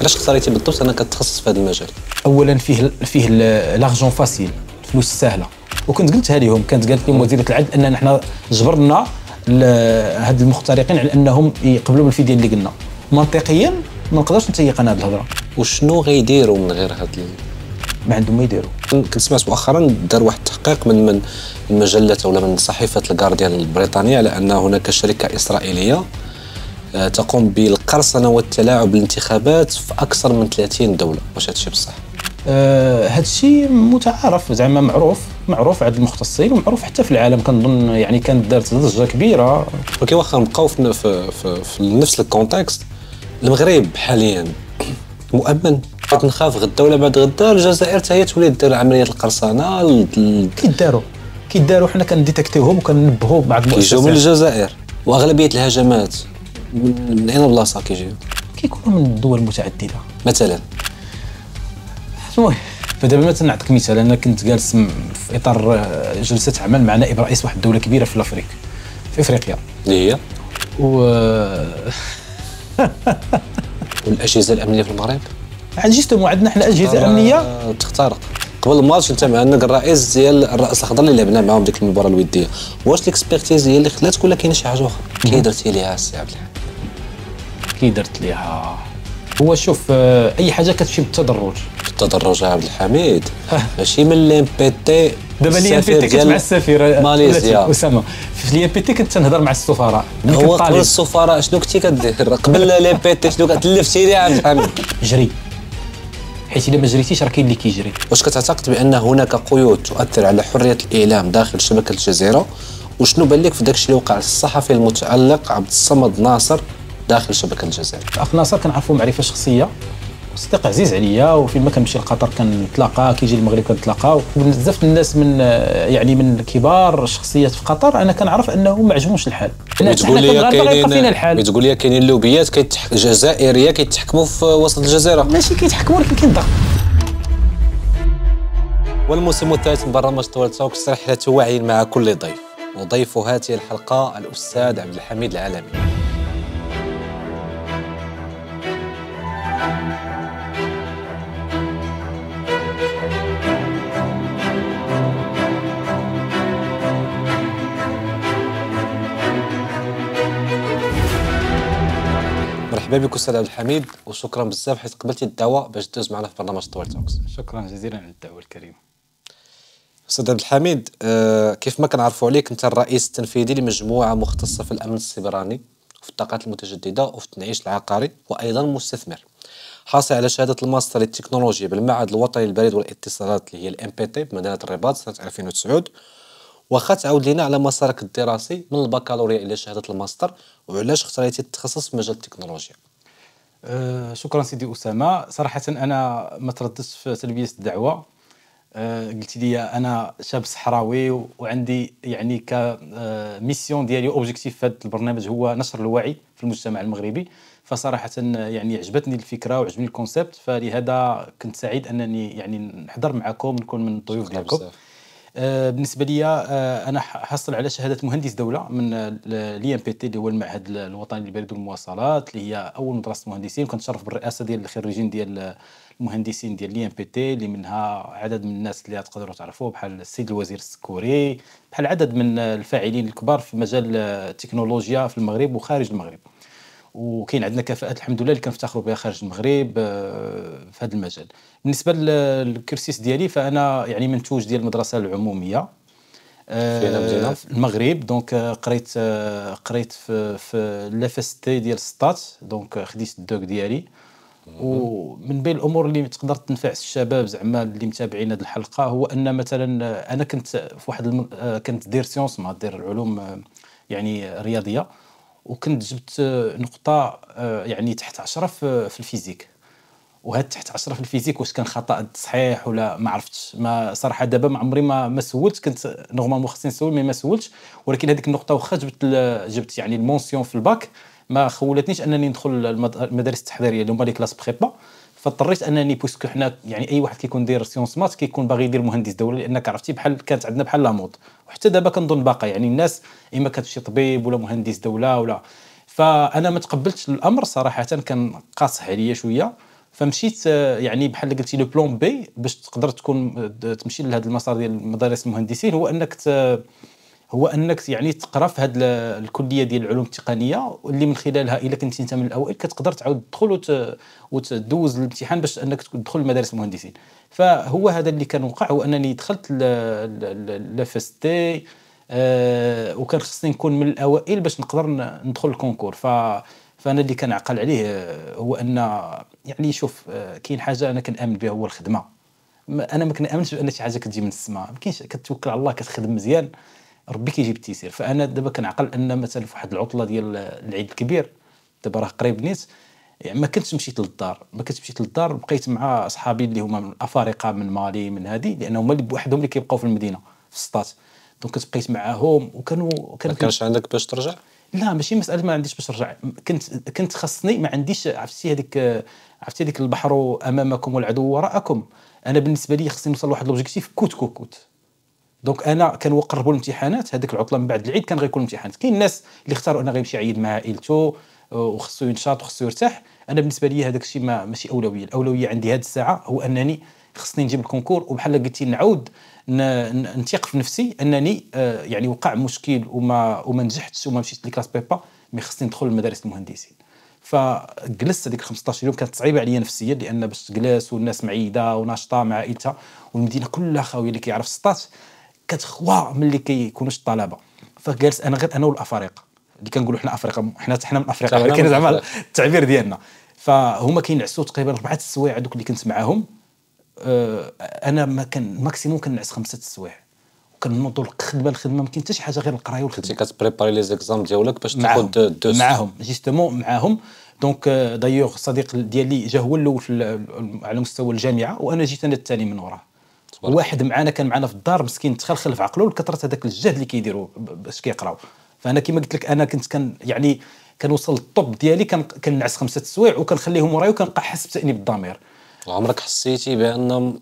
علاش اختاريتي بالضبط انك تتخصص في هذا المجال اولا فيه فيه لارجون فاسيل الفلوس السهله وكنت قلتها لهم كانت قالت لي مديره العدل اننا حنا جبرنا هاد المخترقين على انهم يقبلوا بالفديه اللي قلنا منطقيا ما نقدرش نتيق انا هذه الهضره وشنو غيديروا من غير هاد ما عندهم ما يديروا كنت سمعت مؤخرا دار واحد التحقيق من من المجله ولا من صحيفه الغارديان البريطانيه على ان هناك شركه اسرائيليه آه، تقوم بالقرصنه والتلاعب بالانتخابات في اكثر من 30 دوله واش هادشي بصح آه، هادشي متعارف زعما معروف معروف عند المختصين ومعروف حتى في العالم كنظن يعني كانت دارت ضجه كبيره ولكن واخا نبقاو في, في, في, في نفس الكونتكست المغرب حاليا مؤمن كنخاف غدا ولا بعد غدا الجزائر حتى هي تولي دير عمليه القرصنه كيداروا كيداروا حنا كنديتكتيوهم وكننبهوا بعض المؤسسات كيجيو من الجزائر واغلبيه الهجمات من اين بلاصه كيجيو كيكونوا من دول متعدده مثلا المهم فدابا مثلا نعطيك مثال انا كنت جالس في اطار آه، جلسه عمل مع نائب رئيس واحد الدوله كبيره في الافريق في افريقيا اللي هي و والاجهزه الامنيه في المغرب عجزتهم عندنا حنا اجهزه آه، امنيه تخترق قبل الماتش انت مع انك الرئيس ديال الراس الاخضر اللي لعبنا معاهم ديك المباراه الوديه واش ليكسبيرتيز هي اللي خلاتك ولا كاين شي حاجه اخرى كي درتي ليها السي عبد الحميد كي درت ليها هو شوف آه، اي حاجه كتمشي بالتدرج يا عبد الحميد ماشي من لي بي تي دابا لي بي تي كنت مع السفير آه، ماليزيا اسامه في لي بي تي كنت تنهضر مع السفراء هو قبل السفراء شنو كنتي كدير قبل لي بي تي شنو كتلفتي لي عبد الحميد جري حيت الا ما جريتيش راه كاين اللي كيجري واش كتعتقد بان هناك قيود تؤثر على حريه الاعلام داخل شبكه الجزيره وشنو بان لك في داكشي الشيء اللي وقع للصحفي المتالق عبد الصمد ناصر داخل شبكه الجزائر اخ ناصر كنعرفو معرفه شخصيه صديق عزيز عليا وفين ما كنمشي لقطر كنتلاقى كيجي المغرب كنتلاقى وبزاف الناس من يعني من كبار الشخصيات في قطر انا كنعرف انه ما عجبهمش الحال تقول لي كاينين تقول لي كاينين لوبيات كيتحك جزائريه كيتحكموا في وسط الجزيره ماشي كيتحكموا ولكن كاين ضغط والموسم الثالث من برنامج طوال توكس رحلة وعي مع كل ضيف وضيف هذه الحلقة الأستاذ عبد الحميد العالمي مرحبا بك استاذ عبد الحميد وشكرا بزاف حيت قبلتي الدعوه باش تدوز معنا في برنامج طويل توكس شكرا جزيلا على الدعوه الكريمه استاذ عبد الحميد آه، كيف ما كنعرفوا عليك انت الرئيس التنفيذي لمجموعه مختصه في الامن السيبراني وفي الطاقات المتجدده وفي التنعيش العقاري وايضا مستثمر حاصل على شهاده الماستر للتكنولوجيا بالمعهد الوطني للبريد والاتصالات اللي هي الام بي تي بمدينه الرباط سنه 2009 واخا تعاود لينا على مسارك الدراسي من البكالوريا الى شهاده الماستر وعلاش اختاريتي التخصص في مجال التكنولوجيا أه شكرا سيدي اسامه صراحه انا ما ترددتش في تلبيه الدعوه أه قلت لي انا شاب صحراوي وعندي يعني كميسيون أه، ديالي اوبجيكتيف في هذا البرنامج هو نشر الوعي في المجتمع المغربي فصراحه يعني عجبتني الفكره وعجبني الكونسيبت فلهذا كنت سعيد انني يعني نحضر معكم نكون من الضيوف ديالكم آه، بالنسبه لي آه، انا حصل على شهاده مهندس دوله من الاي ام بي تي اللي هو المعهد الوطني للبريد والمواصلات اللي هي اول مدرسه مهندسين شرف بالرئاسه ديال الخريجين ديال المهندسين ديال الاي ام بي تي اللي منها عدد من الناس اللي تقدروا تعرفوه بحال السيد الوزير السكوري بحال عدد من الفاعلين الكبار في مجال آه، التكنولوجيا في المغرب وخارج المغرب وكاين عندنا كفاءات الحمد لله اللي كنفتخروا بها خارج المغرب آه، في هذا المجال بالنسبه للكرسيس ديالي فانا يعني منتوج ديال المدرسه العموميه آه، في المغرب دونك آه، قريت قريت في, في لافستي ديال ستات دونك خديت الدوك ديالي ومن بين الامور اللي تقدر تنفع الشباب زعما اللي متابعين هذه الحلقه هو ان مثلا انا كنت في واحد الم... كنت دير سيونس ما دير العلوم يعني رياضيه وكنت جبت نقطه آه، يعني تحت عشرة في الفيزيك وهاد تحت عشرة في الفيزيك واش كان خطا صحيح ولا ما عرفتش ما صراحه دابا ما عمري ما ما سولت كنت نورمالمون خصني نسول مي ما سولتش ولكن هذيك النقطه واخا جبت جبت يعني المونسيون في الباك ما خولتنيش انني ندخل المدارس التحضيريه اللي هما لي كلاس بريبا فاضطريت انني بوسكو حنا يعني اي واحد كيكون داير سيونس مات كيكون باغي يدير مهندس دوله لانك عرفتي بحال كانت عندنا بحال لا مود وحتى دابا كنظن باقا يعني الناس اما كتمشي شي طبيب ولا مهندس دوله ولا فانا ما تقبلتش الامر صراحه كان قاصح عليا شويه فمشيت آه، يعني بحال قلتي لو بلون بي باش تقدر تكون آه، تمشي لهذا المسار ديال مدارس المهندسين هو انك هو انك يعني تقرا في هذه الكليه ديال العلوم التقنيه اللي من خلالها الا كنت انت من الاوائل كتقدر تعاود تدخل وتدوز الامتحان باش انك تدخل مدارس المهندسين فهو هذا اللي كان وقع هو انني دخلت لافستي أه وكان خصني نكون من الاوائل باش نقدر ندخل الكونكور ف فانا اللي كنعقل عليه هو ان يعني شوف آه، كاين حاجه انا كنامن بها هو الخدمه انا ما كنامنش بان شي حاجه كتجي من السماء ما كاينش كتوكل على الله كتخدم مزيان ربي كيجيب التيسير فانا دابا كنعقل ان مثلا في واحد العطله ديال العيد الكبير دابا راه قريب نيت يعني ما كنتش مشيت للدار ما كنتش مشيت للدار بقيت مع اصحابي اللي هما من الافارقه من مالي من هذه لان هما اللي بوحدهم اللي كيبقاو في المدينه في السطات دونك كنت بقيت معاهم وكانوا كان ما كانش عندك باش ترجع لا ماشي مساله ما عنديش باش نرجع كنت كنت خاصني ما عنديش عرفتي هذيك عرفتي هذيك البحر امامكم والعدو وراءكم انا بالنسبه لي خصني نوصل لواحد لوبجيكتيف كوت كوت كوت دونك انا كنقربوا الامتحانات هذيك العطله من بعد العيد كان غيكون الامتحانات كاين الناس اللي اختاروا انه غيمشي يعيد مع عائلته آه، وخصو ينشاط وخصو يرتاح انا بالنسبه لي هذاك الشيء ما ماشي اولويه الاولويه عندي هذه الساعه هو انني خصني نجيب الكونكور وبحال قلتي نعود نثيق في نفسي انني آه، يعني وقع مشكل وما وما نجحتش وما مشيت لكلاس بيبا مي خصني ندخل لمدارس المهندسين فجلست هذيك 15 يوم كانت صعيبه عليا نفسيا لان باش تجلس والناس معيده وناشطه مع عائلتها والمدينه كلها خاويه اللي كيعرف سطات كتخوا ملي كيكونوا الطلبه فجالس انا غير انا والافارقه اللي كنقولوا حنا افريقيا حنا حنا من افريقيا ولكن زعما التعبير ديالنا فهما كينعسوا تقريبا اربعه السوايع دوك اللي كنت معاهم آه، انا ما كان ماكسيموم كنعس خمسه السوايع وكنوضوا الخدمه الخدمه ما كاين حتى شي حاجه غير القرايه والخدمه كنت كتبريباري لي زيكزام ديالك باش تاخذ دوس معاهم جيستومون معاهم دونك دايوغ الصديق ديالي جا هو الاول على مستوى الجامعه وانا جيت انا الثاني من وراه واحد معانا كان معانا في الدار مسكين تخلخل في عقله لكثره هذاك الجهد اللي كيديروا باش كيقراو فانا كما قلت لك انا كنت كان يعني كنوصل للطب ديالي كنعس خمسه السوايع وكنخليهم ورايا وكنبقى حاسس بتانيب الضمير عمرك حسيتي بان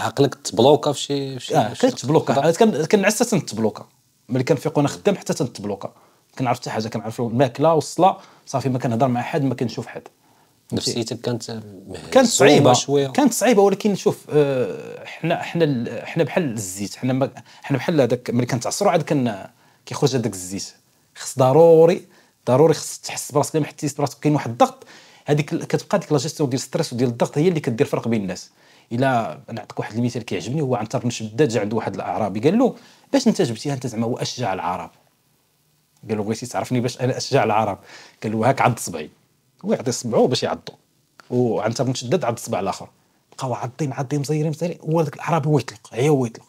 عقلك تبلوكا في شي في شي اه كنت تبلوكا كنعس حتى تبلوكا ملي كنفيق وانا خدام حتى تنتبلوكا كنعرف حتى حاجه كنعرف الماكله والصلاه صافي ما كنهضر مع حد ما كنشوف حد نفسيتك كانت كانت صعيبه شوية. كانت صعيبه ولكن شوف آه، حنا حنا حنا بحال الزيت حنا حنا بحال هذاك ملي كنتعصروا عاد كان كيخرج هذاك الزيت خص ضروري ضروري خص تحس براسك لما حتيت براسك كاين واحد الضغط هذيك كتبقى ديك لاجيستيون ديال ستريس وديال الضغط هي اللي كدير فرق بين الناس الا نعطيك واحد المثال كيعجبني هو عنتر بن شداد جا عند واحد الاعرابي قال له باش انت جبتيها انت زعما هو اشجع العرب قال له بغيتي تعرفني باش انا اشجع العرب قال له هاك عند صبعي ويعطي صبعو باش يعضو وعنت مشدد عض الصبع الاخر بقاو عضي معضي مزيرين مزيرين هو ذاك الاعرابي هو يطلق هي هو يطلق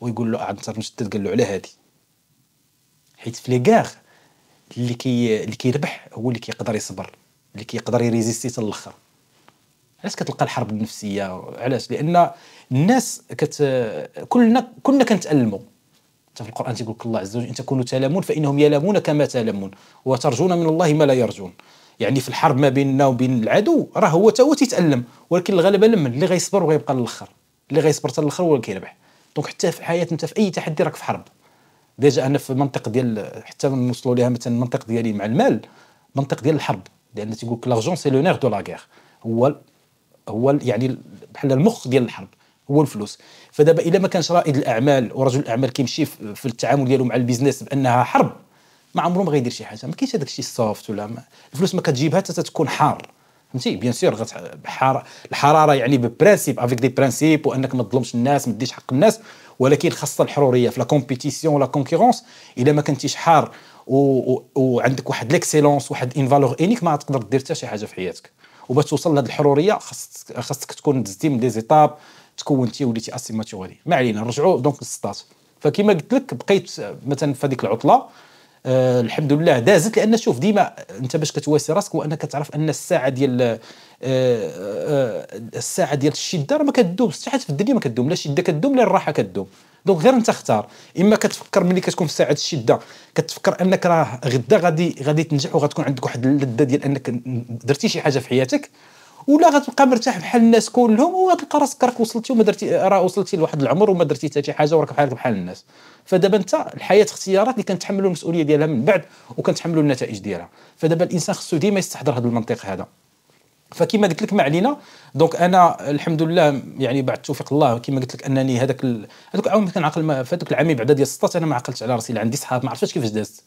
ويقول له عنتر مشدد قال له على هادي حيت في ليغار اللي كي اللي كيربح هو اللي كيقدر يصبر اللي كيقدر يريزيستي حتى الاخر علاش كتلقى الحرب النفسيه علاش لان الناس كت كلنا كلنا كنتالموا حتى في القران تيقول الله عز وجل ان تكونوا تلامون فانهم يلامون كما تلامون وترجون من الله ما لا يرجون يعني في الحرب ما بيننا وبين العدو راه هو تا هو تيتالم ولكن الغلبه لمن اللي غيصبر وغيبقى للاخر اللي غيصبر حتى للاخر هو اللي كيربح دونك حتى في حياتنا انت في اي تحدي راك في حرب ديجا انا في المنطق ديال حتى نوصلوا ليها مثلا المنطق ديالي مع المال منطق ديال الحرب لان تيقول لك لارجون سي لو دو لا غير هو هو يعني بحال المخ ديال الحرب هو الفلوس فدابا الا ما كانش رائد الاعمال ورجل الاعمال كيمشي في التعامل ديالو مع البيزنس بانها حرب ما عمره ما غيدير شي حاجه ما كاينش هذاك الشيء سوفت ولا ما الفلوس ما كتجيبها حتى تكون حار فهمتي بيان سور الحراره يعني ببرانسيب افيك دي برانسيب وانك ما تظلمش الناس ما تديش حق الناس ولكن خاصه الحروريه في لا كومبيتيسيون ولا كونكورونس الا ما كنتيش حار وعندك واحد ليكسيلونس واحد ان فالور انيك ما تقدر دير حتى شي حاجه في حياتك وباش توصل لهذ الحروريه خاصك خاصك تكون دزتي من دي زيتاب تكونتي وليتي اسيماتوري ما علينا نرجعوا دونك للسطات فكما قلت لك بقيت مثلا في هذيك العطله آه الحمد لله دازت لان شوف ديما انت باش كتواسي راسك وانك تعرف ان الساعه ديال آه آه الساعه ديال الشده راه ما كدومش حتى في الدنيا ما كدوم لا الشده كدوم لا الراحه كدوم دونك غير انت اختار اما كتفكر ملي كتكون في ساعه الشده كتفكر انك راه غدا غادي غادي تنجح وغتكون عندك واحد اللذه ديال انك درتي شي حاجه في حياتك ولا غتبقى مرتاح بحال الناس كلهم وغتلقى راسك راك وصلتي وما درتي راه وصلتي لواحد العمر وما درتي حتى شي حاجه وراك بحالك بحال الناس فدابا انت الحياه اختيارات اللي كنتحملوا المسؤوليه ديالها من بعد وكنتحملوا النتائج ديالها فدابا الانسان خصو ديما يستحضر هذا المنطق هذا فكما قلت لك ما علينا دونك انا الحمد لله يعني بعد توفيق الله كما قلت لك انني هذاك هذوك العام ما كنعقل في هذوك العامين بعدا ديال السطات انا ما عقلتش على راسي عندي صحاب ما عرفتش كيفاش دازت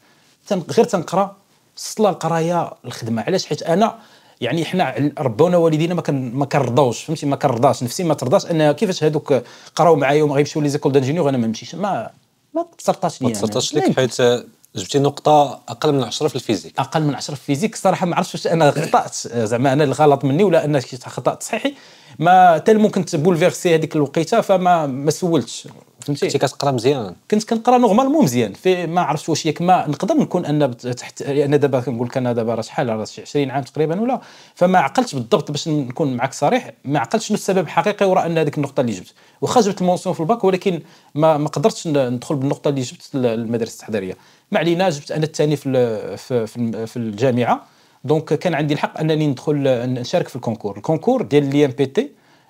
غير تنقرا الصلاه القرايه الخدمه علاش حيت انا يعني احنا ربونا والدينا ما كان ما كنرضاوش فهمتي ما كنرضاش نفسي ما ترضاش ان كيفاش هذوك قراو معايا وما غيمشيو لي زيكول دانجينيور انا ما نمشيش ما ما تسرطاش ليا ما تسرطاش ليك حيت جبتي نقطة أقل من 10 في الفيزيك أقل من 10 في الفيزيك الصراحة ما عرفتش واش أنا خطأت آه، زعما أنا الغلط مني ولا أنا خطأ تصحيحي ما تال ممكن تبولفيرسي هذيك الوقيته فما ما سولتش فهمتي كنتي كتقرا مزيان كنت كنقرا نورمالمون مزيان في ما عرفتش واش ياك ما نقدر نكون ان تحت انا دابا كنقول لك انا دابا راه شحال راه شي 20 عام تقريبا ولا فما عقلتش بالضبط باش نكون معك صريح ما عقلتش شنو السبب الحقيقي وراء ان هذيك النقطه اللي جبت واخا جبت المونسيون في الباك ولكن ما ما قدرتش ندخل بالنقطه اللي جبت للمدرسه التحضيريه ما علينا جبت انا الثاني في في في الجامعه دونك كان عندي الحق انني ندخل نشارك في الكونكور الكونكور ديال لي ام بي تي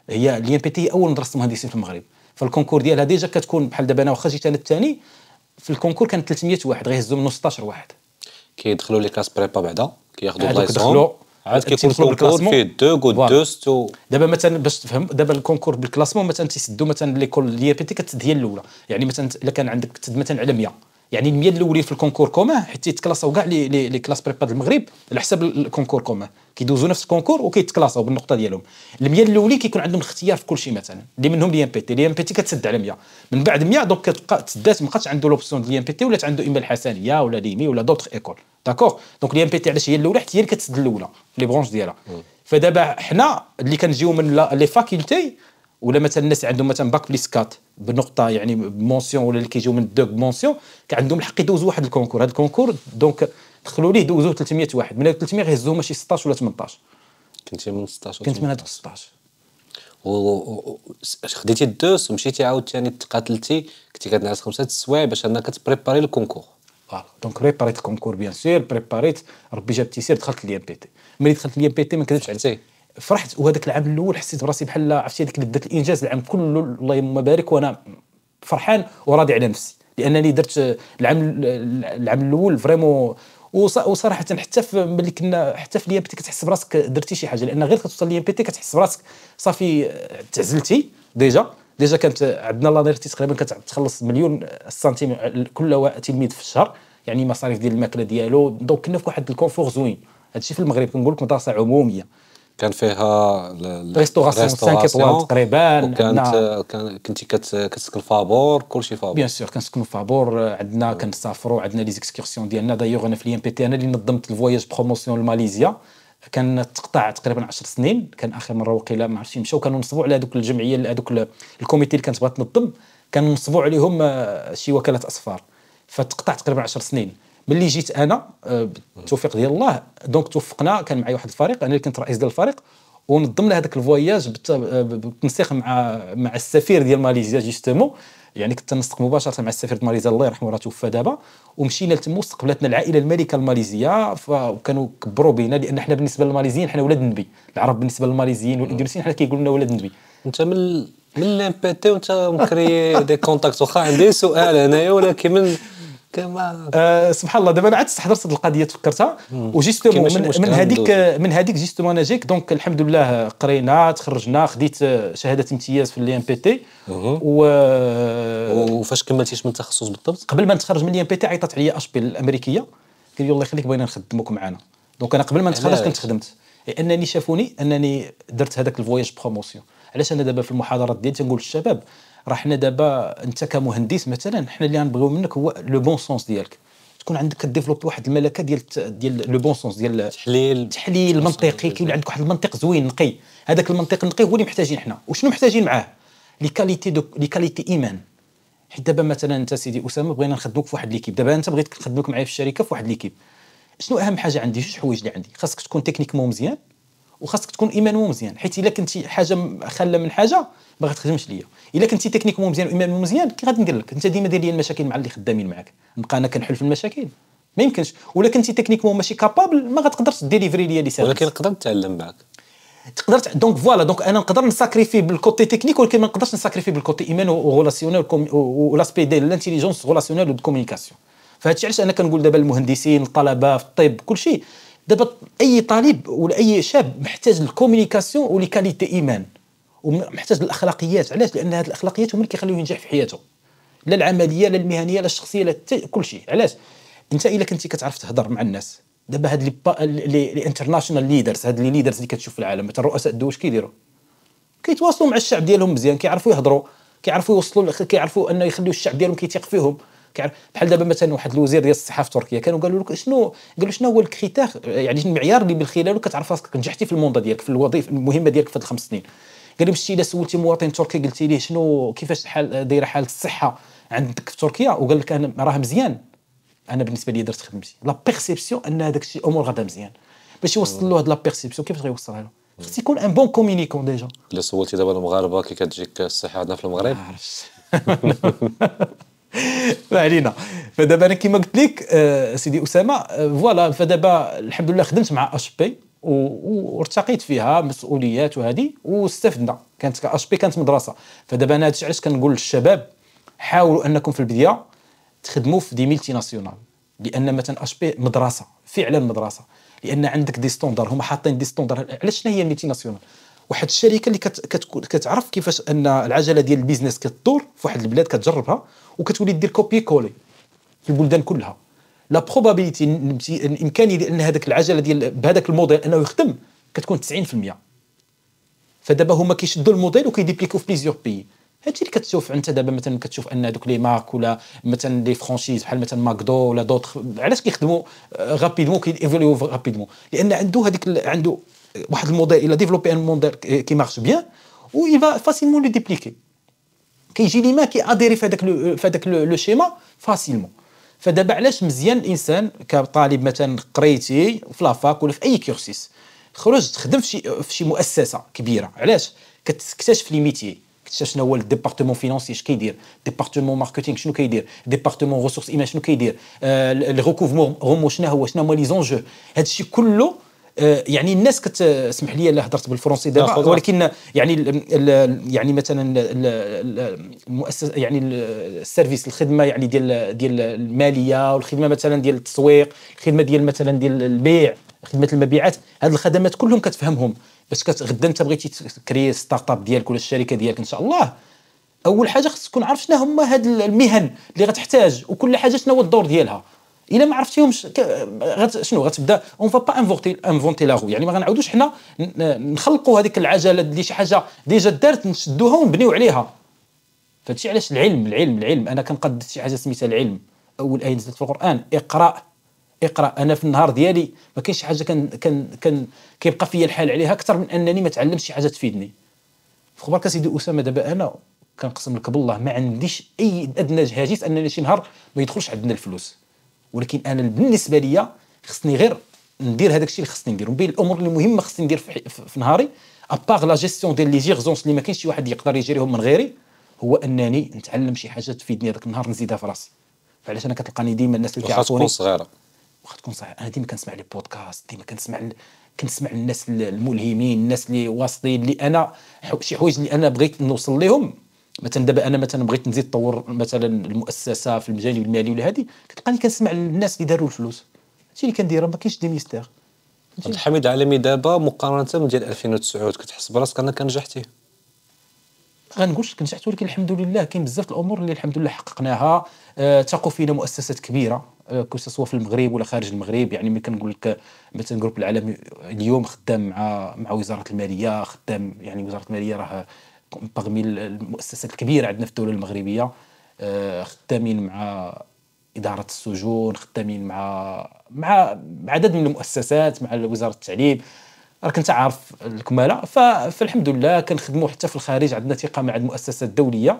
هي لي ام بي تي هي اول مدرسه مهندسين في المغرب فالكونكور ديالها ديجا كتكون بحال دابا انا واخا جيت انا الثاني في الكونكور كان 300 واحد غيهزو من 16 واحد كيدخلوا لي كلاس بريبا بعدا كياخذوا بلايصهم عاد كيكون الكونكور فيه دو كو دو ستو دابا مثلا باش تفهم دابا الكونكور بالكلاسمون مثلا تيسدوا مثلا ليكول لي بي تي كتسد هي الاولى يعني مثلا الا كان عندك تسد مثلا على 100 يعني ال 100 الاولين في الكونكور كومان حيت يتكلاصاو كاع لي لي كلاس بريبا المغرب على حساب الكونكور كومان كيدوزو نفس الكونكور وكيتكلاصاو بالنقطه ديالهم ال 100 الاولين كيكون عندهم اختيار في كل شيء مثلا اللي منهم لي ام بي تي لي ام بي تي كتسد على 100 من بعد 100 دونك كتبقى تسدات ما بقاتش عنده لوبسيون ديال ام بي تي ولات عنده اما الحسنيه ولا ليمي ولا دوطخ ايكول داكوغ دونك لي ام بي تي علاش هي الاولى حيت هي اللي كتسد الاولى لي برونش ديالها فدابا حنا اللي كنجيو من لي فاكولتي ولا مثلا الناس عندهم مثلا باك بليس 4 بنقطه يعني بمونسيون ولا اللي كيجيو من الدوك بمونسيون عندهم الحق يدوزوا واحد الكونكور هذا الكونكور دونك دخلوا ليه دوزوه 300 واحد من 300 غيهزوهم ماشي 16 ولا 18 كنتي من 16 كنت من هذوك 16 و خديتي الدوس ومشيتي عاوتاني تقاتلتي كنتي كتنعس خمسه السوايع باش انك كتبريباري الكونكور فوالا دونك بريباريت الكونكور بيان سور بريباريت ربي جاب تيسير دخلت لي ام بي تي ملي دخلت لي ام بي تي ما كذبتش عليك فرحت وهذاك العام الاول حسيت براسي بحال عرفتي هذيك لذه الانجاز العام كله الله يما بارك وانا فرحان وراضي على نفسي لانني درت العام العام الاول فريمون وصراحه حتى ملي كنا حتى في اليابتي كتحس براسك درتي شي حاجه لان غير كتوصل تي كتحس براسك صافي تعزلتي ديجا ديجا كانت عندنا لانيرتي تقريبا كتخلص مليون سنتيم كل تلميذ في الشهر يعني مصاريف ديال الماكله ديالو دونك كنا في واحد الكونفور زوين هادشي في المغرب كنقول لك مدرسه عموميه كان فيها ريستوراسيون 5 ايطوال تقريبا وكانت كان كنتي كتسكن فابور كلشي فابور بيان سور كنسكنوا فابور عندنا كنسافروا عندنا لي زيكسكيرسيون ديالنا دايوغ انا في الام بي تي انا اللي نظمت الفواياج بروموسيون لماليزيا كان تقطع تقريبا 10 سنين كان اخر مره وقيله ما عرفتش مشاو كانوا نصبوا على هذوك الجمعيه هذوك الكوميتي اللي كانت بغات تنظم كانوا نصبوا عليهم آه، شي وكاله اسفار فتقطع تقريبا 10 سنين ملي جيت انا آه، بالتوفيق ديال الله دونك توفقنا كان معايا واحد الفريق انا اللي كنت رئيس ديال الفريق ونظمنا هذاك الفواياج آه، بالتنسيق مع مع السفير ديال ماليزيا جيستومون يعني كنت نسق مباشره مع السفير ديال ماليزيا الله يرحمه راه توفى دابا ومشينا لتما واستقبلتنا العائله الملكه الماليزيه وكانوا كبروا بينا لان حنا بالنسبه للماليزيين حنا ولاد النبي العرب بالنسبه للماليزيين والاندونيسيين حنا كيقولوا لنا ولاد النبي انت من من تي وانت مكري دي كونتاكت واخا عندي سؤال هنايا ولكن من كما آه سبحان الله دابا انا عاد استحضرت هذه القضيه تفكرتها وجيستومون من, من هذيك من هذيك جيستومون انا جيك دونك الحمد لله قرينا تخرجنا خديت آه، شهاده امتياز في الام بي تي و... آه، وفاش كملتيش من التخصص بالضبط قبل ما نتخرج من الام بي تي عيطت عليا اش بي الامريكيه قال لي الله يخليك بغينا نخدموك معنا دونك انا قبل ما نتخرج كنت خدمت لانني شافوني انني درت هذاك الفواياج بروموسيون علاش انا دابا في المحاضرات ديالي تنقول للشباب راه حنا دابا انت كمهندس مثلا حنا اللي غنبغيو منك هو لو بون سونس ديالك تكون عندك كديفلوبي واحد الملكه ديال ديال لو بون سونس ديال التحليل التحليل المنطقي كيولي عندك واحد المنطق زوين نقي هذاك المنطق النقي هو اللي محتاجين حنا وشنو محتاجين معاه لي كاليتي دو لي كاليتي ايمان حيت دابا مثلا انت سيدي اسامه بغينا نخدموك في واحد ليكيب دابا انت بغيت نخدموك معايا في الشركه في واحد ليكيب شنو اهم حاجه عندي جوج حوايج اللي عندي خاصك تكون تكنيك مو مزيان وخاصك تكون مو مزيان حيت الا كنتي حاجه خاله من حاجه ما غتخدمش ليا الا كنتي مو مزيان مو مزيان كي غادي ندير لك انت ديما دير لي المشاكل مع اللي خدامين معاك نبقى انا كنحل في المشاكل ما يمكنش ولا كنتي مو ماشي كابابل ما غتقدرش ديليفري ليا لي سيرفيس ولكن نقدر نتعلم معاك تقدر دونك فوالا دونك انا نقدر نساكريفي بالكوتي تكنيك ولكن ما نقدرش نساكريفي بالكوتي ايمان وغولاسيونيل ولاسبي ديال الانتيليجونس غولاسيونيل والكومونيكاسيون فهادشي علاش انا كنقول دابا المهندسين الطلبه في الطب كلشي دابا اي طالب ولا اي شاب محتاج الكومينيكاسيون ولكاليتي ايمان ومحتاج الاخلاقيات علاش لان هذه الاخلاقيات هما اللي كيخليوه ينجح في حياته لا العمليه لا المهنيه لا الشخصيه لا كل شيء علاش انت الا كنتي كتعرف تهضر مع الناس دابا هاد لي لي انترناشونال ليدرز هاد لي ليدرز اللي كتشوف في العالم مثلا رؤساء الدول كيديروا كيتواصلوا مع الشعب ديالهم مزيان كيعرفوا يهضروا كيعرفوا يوصلوا كيعرفوا انه يخليوا الشعب ديالهم كيثيق فيهم كيعرف بحال دابا مثلا واحد الوزير ديال الصحه في تركيا كانوا قالوا لك شنو قالوا شنو هو الكريتير يعني المعيار اللي من خلاله كتعرف راسك نجحتي في الموندا ديالك في الوظيفه المهمه ديالك في هاد الخمس سنين قال لي مشيتي الا سولتي مواطن تركي قلتي ليه شنو كيفاش حال دايره حاله الصحه عندك في تركيا وقال لك انا راه مزيان انا بالنسبه لي درت خدمتي لا بيرسيبسيون ان هذاك الشيء امور غدا مزيان باش يوصل له هاد لا بيرسيبسيون كيفاش غيوصلها له خص يكون ان بون كومينيكون ديجا الا سولتي دابا المغاربه كي كتجيك الصحه عندنا في المغرب ما علينا فدابا انا كيما قلت لك آه، سيدي اسامه آه، فوالا فدابا الحمد لله خدمت مع اش بي وارتقيت فيها مسؤوليات وهذه واستفدنا كانت كاش بي كانت مدرسه فدابا انا هادشي علاش كنقول للشباب حاولوا انكم في البدايه تخدموا في دي ميلتي ناسيونال لان مثلا اش بي مدرسه فعلا مدرسه لان عندك دي ستوندار هما حاطين دي ستوندار علاش شنو هي ميلتي ناسيونال واحد الشركه اللي كتعرف كيفاش ان العجله ديال البيزنس كتدور في واحد البلاد كتجربها وكتولي دير كوبي كولي في البلدان كلها لا بروبابيليتي الامكانيه ان هذاك العجله ديال بهذاك الموديل انه يخدم كتكون 90% فدابا هما كيشدوا الموديل وكيديبليكو في بليزيور بيي هادشي اللي كتشوف انت دابا مثلا كتشوف ان دوك لي مارك ولا مثلا لي فرانشيز بحال مثلا ماكدو ولا دوطخ علاش كيخدموا غابيدمون كيفوليو غابيدمون لان عنده هذيك عنده واحد الموديل الى ديفلوبي ان موديل كي مارش بيان و il فاسيلمون لو ديبليكي كيجي لي ما كياديري في هذاك في هذاك لو شيما فاسيلمون فدابا علاش مزيان الانسان كطالب مثلا قريتي في لافاك ولا في اي كورسيس خرج تخدم في شي في شي مؤسسه كبيره علاش كتكتشف لي ميتي كتشوف شنو هو الديبارتمون فينانسي اش كيدير ديبارتمون ماركتينغ شنو كيدير ديبارتمون ريسورس ايمان شنو كيدير آه، الريكوفمون هما شنو هو شنو هما لي زونجو هادشي كله آه، يعني الناس كتسمح لي الا هضرت بالفرنسي دابا ولكن يعني الـ الـ يعني مثلا المؤسسه يعني السيرفيس الخدمه يعني ديال ديال الماليه والخدمه مثلا ديال التسويق الخدمه ديال مثلا ديال البيع خدمه المبيعات هذه الخدمات كلهم كتفهمهم باش غدا انت بغيتي تكري ستارت اب ديالك ولا الشركه ديالك ان شاء الله اول حاجه خصك تكون عارف شنو هما هاد المهن اللي غتحتاج وكل حاجه شنو هو الدور ديالها الا ما عرفتيهمش غت شنو غتبدا اون فا با انفونتي انفونتي لا يعني ما غنعاودوش حنا نخلقوا هذيك العجله اللي شي حاجه ديجا دارت نشدوها ونبنيو عليها فهادشي علاش العلم العلم العلم انا كنقدس شي حاجه سميتها العلم اول ايه نزلت في القران اقرا اقرا انا في النهار ديالي ما كاينش شي حاجه كان كان كان كيبقى فيا الحال عليها اكثر من انني ما تعلمش شي حاجه تفيدني في خبرك سيدي اسامه دابا انا كنقسم لك بالله ما عنديش اي ادنى هاجس انني شي نهار ما يدخلش عندنا الفلوس ولكن انا بالنسبه ليا خصني غير ندير هذاك الشيء اللي خصني ندير ومن بين الامور المهمه خصني ندير في, في نهاري ابار لا جيستيون ديال لي جيرزونس اللي ما كاينش شي واحد يقدر يجريهم من غيري هو انني نتعلم شي حاجه تفيدني هذاك النهار نزيدها في راسي فعلاش انا كتلقاني ديما الناس اللي كيعرفوني تكون صغيره واخا تكون صغيره انا ديما كنسمع لي بودكاست ديما كنسمع ال... كنسمع الناس الملهمين الناس اللي واصلين اللي انا شي حوايج اللي انا بغيت نوصل لهم مثلا دابا انا مثلا بغيت نزيد نطور مثلا المؤسسه في الجانب المالي ولا هذه كتلقاني كنسمع الناس اللي داروا الفلوس هادشي اللي كندير ما كاينش دي ميستير عبد الحميد العالمي دابا مقارنه من ديال 2009 كتحس براسك انك نجحتي ما غنقولش كنجحت ولكن الحمد لله كاين بزاف الامور اللي الحمد لله حققناها آه تقو فينا مؤسسات كبيره آه سوا في المغرب ولا خارج المغرب يعني ملي كنقول لك مثلا جروب العالمي اليوم خدام مع مع وزاره الماليه خدام يعني وزاره الماليه راه باغمي المؤسسات الكبيره عندنا في الدوله المغربيه آه، خدامين مع اداره السجون خدامين مع مع عدد من المؤسسات مع وزاره التعليم راك انت عارف الكماله فالحمد لله كنخدموا حتى في الخارج عندنا ثقه مع المؤسسات الدوليه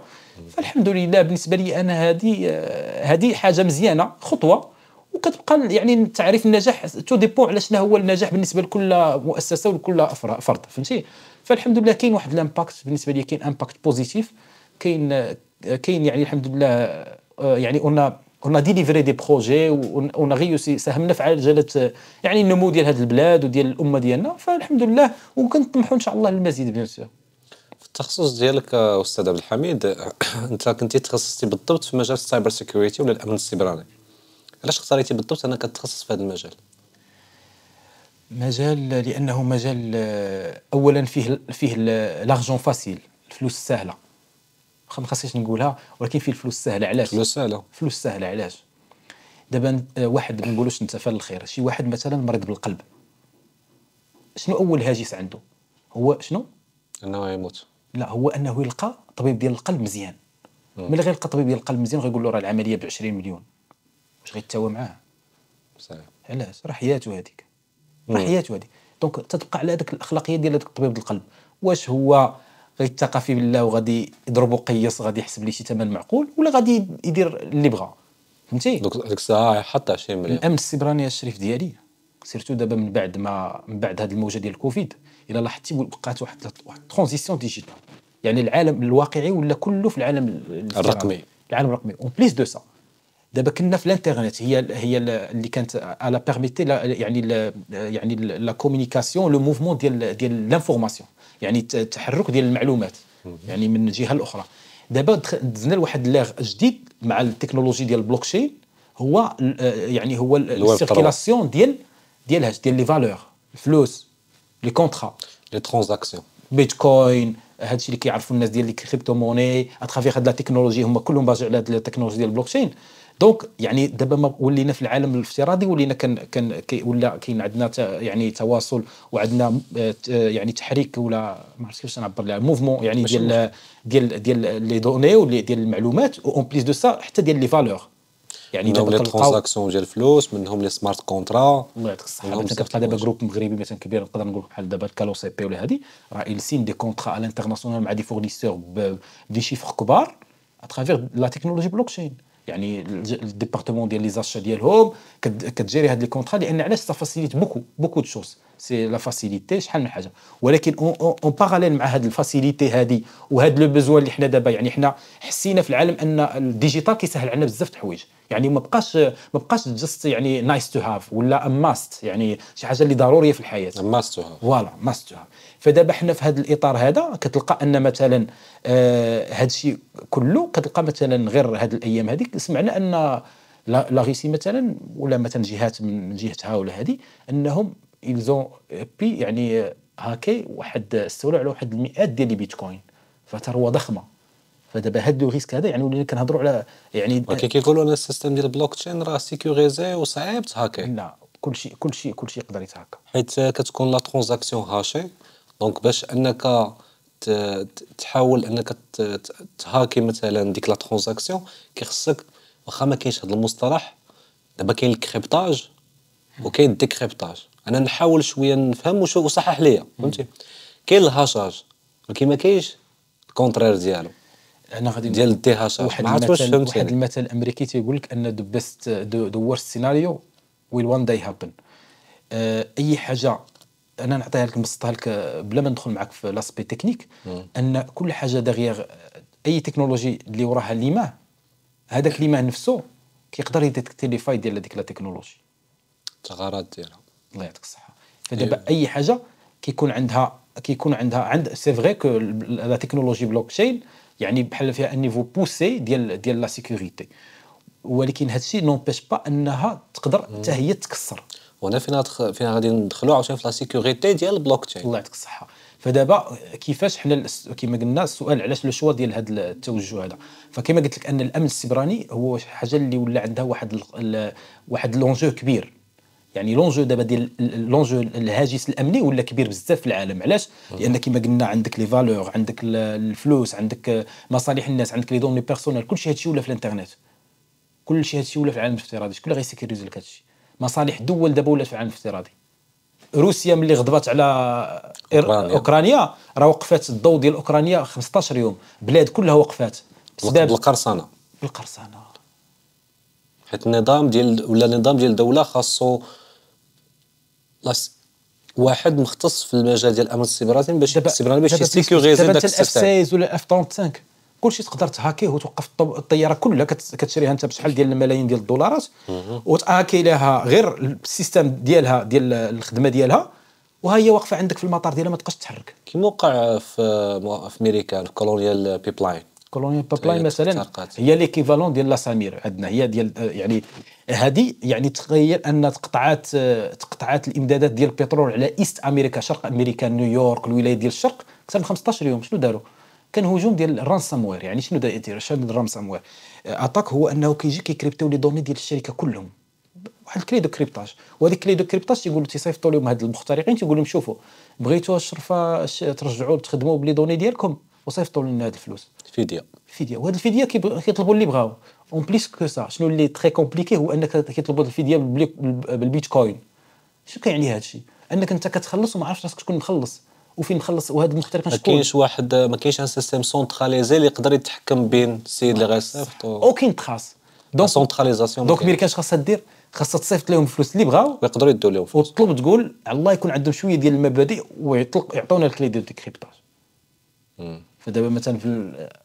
فالحمد لله بالنسبه لي انا هذه آه، هذه حاجه مزيانه خطوه وكتبقى يعني تعريف النجاح تو ديبون على شنو هو النجاح بالنسبه لكل مؤسسه ولكل فرد فهمتي فالحمد لله كاين واحد الامباكت بالنسبه لي كاين امباكت بوزيتيف كاين كاين يعني الحمد لله آه، يعني قلنا قلنا ديليفري دي بروجي اون ريوسي ساهمنا في عجله يعني النمو ديال هذه البلاد وديال الامه ديالنا فالحمد لله وكنطمحوا ان شاء الله للمزيد بيان سور في التخصص ديالك استاذ عبد الحميد انت كنتي تخصصتي بالضبط في مجال السايبر سيكيورتي ولا الامن السيبراني علاش اختاريتي بالضبط انك تتخصص في هذا المجال مجال لانه مجال آه، اولا فيه فيه لارجون فاسيل الفلوس السهله ما خاصنيش نقولها ولكن فيه الفلوس السهله علاش الفلوس سهله الفلوس السهله علاش دابا آه، واحد ما نقولوش فال الخير شي واحد مثلا مريض بالقلب شنو اول هاجس عنده هو شنو انه يموت لا هو انه يلقى طبيب ديال القلب مزيان ملي غيلقى طبيب ديال القلب مزيان غيقول له راه العمليه ب 20 مليون واش غيتساوى معاه صحيح علاش راه حياته هذيك راه حياته هذه دونك تتبقى على هذيك الاخلاقيه ديال هذاك طبيب القلب واش هو غيتقى في بالله وغادي يضربو قيص غادي يحسب لي شي ثمن معقول ولا غادي يدير اللي بغا فهمتي دوك ديك الساعه حتى 20 مليون الامن السبراني الشريف ديالي سيرتو دابا من بعد ما من بعد هذه الموجه ديال الكوفيد الا لاحظتي بقات واحد واحد ترانزيسيون ديجيتال يعني العالم الواقعي ولا كله في العالم الرقمي العالم الرقمي اون بليس دو سا دابا كنا في الانترنت هي هي اللي كانت على بيرميتي يعني الـ يعني لا كومونيكاسيون لو موفمون ديال ديال لانفورماسيون يعني التحرك ديال المعلومات يعني من الجهه الاخرى دابا دزنا لواحد لاغ جديد مع التكنولوجي ديال البلوكشين هو يعني هو السيركيلاسيون ديال ديال ديال لي فالور الفلوس لي كونترا لي ترانزاكسيون بيتكوين هادشي اللي كيعرفوا الناس ديال لي كريبتو موني اترافيغ هاد لا تكنولوجي هما كلهم باجي على هاد التكنولوجي ديال البلوكشين دونك يعني دابا ولينا في العالم الافتراضي ولينا كان كان كي ولا كاين عندنا يعني تواصل وعندنا آه، آه، يعني تحريك ولا ما عرفتش كيفاش نعبر لها موفمون يعني ديال ديال ديال لي دوني ديال المعلومات اون بليس دو سا حتى ديال لي فالور يعني دابا لي ترونزاكسيون ديال الفلوس منهم لي سمارت كونترا الله يعطيك الصحه دابا جروب مغربي مثلا كبير نقدر نقول بحال دابا الكالو سي بي ولا هادي راه يلسين دي كونترا على الانترناسيونال مع دي فورنيسور بدي شيفر كبار اترافيغ لا تكنولوجي بلوكشين يعني الديبارتمون ديال لي زاشا ديالهم كتجيري هاد لي كونطرا لان علاش تفاسيليت بوكو بوكو دو شوز سي لا فاسيليتي شحال من حاجه ولكن اون باراليل مع هاد الفاسيليتي هادي وهاد لو بيزوان اللي حنا دابا يعني حنا حسينا في العالم ان الديجيتال كيسهل علينا بزاف د الحوايج يعني ما بقاش ما بقاش جاست يعني نايس تو هاف ولا ماست يعني شي حاجه اللي ضروريه في الحياه ماست تو هاف فوالا ماست تو هاف فدابا حنا في هذا الاطار هذا كتلقى ان مثلا هذا آه، الشيء كله كتلقى مثلا غير هذه الايام هذيك سمعنا ان لا غيسي مثلا ولا مثلا جهات من جهتها ولا هذه انهم يلزون بي يعني هاكي واحد استولوا على واحد المئات ديال البيتكوين فثروه ضخمه فدابا هاد لو ريسك هذا يعني ولينا كنهضروا على يعني ولكن كيقولوا ان السيستم ديال البلوك تشين راه سيكيوريزي وصعيب تهاكي لا كلشي كلشي كلشي يقدر يتهاكا حيت كتكون لا ترانزاكسيون هاشي دونك باش انك تحاول انك تهاكي مثلا ديك لا ترانزاكسيون كيخصك واخا ما كاينش هذا المصطلح دابا كاين الكريبتاج وكاين الديكريبتاج انا نحاول شويه نفهم وصحح ليا فهمتي كاين الهاشاج ولكن ما كاينش الكونترير ديالو انا غادي ديال الديهاشاج واحد المثل واحد المثل امريكي تيقول لك ان ذا بيست ذا ورست سيناريو ويل وان داي هابن اي حاجه انا نعطيها لك نبسطها لك بلا ما ندخل معك في لاسبي تكنيك ان كل حاجه دغيغ اي تكنولوجي اللي وراها ليماه هذاك ليماه نفسه كيقدر يديتكتي لي فاي ديال هذيك لا تكنولوجي الثغرات ديالها الله يعطيك الصحه فدابا أيوه. اي حاجه كيكون عندها كيكون عندها عند سي فغي كو لا تكنولوجي بلوك تشين يعني بحال فيها ان نيفو بوسي ديال ديال لا سيكوريتي ولكن هادشي نونبيش با انها تقدر حتى هي تكسر وهنا فينا فينا غادي ندخلوا عاوتاني في لا سيكوريتي ديال البلوك تشين الله يعطيك الصحه فدابا كيفاش حنا كما قلنا السؤال علاش لو شوا ديال هذا التوجه هذا فكما قلت لك ان الامن السبراني هو حاجه اللي ولا عندها واحد ال واحد لونجو كبير يعني لونجو دابا ديال لونجو الهاجس الامني ولا كبير بزاف في العالم علاش لان كما قلنا عندك لي فالور عندك الفلوس عندك مصالح الناس عندك لي دوني بيرسونيل كلشي هادشي ولا في الانترنت كلشي هادشي ولا في العالم الافتراضي شكون اللي غيسيكيريز لك هادشي مصالح دول دابا ولات في العالم الافتراضي روسيا ملي غضبات على اوكرانيا, أوكرانيا راه وقفات الضوء ديال اوكرانيا 15 يوم بلاد كلها وقفات بسبب القرصنه القرصنه حيت النظام ديال ولا النظام ديال الدوله خاصو واحد مختص في المجال ديال الامن السيبراني باش السيبراني باش يسيكوريزي داك السيستم دابا الاف 16 ولا الاف 35 كلشي تقدر تهاكيه وتوقف الطياره كلها كتشريها انت بشحال ديال الملايين ديال الدولارات وتهاكي لها غير السيستم ديالها ديال الخدمه ديالها وها هي واقفه عندك في المطار ديالها ما تبقاش تحرك كيما وقع في في امريكا الكولونيال بيبلاين الكولونيال كولونيال بيب لاين مثلا هي ليكيفالون ديال لا سامير عندنا هي ديال يعني هذه يعني تخيل ان تقطعات تقطعات الامدادات ديال البترول على ايست امريكا شرق امريكا نيويورك الولايات ديال الشرق اكثر من 15 يوم شنو داروا كان هجوم ديال الرانسام وير يعني شنو داير شنو الرانسام وير اتاك آه، هو انه كيجي كيكريبتيو لي دوني ديال الشركه كلهم واحد الكلي دو كريبتاج وهذيك الكلي دو كريبتاج تيقولوا تيصيفطوا لهم هاد المخترقين تيقول لهم شوفوا بغيتوا الشرفه ترجعوا تخدموا بلي دوني ديالكم وصيفطوا لنا هاد الفلوس فيديا فيديا وهاد الفديه كيطلبوا اللي بغاو اون بليس كو سا شنو اللي تري كومبليكي هو انك كيطلبوا الفديه بالبيتكوين شنو كيعني هادشي انك انت كتخلص وما عرفتش راسك تكون مخلص وفين مخلص وهذا المختلف ما كاينش واحد ما كاينش ان سيستيم سونتراليزي اللي يقدر يتحكم بين السيد اللي غيصيفط او كاين تخاص دونك سونتراليزاسيون دونك ميركاش خاصها دير خاصها تصيفط لهم الفلوس اللي بغاو ويقدروا يدوا لهم فلوس وتطلب تقول الله يكون عندهم شويه ديال المبادئ ويطلق يعطونا الكلي ديال الديكريبتاج فدابا مثلا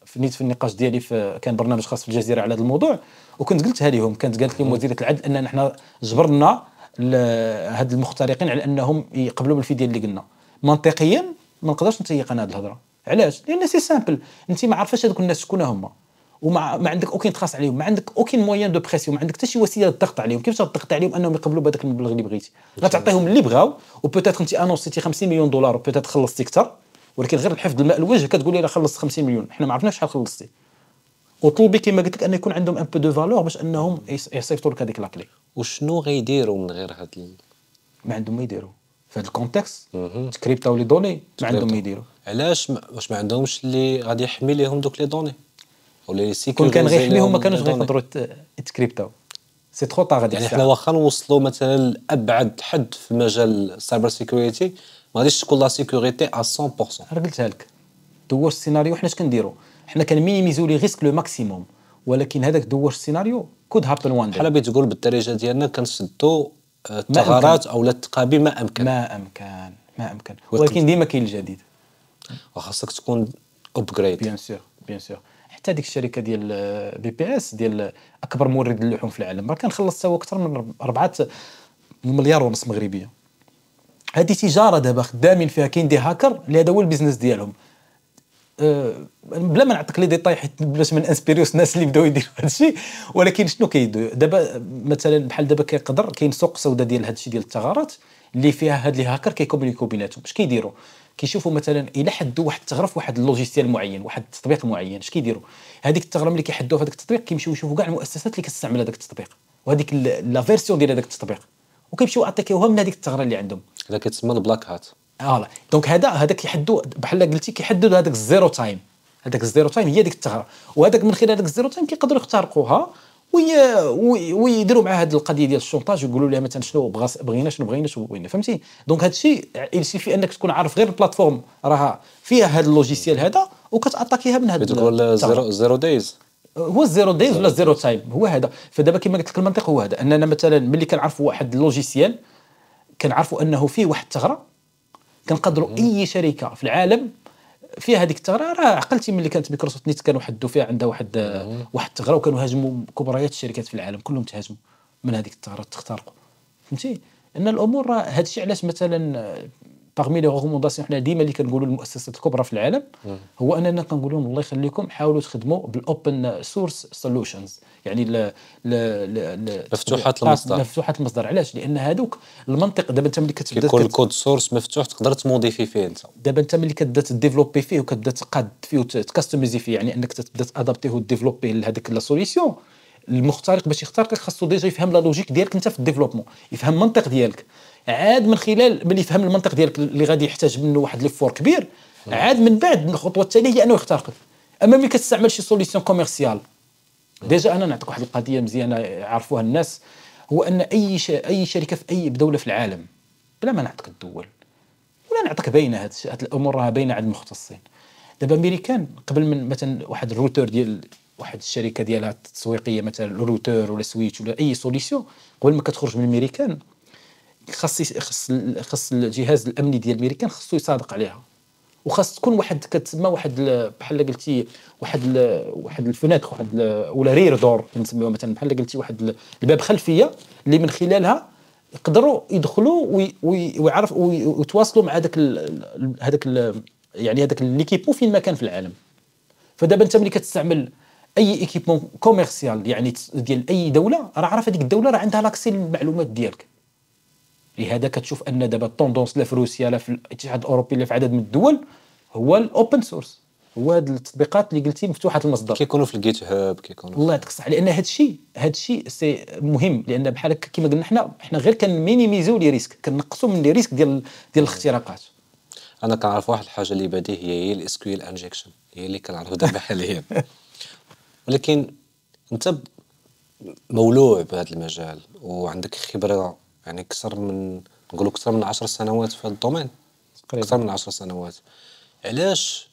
في نيت في النقاش ديالي في كان برنامج خاص في الجزيره على هذا الموضوع وكنت قلتها لهم كانت قالت لهم وزيره العدل اننا حنا جبرنا هاد المخترقين على انهم يقبلوا بالفيديو اللي قلنا منطقيا ما نقدرش نتيق انا هذه الهضره علاش لان سي سامبل انت ما عارفاش هذوك الناس شكون هما وما ما عندك اوكين تخاص عليهم ما عندك اوكين مويان دو بريسيون ما عندك حتى شي وسيله للضغط عليهم كيفاش تضغط عليهم انهم يقبلوا بهذاك المبلغ اللي بغيتي غتعطيهم اللي بغاو وبوتيتر انت انونسيتي 50 مليون دولار وبوتيتر خلصتي اكثر ولكن غير الحفظ الماء الوجه كتقول لي خلصت 50 مليون حنا ما عرفناش شحال خلصتي وطلبي كما قلت لك ان يكون عندهم ان بو دو فالور باش انهم يصيفطوا لك هذيك لاكلي وشنو غيديروا من غير هذا ما عندهم ما يديروا في هذا الكونتكست mhm. تكريبتاو لي دوني ما عندهم ما يديروا علاش واش ما عندهمش اللي غادي يحمي لهم دوك لي دوني ولا كون كان غيحميهم ما كانوش غيقدروا تكريبتاو سي ترو طاغ يعني حنا واخا نوصلوا مثلا لابعد حد في مجال السايبر سيكوريتي ما غاديش تكون لا سيكوريتي 100% راه قلتها لك دور السيناريو حنا اش كنديروا حنا كنمينيميزو لي ريسك لو ماكسيموم ولكن هذاك دور السيناريو كود هابن وان بحال بغيت تقول بالدارجه ديالنا كنسدو الثغرات او لتقى بما امكن ما امكن ما امكن ولكن ديما كاين الجديد وخاصك تكون ابجريد بيان سور بيان سور حتى ديك الشركه ديال بي بي اس ديال اكبر مورد للحوم في العالم راه كنخلص توا اكثر من 4 مليار ونص مغربيه هذه تجاره دابا خدامين فيها كاين دي هاكر اللي هذا هو البيزنس ديالهم أه، بلا ما نعطيك لي ديتاي حيت بلاش ما نانسبيريوش الناس اللي بداو يديروا هذا الشيء ولكن شنو كيدو دابا مثلا بحال دابا كيقدر كاين سوق سوداء ديال هذا الشيء ديال الثغرات اللي فيها هاد لي هاكر كيكومونيكو بيناتهم اش كيديروا كيشوفوا مثلا الى حدوا واحد الثغره في واحد اللوجيستيال معين واحد التطبيق معين اش كيديروا هذيك الثغره ملي كيحدوها في هذاك التطبيق كيمشيو يشوفوا كاع المؤسسات اللي كتستعمل هذاك التطبيق وهذيك لا فيرسيون ديال هذاك التطبيق وكيمشيو اتاكيوها من هذيك الثغره اللي عندهم هذا كتسمى البلاك هات فوالا دونك هذا هذا كيحدو بحال قلتي كيحدد هذاك الزيرو تايم هذاك الزيرو تايم هي ديك الثغره وهذاك من خلال هذاك الزيرو تايم كيقدروا يخترقوها ويديروا مع هذه القضيه ديال الشونطاج ويقولوا لها مثلا شنو بغينا شنو بغينا شنو بغينا فهمتي دونك هذا الشيء يكفي انك تكون عارف غير البلاتفورم راها فيها هذا اللوجيسيال هذا وكتاتاكيها من هذا تقول زيرو زيرو دايز هو الزيرو دايز ولا الزيرو تايم هو هذا فدابا كما قلت لك المنطق هو هذا اننا مثلا ملي كنعرفوا واحد اللوجيسيال كنعرفوا انه فيه واحد الثغره كنقدروا اي شركه في العالم فيها هذيك الثغره راه عقلتي ملي كانت مايكروسوفت نيت كانوا حدوا فيها عندها واحد واحد الثغره وكانوا هاجموا كبريات الشركات في العالم كلهم تهاجموا من هذيك الثغره تخترقوا فهمتي ان الامور راه هذا الشيء علاش مثلا باغمي لي ريكومونداسيون حنا ديما اللي كنقولوا للمؤسسات الكبرى في العالم هو اننا كنقول لهم الله يخليكم حاولوا تخدموا بالاوبن سورس سولوشنز يعني ل ل مفتوحات آه، المصدر مفتوحات المصدر علاش لان هذوك المنطق دابا انت ملي كتبدا كيكون الكود سورس مفتوح تقدر تموديفي فيه انت دابا انت ملي كتبدا تديفلوبي فيه وكتبدا تقاد فيه وتكستمايزي فيه يعني انك تبدا تادابتيه وتديفلوبيه لهذيك لا سوليسيون المخترق باش يخترقك خاصو ديجا يفهم لا لوجيك ديالك انت في الديفلوبمون يفهم المنطق ديالك عاد من خلال من يفهم المنطق ديالك اللي غادي يحتاج منه واحد ليفور كبير نعم. عاد من بعد الخطوه التاليه هي انه يخترق اما ملي كتستعمل شي سوليسيون نعم. كوميرسيال ديجا انا نعطيك واحد القضيه مزيانه يعرفوها الناس هو ان اي اي شركه في اي دوله في العالم بلا ما نعطيك الدول ولا نعطيك باينه هذه الامور راها باينه عند المختصين دابا امريكان قبل من مثلا واحد الروتور ديال واحد الشركه ديالها التسويقيه مثلا الروتور ولا سويتش ولا اي سوليسيون قبل ما كتخرج من الميريكان خاص خص خص الجهاز الامني ديال الميريكان خصو يصادق عليها وخاص تكون واحد كتسمى واحد بحال قلتي واحد واحد الفناتخ واحد ولا رير دور يعني نسميوها مثلا بحال قلتي واحد الباب خلفيه اللي من خلالها يقدروا يدخلوا ويعرفوا ويتواصلوا مع هذاك هذاك يعني هذاك ليكيبو فين ما كان في العالم فدابا انت ملي كتستعمل اي ايكيبمون كوميرسيال يعني ديال اي دوله راه عارف هذيك الدوله راه عندها لاكسي للمعلومات ديالك لهذا كتشوف ان دابا التوندونس لا في روسيا لا في الاتحاد الاوروبي لا في عدد من الدول هو الاوبن سورس هو هاد التطبيقات اللي قلتي مفتوحه المصدر كيكونوا في الجيت هاب كيكونوا الله يعطيك الصحه لان هاد الشيء هاد الشيء سي مهم لان بحال هكا كما قلنا حنا حنا غير كنمينيميزو لي ريسك كنقصوا من لي ريسك ديال ديال الاختراقات انا كنعرف واحد الحاجه اللي بديهيه هي هي الاسكويل انجكشن هي اللي كنعرفو دابا حاليا ولكن انت مولوع بهذا المجال وعندك خبره يعني اكثر من نقولوا اكثر من 10 سنوات في هذا الدومين اكثر من 10 سنوات علاش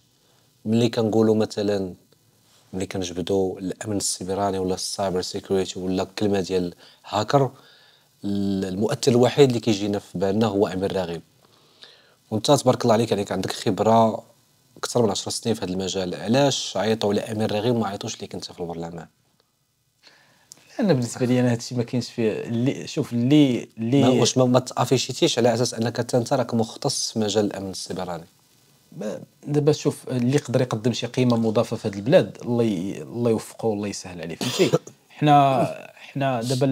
ملي كنقولوا مثلا ملي كنجبدوا الامن السيبراني ولا السايبر سيكوريتي ولا الكلمه ديال هاكر المؤثر الوحيد اللي كيجينا في بالنا هو امير راغب وانت تبارك الله عليك يعني عندك خبره اكثر من 10 سنين في هذا المجال علاش عيطوا على امير راغب وما عيطوش ليك انت في البرلمان انا بالنسبه لي انا هذا الشيء ما كاينش فيه اللي شوف اللي اللي واش ما, ما تافيشيتيش على اساس انك انت راك مختص في مجال الامن السيبراني دابا شوف اللي يقدر يقدم شي قيمه مضافه في هذه البلاد الله ي... الله يوفقه والله يسهل عليه فهمتي حنا حنا دابا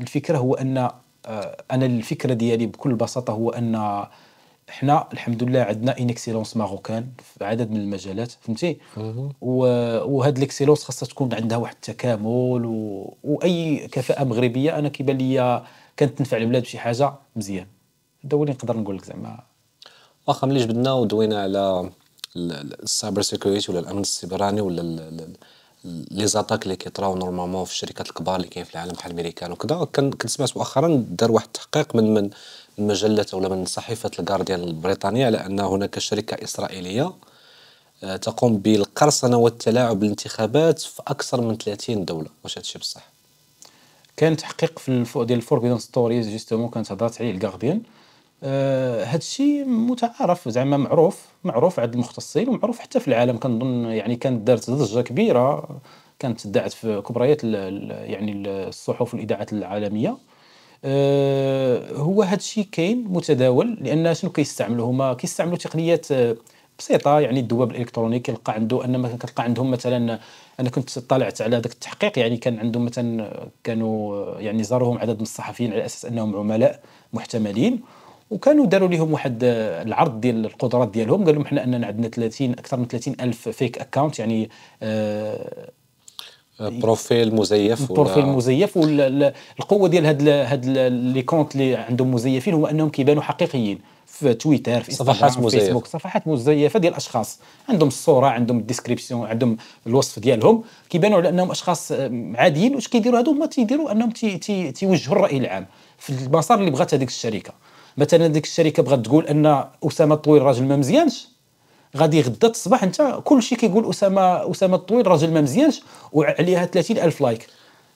الفكره هو ان آه، انا الفكره ديالي بكل بساطه هو ان حنا الحمد لله عندنا ان اكسيلونس ماروكان في عدد من المجالات فهمتي وهاد الاكسيلونس خاصها تكون عندها واحد التكامل و... واي كفاءه مغربيه انا كيبان ليا كانت تنفع البلاد بشي حاجه مزيان هذا هو اللي نقدر نقول لك زعما واخا ملي جبدنا ودوينا على السايبر سيكوريتي ولا الامن السيبراني ولا لي زاتاك اللي كيطراو نورمالمون في الشركات الكبار اللي كاين في العالم بحال ميريكان وكذا كنت سمعت مؤخرا دار واحد التحقيق من من مجلة ولا من صحيفة الغارديان البريطانية على أن هناك شركة إسرائيلية آه، تقوم بالقرصنة والتلاعب بالانتخابات في أكثر من 30 دولة واش هادشي بصح كان تحقيق في الفو ديال الفوربيدون ستوريز جوستومون كانت هضرت عليه الكارديان آه هادشي متعارف زعما معروف معروف عند المختصين ومعروف حتى في العالم كنظن يعني كانت دارت ضجه كبيره كانت دعت في كبريات يعني الصحف والاذاعات العالميه آه، هو هذا الشيء كاين متداول لان شنو كيستعملوا هما كيستعملوا تقنيات آه، بسيطه يعني الدواب الالكتروني كيلقى عنده ان كتلقى عندهم مثلا انا كنت طلعت على ذاك التحقيق يعني كان عندهم مثلا كانوا يعني زاروهم عدد من الصحفيين على اساس انهم عملاء محتملين وكانوا داروا لهم واحد آه، العرض ديال القدرات ديالهم قال لهم حنا اننا عندنا 30 اكثر من 30 الف فيك اكونت يعني آه آه، إيه. بروفيل مزيف بروفيل مزيف والقوه ديال هاد هاد لي كونت اللي عندهم مزيفين هو انهم كيبانوا حقيقيين في تويتر في صفحات مزيفه فيسبوك صفحات مزيفه ديال اشخاص عندهم الصوره عندهم الديسكريبسيون عندهم الوصف ديالهم كيبانوا على انهم اشخاص عاديين واش كيديروا هادو هما تيديروا انهم تي تي تيوجهوا الراي العام في المسار اللي بغات هذيك الشركه مثلا ديك الشركه بغات تقول ان اسامه الطويل راجل ما مزيانش غادي غدا تصبح انت كلشي كيقول اسامه اسامه الطويل راجل ما مزيانش وعليها 30000 لايك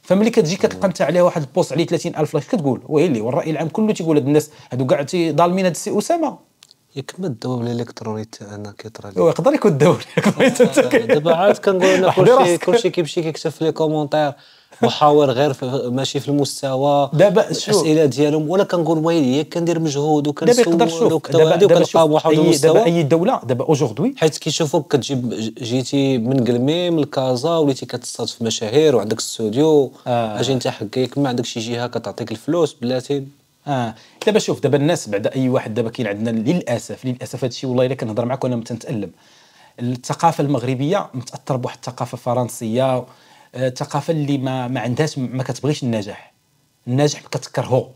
فملي كتجي كتلقى انت عليها واحد البوست عليه 30000 لايك كتقول ويلي والراي العام كله تيقول هاد الناس هادو كاع ظالمين هاد السي اسامه ياك ما الدواب الالكتروني تاعنا كيطرى لي يقدر يكون الدواب دابا عاد كنقول كلشي كلشي كيمشي كيكتب في لي كومونتير محاور غير ماشي في المستوى دابا الاسئله ديالهم ولا كنقول ويلي كندير مجهود وكنسول دابا يقدر وكنلقى واحد المستوى دابا اي دوله دابا اوجوردي حيت كيشوفوك كتجيب جيتي من من لكازا وليتي في مشاهير وعندك استوديو آه. اجي انت حكايك ما عندك شي جهه كتعطيك الفلوس بلاتي اه دابا شوف دابا الناس بعد اي واحد دابا كاين عندنا للاسف للاسف هادشي والله الا كنهضر معك وانا متنتالم الثقافه المغربيه متاثر بواحد الثقافه الفرنسيه الثقافه آه، اللي ما, ما عندهاش ما كتبغيش النجاح الناجح كتكرهو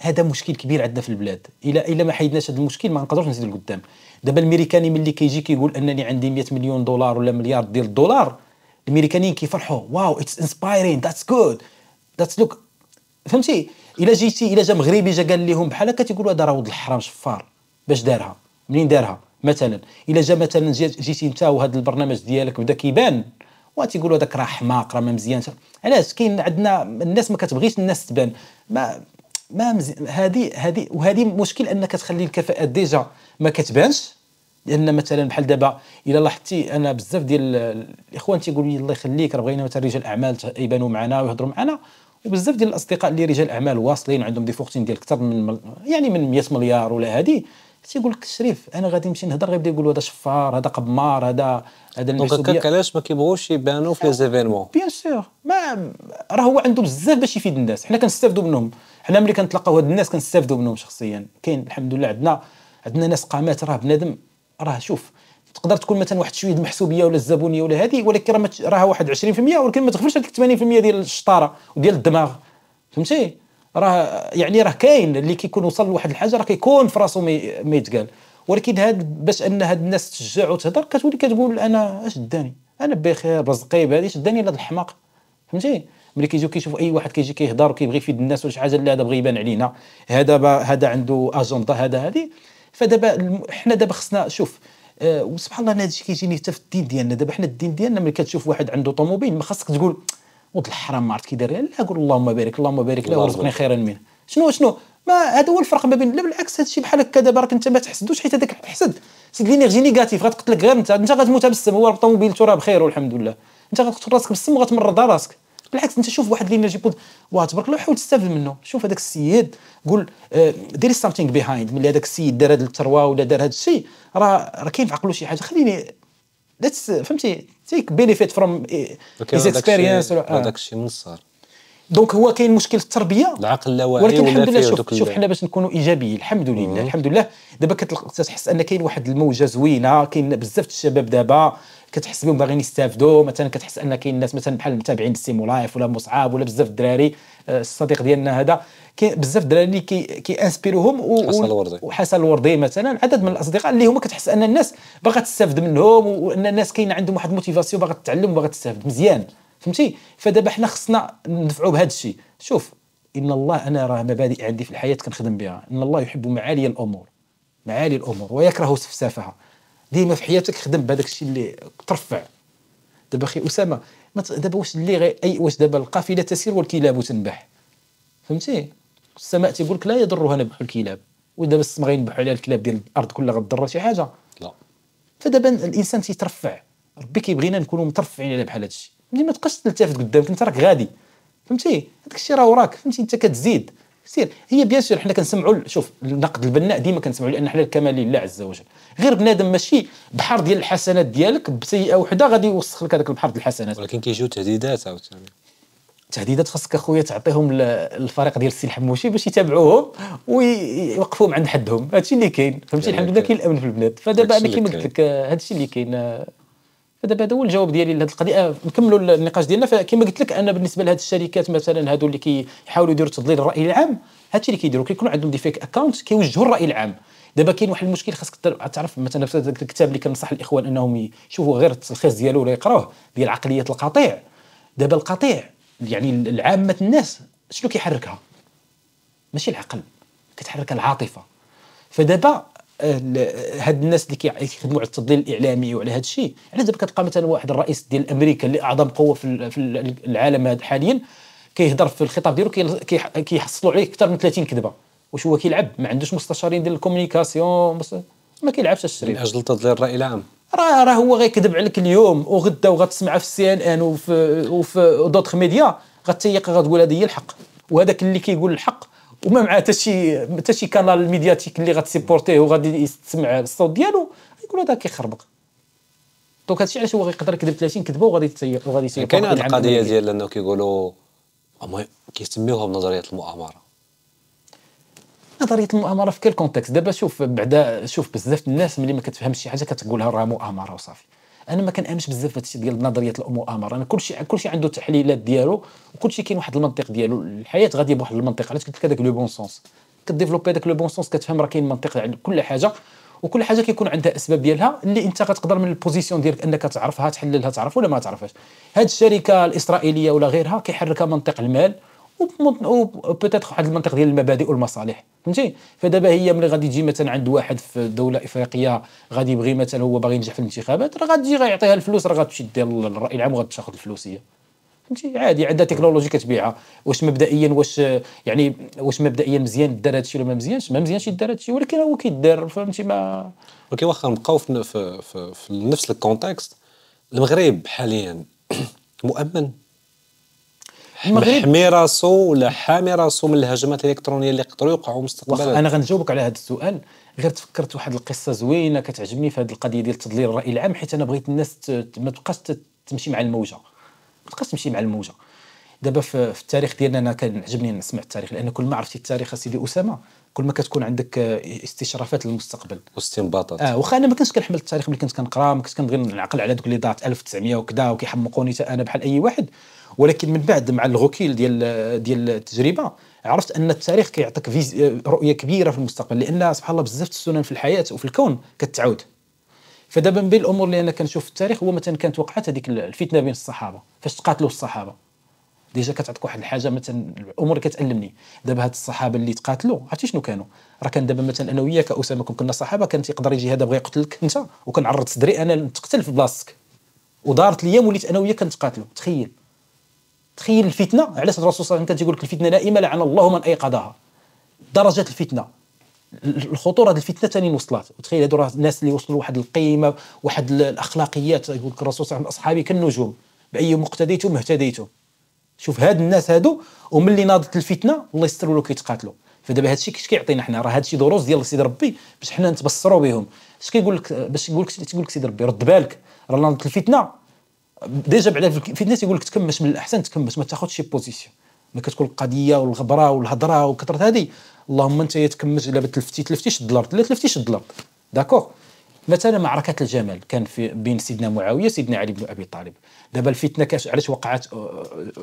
هذا مشكل كبير عندنا في البلاد الا الا ما حيدناش هذا المشكل ما غنقدروش نزيدو لقدام دابا الميريكاني ملي كيجي كيقول انني عندي 100 مليون دولار ولا مليار ديال الدولار الميريكانيين كيفرحوا واو اتس انسبايرين ذاتس جود ذاتس لوك فهمتي الا جيتي الا جا مغربي جا قال لهم بحال هكا تيقولوا هذا راه ولد الحرام شفار باش دارها منين دارها مثلا الا جا مثلا جيتي انت وهذا البرنامج ديالك بدا كيبان وتيقولوا هذاك راه حماق راه ما مزيانش علاش كاين عندنا الناس ما كتبغيش الناس تبان ما ما مزي... هذه هذه وهذه مشكل انك تخلي الكفاءات ديجا ما كتبانش لان مثلا بحال دابا الا لاحظتي انا بزاف ديال الاخوان تيقولوا لي الله يخليك راه بغينا مثلا رجال اعمال يبانوا معنا ويهضروا معنا وبزاف ديال الاصدقاء اللي رجال اعمال واصلين عندهم دي فورتين ديال اكثر من يعني من 100 مليار ولا هذه تيقول لك الشريف انا غادي نمشي نهضر غيبدا يقولوا هذا شفار هذا قمار هذا هذا دونك هكاك علاش ما كيبغوش يبانوا في لي زيفينمون بيان سور ما راه هو عنده بزاف باش يفيد الناس حنا كنستافدوا منهم حنا ملي كنتلاقاو هاد الناس كنستافدوا منهم شخصيا كاين الحمد لله عندنا عندنا ناس قامات راه بنادم راه شوف تقدر تكون مثلا واحد شويه المحسوبيه ولا الزبونيه ولا هذه ولكن راه واحد 20% ولكن ما تغفلش هذيك 80% ديال الشطاره وديال الدماغ فهمتي راه يعني راه كاين اللي كيكون وصل لواحد الحاجه راه كيكون في راسو ما يتقال ولكن هاد باش ان هاد الناس تشجع وتهضر كتولي كتقول انا اش داني انا بخير رزقي بهذه اش داني هذا الحماق فهمتي ملي كيجيو كيشوفوا اي واحد كيجي كيهضر وكيبغي يفيد الناس ولا شي حاجه لا هذا بغى يبان علينا هذا هذا عنده اجنده هذا هذه فدابا حنا دابا خصنا شوف أه وسبحان الله انا هادشي كيجيني حتى في الدين ديالنا دابا حنا الدين ديالنا ملي كتشوف واحد عنده طوموبيل ما خاصك تقول ود الحرام ما عرفت كي داير لا قول اللهم بارك اللهم بارك له ورزقني خيرا منه شنو شنو ما هذا هو الفرق ما بين لا بالعكس هذا الشيء بحال هكا دابا راك انت ما تحسدوش حيت هذاك الحسد سيد لينيرجي نيجاتيف غتقتلك غير انت انت غتموت بالسم هو طوموبيلته راه بخير والحمد لله انت غتقتل راسك بالسم وغتمرض راسك بالعكس انت شوف واحد لينيرجي بود واه تبارك الله حاول تستافد منه شوف هذاك السيد قول ديري سامثينغ بيهايند ملي هذاك السيد دار هذه الثروه ولا دار هذا الشيء راه راه كاين في عقله شي حاجه خليني فهمتي تيك بينيفيت فروم لي اكسبيريانس هذاك الشيء آه. من الصغر دونك هو كاين مشكل التربيه العقل اللاواعي ولكن الحمد لله شوف شوف حنا باش نكونوا ايجابيين الحمد لله الحمد لله دابا كتحس ان كاين واحد الموجه زوينه كاين بزاف الشباب دابا كتحس بهم باغيين يستافدوا مثلا كتحس ان كاين ناس مثلا بحال متابعين السيمو لايف ولا مصعب ولا بزاف الدراري آه، الصديق ديالنا هذا بزاف الدراري اللي كي و حسن الوردي وحسن الوردي مثلا عدد من الاصدقاء اللي هما كتحس ان الناس باغا تستافد منهم وان الناس كاين عندهم واحد الموتيفاسيون باغا تتعلم وباغا تستافد مزيان فهمتي فدابا حنا خصنا ندفعوا بهذا الشيء شوف ان الله انا راه مبادئ عندي في الحياه كنخدم بها ان الله يحب معالي الامور معالي الامور ويكره سفسافها ديما في حياتك خدم بهذاك الشيء اللي ترفع دابا اخي اسامه دابا واش اللي غي اي واش دابا القافله تسير والكلاب تنبح فهمتي السماء تيقول لك لا يضرها نبح الكلاب ودابا السما غينبحوا عليها الكلاب ديال الارض كلها غتضرها شي حاجه لا فدابا الانسان تيترفع ربي كيبغينا نكونوا مترفعين على بحال هادشي الشيء ملي ما تبقاش تلتفت قدامك انت راك غادي فهمتي هذاك الشيء راه وراك فهمتي انت كتزيد سير هي بيان سور حنا كنسمعوا شوف النقد البناء ديما كنسمعوا لان حنا الكمال لله عز وجل غير بنادم ماشي بحر ديال الحسنات ديالك بسيئه وحده غادي يوسخ لك هذاك البحر ديال الحسنات ولكن كيجيو تهديدات عاوتاني التهديدات خاصك اخويا تعطيهم الفريق ديال السي الحموشي باش يتابعوهم ويوقفوهم عند حدهم هادشي اللي كاين فهمتي يعني الحمد لله كاين الامن في البلاد فدابا انا كيما قلت لك هادشي اللي كاين فدابا هذا هو الجواب ديالي لهذ القضيه آه، نكملوا النقاش ديالنا فكما قلت لك انا بالنسبه لهاد الشركات مثلا هادو اللي كيحاولوا يديروا تضليل الراي العام هادشي اللي كيديروا كيكونوا عندهم دي فيك اكونت كيوجهوا الراي العام دابا كاين واحد المشكل خاصك تعرف مثلا في الكتاب اللي كنصح الاخوان انهم يشوفوا غير التلخيص ديالو ولا يقراوه ديال عقليه القطيع دابا القطيع يعني العامه الناس شنو كيحركها ماشي العقل كتحرك العاطفه فدابا آه، آه، هاد الناس اللي كيخدموا على التضليل الاعلامي وعلى هاد الشيء على دابا كتلقى مثلا واحد الرئيس ديال امريكا اللي اعظم قوه في, في العالم هذا حاليا كيهضر في الخطاب ديالو كيحصلوا عليه اكثر من 30 كذبه واش هو كيلعب ما عندوش مستشارين ديال الكومونيكاسيون ما كيلعبش الشريط من اجل تضليل الراي العام راه راه هو غيكذب عليك اليوم وغدا وغتسمع في السي ان ان وفي وفي دوطخ ميديا غتيق غتقول هذه هي الحق وهذاك اللي كيقول الحق وما معاه حتى شي حتى شي كانال ميدياتيك اللي غتسيبورتيه وغادي تسمع الصوت ديالو يقول هذا كيخربق دونك هادشي علاش هو غيقدر يكذب 30 كذبه وغادي تسيق وغادي يسيق كاين هاد القضيه ديال انه كيقولوا كيسميوها بنظريه المؤامره نظريه المؤامره في كل كونتكست دابا شوف بعدا شوف بزاف الناس ملي ما كتفهمش شي حاجه كتقولها راه مؤامره وصافي انا ما كنامنش بزاف في هادشي ديال نظريه المؤامره انا كلشي كلشي عنده تحليلات ديالو وكلشي كاين واحد المنطق ديالو الحياه غاديه بواحد المنطق علاش قلت لك هذاك لو بون سونس كديفلوبي هذاك لو بون سونس كتفهم راه كاين منطق عند كل حاجه وكل حاجه كيكون عندها اسباب ديالها اللي انت غتقدر من البوزيسيون ديالك انك تعرفها تحللها تعرف ولا ما تعرفهاش هاد الشركه الاسرائيليه ولا غيرها كيحركها منطق المال وبوتيتر واحد المنطق ديال المبادئ والمصالح فهمتي فدابا هي ملي غادي تجي مثلا عند واحد في دوله افريقيه غادي يبغي مثلا هو باغي ينجح في الانتخابات راه غادي غيعطيها الفلوس راه غتمشي دير الراي العام وغتاخذ الفلوس هي فهمتي عادي عندها تكنولوجي كتبيعها واش مبدئيا واش يعني واش مبدئيا مزيان دار هادشي ولا ما مزيانش ما مزيانش يدار هادشي ولكن هو كيدار فهمتي ما ولكن واخا نبقاو في, في, في, في نفس الكونتكست المغرب حاليا مؤمن المغرب محمي راسو ولا حامي راسو من الهجمات الالكترونيه اللي يقدروا يوقعوا مستقبلا انا غنجاوبك على هذا السؤال غير تفكرت واحد القصه زوينه كتعجبني في هذه القضيه ديال تضليل الراي العام حيت انا بغيت الناس ما تبقاش تمشي مع الموجه ما تبقاش تمشي مع الموجه دابا في التاريخ ديالنا انا كنعجبني نسمع التاريخ لان كل ما عرفتي التاريخ سيدي اسامه كل ما كتكون عندك آه، استشرافات للمستقبل واستنباطات اه واخا انا ما كنتش كنحمل التاريخ ملي كنت كنقرا ما كنتش كنبغي نعقل على دوك لي دات 1900 وكذا وكيحمقوني حتى انا بحال اي واحد ولكن من بعد مع الغوكيل ديال ديال التجربه عرفت ان التاريخ كيعطيك رؤيه كبيره في المستقبل لان سبحان الله بزاف السنن في الحياه وفي الكون كتعاود فدابا من بين الامور اللي انا كنشوف في التاريخ هو مثلا كانت وقعت هذيك الفتنه بين الصحابه فاش تقاتلوا الصحابه ديجا كتعطيك واحد الحاجه مثلا الامور كتالمني دابا هاد الصحابه اللي تقاتلوا عرفتي شنو كانوا راه كان دابا مثلا انا وياك اسامه كنا صحابه كان تيقدر يجي هذا بغى يقتلك انت وكنعرض صدري انا نتقتل في بلاصتك ودارت ليام وليت انا وياك كنتقاتلوا تخيل تخيل الفتنه علاش الرسول صلى الله عليه وسلم كان تيقول لك الفتنه نائمه لعن الله من ايقظها درجه الفتنه الخطوره ديال الفتنه ثاني وصلت وتخيل هادو الناس اللي وصلوا لواحد القيمه واحد الاخلاقيات يقول لك الرسول صلى الله عليه وسلم اصحابي كالنجوم بايهم اقتديتم اهتديتم شوف هاد الناس هادو هما اللي ناضت الفتنه الله يستر ولو كيتقاتلوا فدابا هادشي كيش كيعطينا حنا راه هادشي دروس ديال سيدي ربي باش حنا نتبصروا بهم اش كيقول لك باش يقول لك تيقول لك سيدي ربي رد بالك راه ناضت الفتنه ديجا بعدا في الناس يقول لك تكمش من الاحسن تكمش ما تاخذش بوزيسيون ما كتكون القضيه والغبره والهضره وكثرت هذه اللهم انت تكمش الا تلفتي تلفتي شد الارض لا تلفتي شد الارض داكوغ مثلا معركه الجمال كان في بين سيدنا معاويه سيدنا علي بن ابي طالب دابا الفتنه كاش علاش وقعت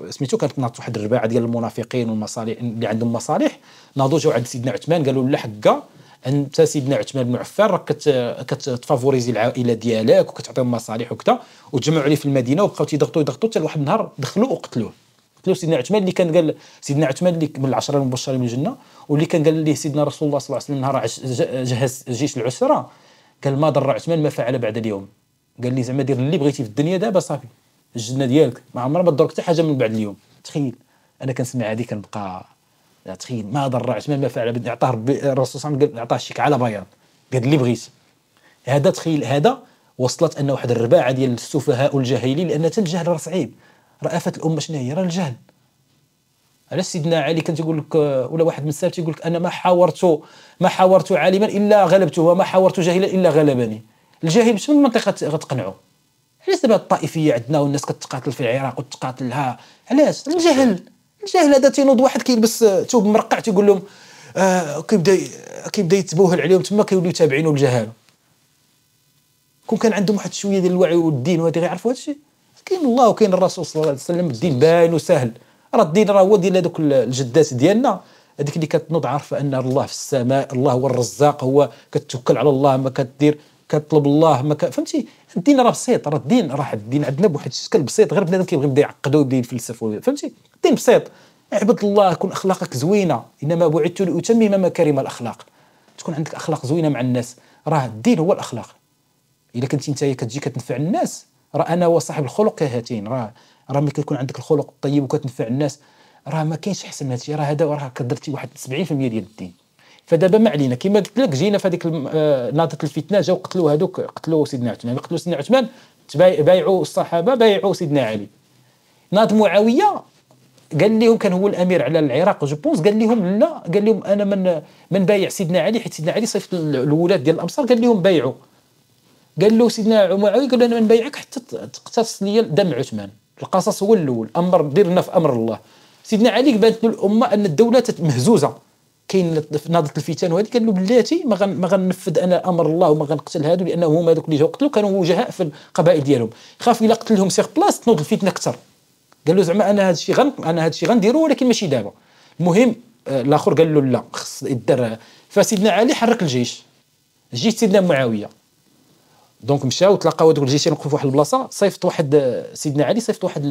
سميتو كانت ناضت واحد الرباعه ديال المنافقين والمصالح اللي عندهم مصالح ناضوا جاو عند سيدنا عثمان قالوا لا حكا انت سيدنا عثمان بن عفان راك كتفافوريزي العائله ديالك وكتعطيهم مصالح وكذا وتجمعوا عليه في المدينه وبقاو تيضغطوا يضغطوا حتى واحد النهار دخلوا وقتلوه قتلوا سيدنا عثمان اللي كان قال سيدنا عثمان اللي من العشره المبشرين من الجنه واللي كان قال ليه سيدنا رسول الله صلى الله عليه وسلم نهار جهز جيش العسره قال ما ضر عثمان ما فعل بعد اليوم قال لي زعما دير اللي بغيتي في الدنيا دابا صافي الجنه ديالك ما عمرها ما تضرك حتى حاجه من بعد اليوم تخيل انا كنسمع هذه كنبقى لا تخيل ما ضر عثمان ما فعل بدنا نعطاه الرسول صلى الله عليه وسلم اعطاه الشيك على بياض قال اللي بغيت هذا تخيل هذا وصلت انه واحد الرباعه ديال السفهاء الجاهلين لان حتى الجهل راه صعيب رأفة الامه شنو هي راه الجهل على سيدنا علي كان تيقول لك ولا واحد من السلف تيقول لك انا ما حاورت ما حاورت عالما الا غلبته وما حاورت جاهلا الا غلبني الجاهل شنو المنطقه غتقنعو علاش دابا الطائفيه عندنا والناس كتقاتل في العراق وتقاتلها علاش الجهل الجاهل هذا تينوض واحد كيلبس ثوب آه، مرقع تيقول لهم آه كيبدا كيبدا يتبوهل عليهم تما كيوليو تابعينه الجهاله كون كان عندهم واحد شويه ديال الوعي والدين وهذه غيعرفوا هذا الشيء كاين الله وكاين الرسول صلى الله عليه وسلم الدين باين وسهل راه الدين راه هو ديال هذوك الجدات ديالنا هذيك اللي كتنوض عارفه ان الله في السماء الله هو الرزاق هو كتوكل على الله ما كدير كطلب الله ما ك... فهمتي الدين راه بسيط راه الدين راه الدين عندنا بواحد الشكل بسيط غير بنادم كيبغي يبدا يعقد ويبدا يفلسف فهمتي الدين بسيط اعبد الله كون اخلاقك زوينه انما بعثت لاتمم مكارم الاخلاق تكون عندك اخلاق زوينه مع الناس راه الدين هو الاخلاق اذا كنت انت كتجي كتنفع الناس راه انا وصاحب الخلق هاتين راه راه ملي كيكون عندك الخلق الطيب وكتنفع الناس راه ما كاينش احسن من هادشي راه هذا راه كدرتي واحد 70% ديال الدين فدابا ما علينا كما قلت لك جينا في هذيك آه، ناضه الفتنه جاو قتلوا هذوك قتلوا سيدنا عثمان قتلوا سيدنا عثمان بايعوا الصحابه بايعوا سيدنا علي ناض معاويه قال لهم كان هو الامير على العراق جو بونس قال لهم لا قال لهم انا من من بايع سيدنا علي حيت سيدنا علي صيفط الولاة ديال الامصار قال لهم بايعوا قال له سيدنا معاويه قال له انا من بايعك حتى تقتص لي دم عثمان القصص هو الاول امر دير لنا في امر الله سيدنا علي بانت له الامه ان الدوله مهزوزه كاين نهضة الفتن وهذه قال له بلاتي ما غنفذ انا امر الله وما غنقتل هادو لانه هما هذوك اللي جاو قتلوا كانوا وجهاء في القبائل ديالهم خاف الا قتلهم سيغ بلاص تنوض الفتنه اكثر قال له زعما انا هذا الشيء غن انا هذا الشيء غنديرو ولكن ماشي دابا المهم آه، الاخر قال له لا خص يدير آه، فسيدنا علي حرك الجيش جيش سيدنا معاويه دونك مشاو تلاقاو هذوك الجيشين وقفوا في واحد البلاصه صيفط واحد آه، سيدنا علي صيفط واحد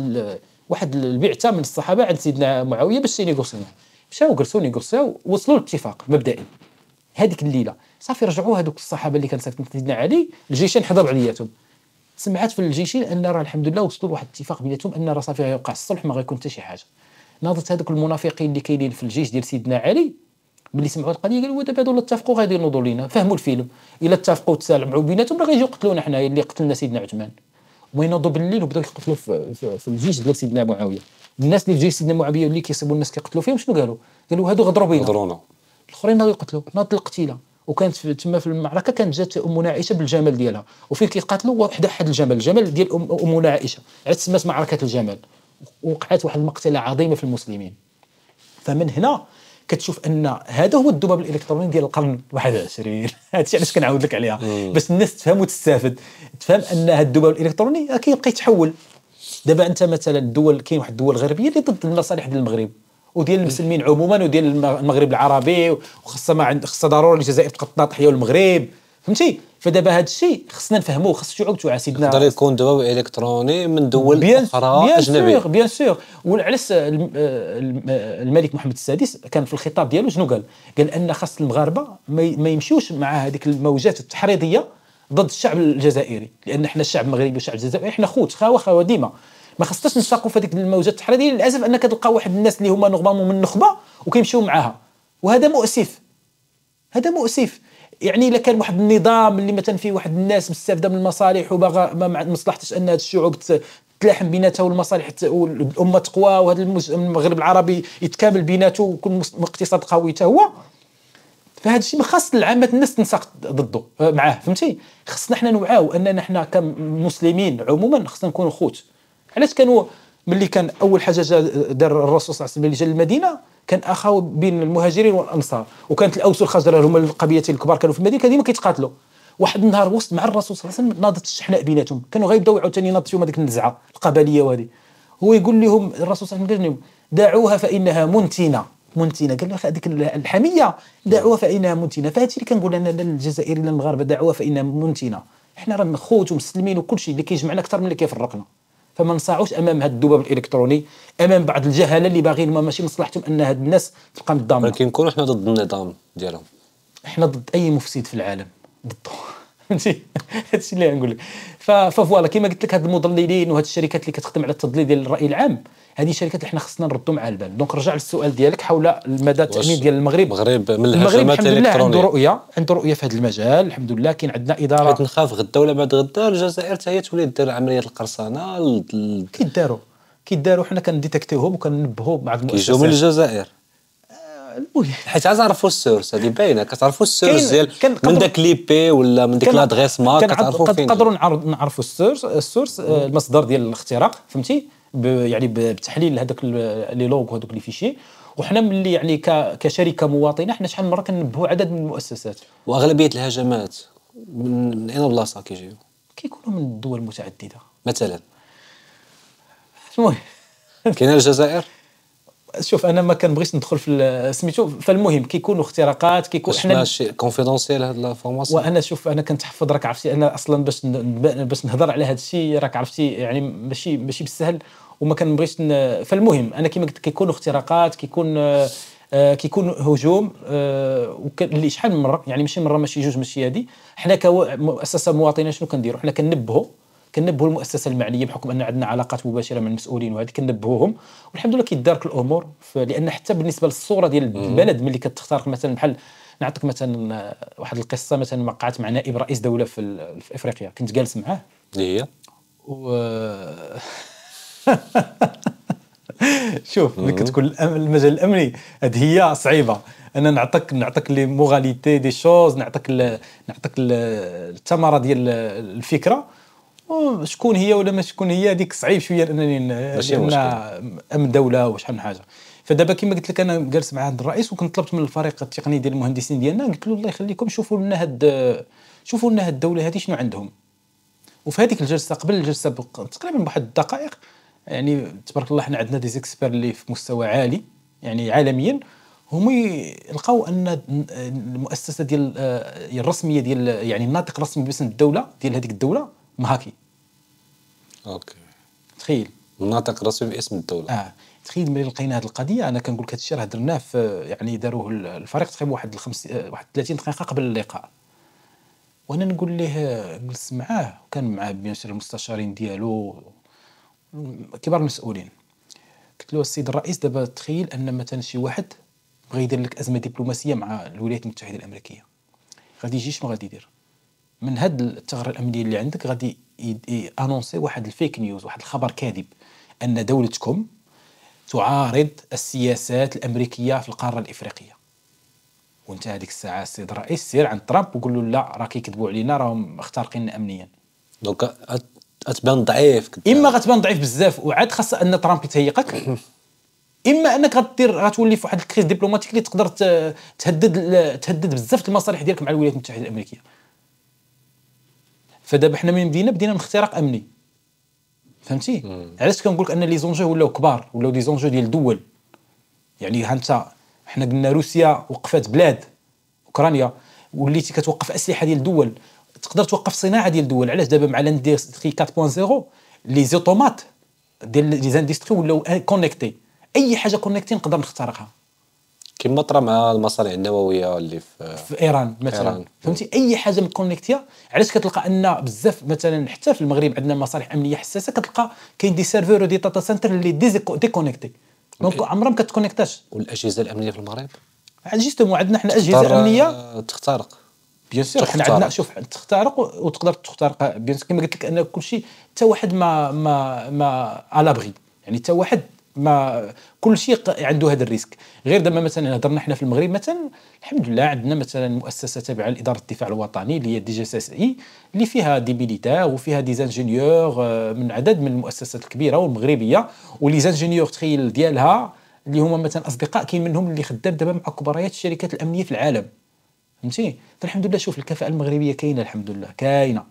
واحد البعثه من الصحابه عند سيدنا معاويه باش ينيغوسيو معاه مشاو جلسوا نيغوسيو وصلوا لاتفاق مبدئي هذيك الليله صافي رجعوا هذوك الصحابه اللي كان ساكن سيدنا علي الجيشين حضر علياتهم سمعت في الجيشين ان راه الحمد لله وصلوا لواحد الاتفاق بيناتهم ان راه صافي غيوقع الصلح ما غيكون حتى شي حاجه ناضت هذوك المنافقين اللي كاينين في الجيش ديال سيدنا علي ملي سمعوا القضيه قالوا دابا هادو اتفقوا غادي ينوضوا لينا فهموا الفيلم الا اتفقوا تسالموا بيناتهم راه غيجيو يقتلونا حنايا اللي قتلنا سيدنا عثمان وينوضوا بالليل وبداو يقتلوا في, في, في الجيش ديال سيدنا معاويه الناس اللي في جيش سيدنا معاويه واللي كيصيبوا الناس كيقتلوا فيهم شنو قالوا؟ قالوا هادو غدروا بينا غدرونا الاخرين ناضوا يقتلوا ناضت القتيله وكانت تما في المعركه كانت جات امنا عائشه بالجمل ديالها وفين كيقاتلوا وحده حد الجمل الجمل ديال امنا عائشه عاد تسمات معركه الجمل وقعت واحد المقتله عظيمه في المسلمين فمن هنا كتشوف ان هذا هو الذباب الالكتروني ديال القرن 21 هادشي علاش كنعاود لك عليها باش الناس تفهم وتستافد تفهم ان هذا الذباب الالكتروني كيبقى يتحول دابا انت مثلا الدول كاين واحد الدول غربيه اللي ضد المصالح ديال المغرب وديال المسلمين عموما وديال المغرب العربي وخاصه ما عند خاصه ضروري الجزائر تبقى تناطحيه والمغرب فهمتي فدابا هذا الشيء خصنا نفهموه الشعوب شعوب سيدنا يقدر يكون دواء الكتروني من دول بيان اخرى اجنبيه بيان سور بيان سيغ الملك محمد السادس كان في الخطاب ديالو شنو قال؟ قال ان خاص المغاربه ما يمشيوش مع هذيك الموجات التحريضيه ضد الشعب الجزائري لان احنا الشعب المغربي والشعب الجزائري احنا خوت خاوه خاوه ديما ما خصناش نساقوا في هذيك الموجات التحريريه للاسف انك تلقى واحد الناس اللي هما نورمالمون من النخبه وكيمشيو معاها وهذا مؤسف هذا مؤسف يعني الا كان واحد النظام اللي مثلا فيه واحد الناس مستافده من المصالح وباغا ما مصلحتش ان هاد الشعوب تلاحم بيناتها والمصالح والامه تقوى وهذا المغرب العربي يتكامل بيناته ويكون اقتصاد قوي حتى هو فهذا الشيء ما خاص العامه الناس تنساق ضده معاه فهمتي خصنا حنا نوعاو اننا حنا كمسلمين عموما خصنا نكونوا خوت علاش كانوا ملي كان اول حاجه جا دار الرسول صلى الله عليه وسلم جا للمدينه كان اخاو بين المهاجرين والانصار وكانت الاوس والخزرج هما القبيلتين الكبار كانوا في المدينه ديما كيتقاتلوا واحد النهار وسط مع الرسول صلى الله عليه وسلم ناضت الشحناء بيناتهم كانوا غيبداو عاوتاني ناضت فيهم هذيك النزعه القبليه وهذه هو يقول لهم الرسول صلى الله عليه وسلم دعوها فانها منتنه منتنه قال له هذيك الحميه دعوه فانها منتنه فهادشي اللي كنقول انا للجزائريين المغاربه دعوه فانها منتنه حنا راه خوت ومسلمين وكل شيء اللي كيجمعنا اكثر من اللي كيفرقنا فما نصاعوش امام هذا الذباب الالكتروني امام بعض الجهله اللي باغيين ماشي مصلحتهم ان هاد الناس تبقى متضامنه ولكن نكونوا حنا ضد النظام ديالهم حنا ضد اي مفسد في العالم ضده فهمتي هادشي اللي غنقول لك ففوالا كما قلت لك هاد المضللين وهاد الشركات اللي كتخدم على التضليل ديال الراي العام هذه الشركات اللي حنا خصنا نردو معها البال دونك رجع للسؤال ديالك حول المدى التامين ديال المغرب المغرب من المغرب الحمد لله عنده رؤيه عنده رؤيه في هذا المجال الحمد لله كاين عندنا اداره حيت نخاف غدا ولا بعد غدا الجزائر حتى هي تولي دير عمليه القرصنه كيداروا كيداروا حنا كنديتكتيوهم وكننبهوا مع المؤسسات كيجيو من الجزائر آه، المهم حيت عرفوا السورس هذه باينه كتعرفوا السورس ديال من داك لي بي ولا من ديك لادغيس ما كتعرفوا فين نقدروا نعرفوا السورس السورس آه، المصدر ديال الاختراق فهمتي يعني بتحليل هذوك لي لوغ وهذوك لي فيشي وحنا ملي يعني كشركه مواطنه حنا شحال من مره كننبهوا عدد من المؤسسات واغلبيه الهجمات من, من اين بلاصه كيجيو؟ كيكونوا من الدول المتعدده مثلا المهم كاينه الجزائر شوف انا ما كنبغيش ندخل في سميتو فالمهم كيكونوا اختراقات كيكون حنا ماشي كونفيدونسيال هاد لافورماسيون وانا شوف انا كنتحفظ راك عرفتي انا اصلا باش باش نهضر على هذا الشيء راك عرفتي يعني ماشي ماشي بالسهل وما كنبغيش فالمهم انا كما قلت كيكونوا اختراقات كيكون آه، كيكون هجوم آه، اللي شحال من مره يعني ماشي مره ماشي جوج ماشي هادي حنا كمؤسسه مواطنه شنو كنديروا حنا كنبهوا كنبهوا المؤسسه المعنيه بحكم ان عندنا علاقات مباشره مع المسؤولين وهذه كنبهوهم والحمد لله كيدارك الامور لان حتى بالنسبه للصوره ديال البلد ملي كتخترق مثلا بحال نعطيك مثلا واحد القصه مثلا وقعت مع نائب رئيس دوله في, في افريقيا كنت جالس معاه إيه هي و شوف ملي كتكون المجال الامني هذه هي صعيبه انا نعطيك نعطيك لي موغاليتي دي شوز نعطيك نعطيك الثمره ديال الفكره شكون هي ولا ما شكون هي هذيك صعيب شويه انني امن دوله وشحال من حاجه فدابا كما قلت لك انا جالس مع هذا الرئيس وكنت طلبت من الفريق التقني ديال المهندسين ديالنا قلت له الله يخليكم شوفوا لنا هاد شوفوا لنا هاد الدوله هذه شنو عندهم وفي هذيك الجلسه قبل الجلسه تقريبا بواحد الدقائق يعني تبارك الله حنا عندنا دي زيكسبير اللي في مستوى عالي يعني عالميا هم لقاو ان المؤسسه ديال آه، الرسميه ديال يعني الناطق الرسمي باسم الدوله ديال هذيك الدوله مهاكي اوكي تخيل الناطق الرسمي باسم الدوله اه تخيل ملي لقينا هذه القضيه انا كنقول لك هذا الشيء راه درناه في يعني داروه الفريق تقريبا واحد الخمس آه، واحد 30 دقيقه قبل اللقاء وانا نقول ليه جلست معاه وكان معاه بيان سور المستشارين ديالو كبار المسؤولين قلت له السيد الرئيس دابا تخيل ان مثلا شي واحد بغى يدير لك ازمه دبلوماسيه مع الولايات المتحده الامريكيه غادي يجي شنو غادي يدير من هاد الثغره الامنيه اللي عندك غادي انونسي واحد الفيك نيوز واحد الخبر كاذب ان دولتكم تعارض السياسات الامريكيه في القاره الافريقيه وانت هذيك الساعه السيد الرئيس سير عند ترامب وقول له لا راه كيكذبوا علينا راهم مخترقين امنيا دونك غتبان ضعيف اما غتبان ضعيف بزاف وعاد خاص ان ترامب يتهيقك اما انك غدير غتولي في واحد الكريز ديبلوماتيك اللي تقدر تهدد تهدد بزاف المصالح ديالك مع الولايات المتحده الامريكيه فدابا حنا من بدينا بدينا من اختراق امني فهمتي علاش كنقول لك ان لي زونجو ولاو كبار ولاو دي زونجو ديال الدول يعني ها انت حنا قلنا روسيا وقفات بلاد اوكرانيا وليتي كتوقف اسلحه ديال الدول تقدر توقف صناعه ديال الدول علاش دابا مع لاندستري 4.0 لي زوتومات ديال لي زاندستري ولاو كونيكتي اي حاجه كونيكتي نقدر نخترقها كما طرا مع المصانع النوويه اللي في, في ايران مثلا إيران. فهمتي اي حاجه متكونيكتيا علاش كتلقى ان بزاف مثلا حتى في المغرب عندنا مصالح امنيه حساسه كتلقى كاين دي سيرفور ودي داتا سنتر اللي ديكونيكتي دونك عمرها ما كتكونيكتاش والاجهزه الامنيه في المغرب آه، جيستومون عندنا حنا اجهزه امنيه تخترق بيان سور حنا عندنا شوف تخترق وتقدر تخترق بيان كما قلت لك ان كل شيء حتى واحد ما ما ما الابغي يعني حتى واحد ما كل شيء عنده هذا الريسك غير دابا مثلا هضرنا حنا في المغرب مثلا الحمد لله عندنا مثلا مؤسسه تابعه لاداره الدفاع الوطني اللي هي دي جي اس اس اي اللي فيها دي ميليتار وفيها دي زانجينيور آه، من عدد من المؤسسات الكبيره والمغربيه ولي زانجينيور تخيل ديالها اللي هما مثلا اصدقاء كاين منهم اللي خدام دابا مع كبريات الشركات الامنيه في العالم فهمتي فالحمد لله شوف الكفاءه المغربيه كاينه الحمد لله كاينه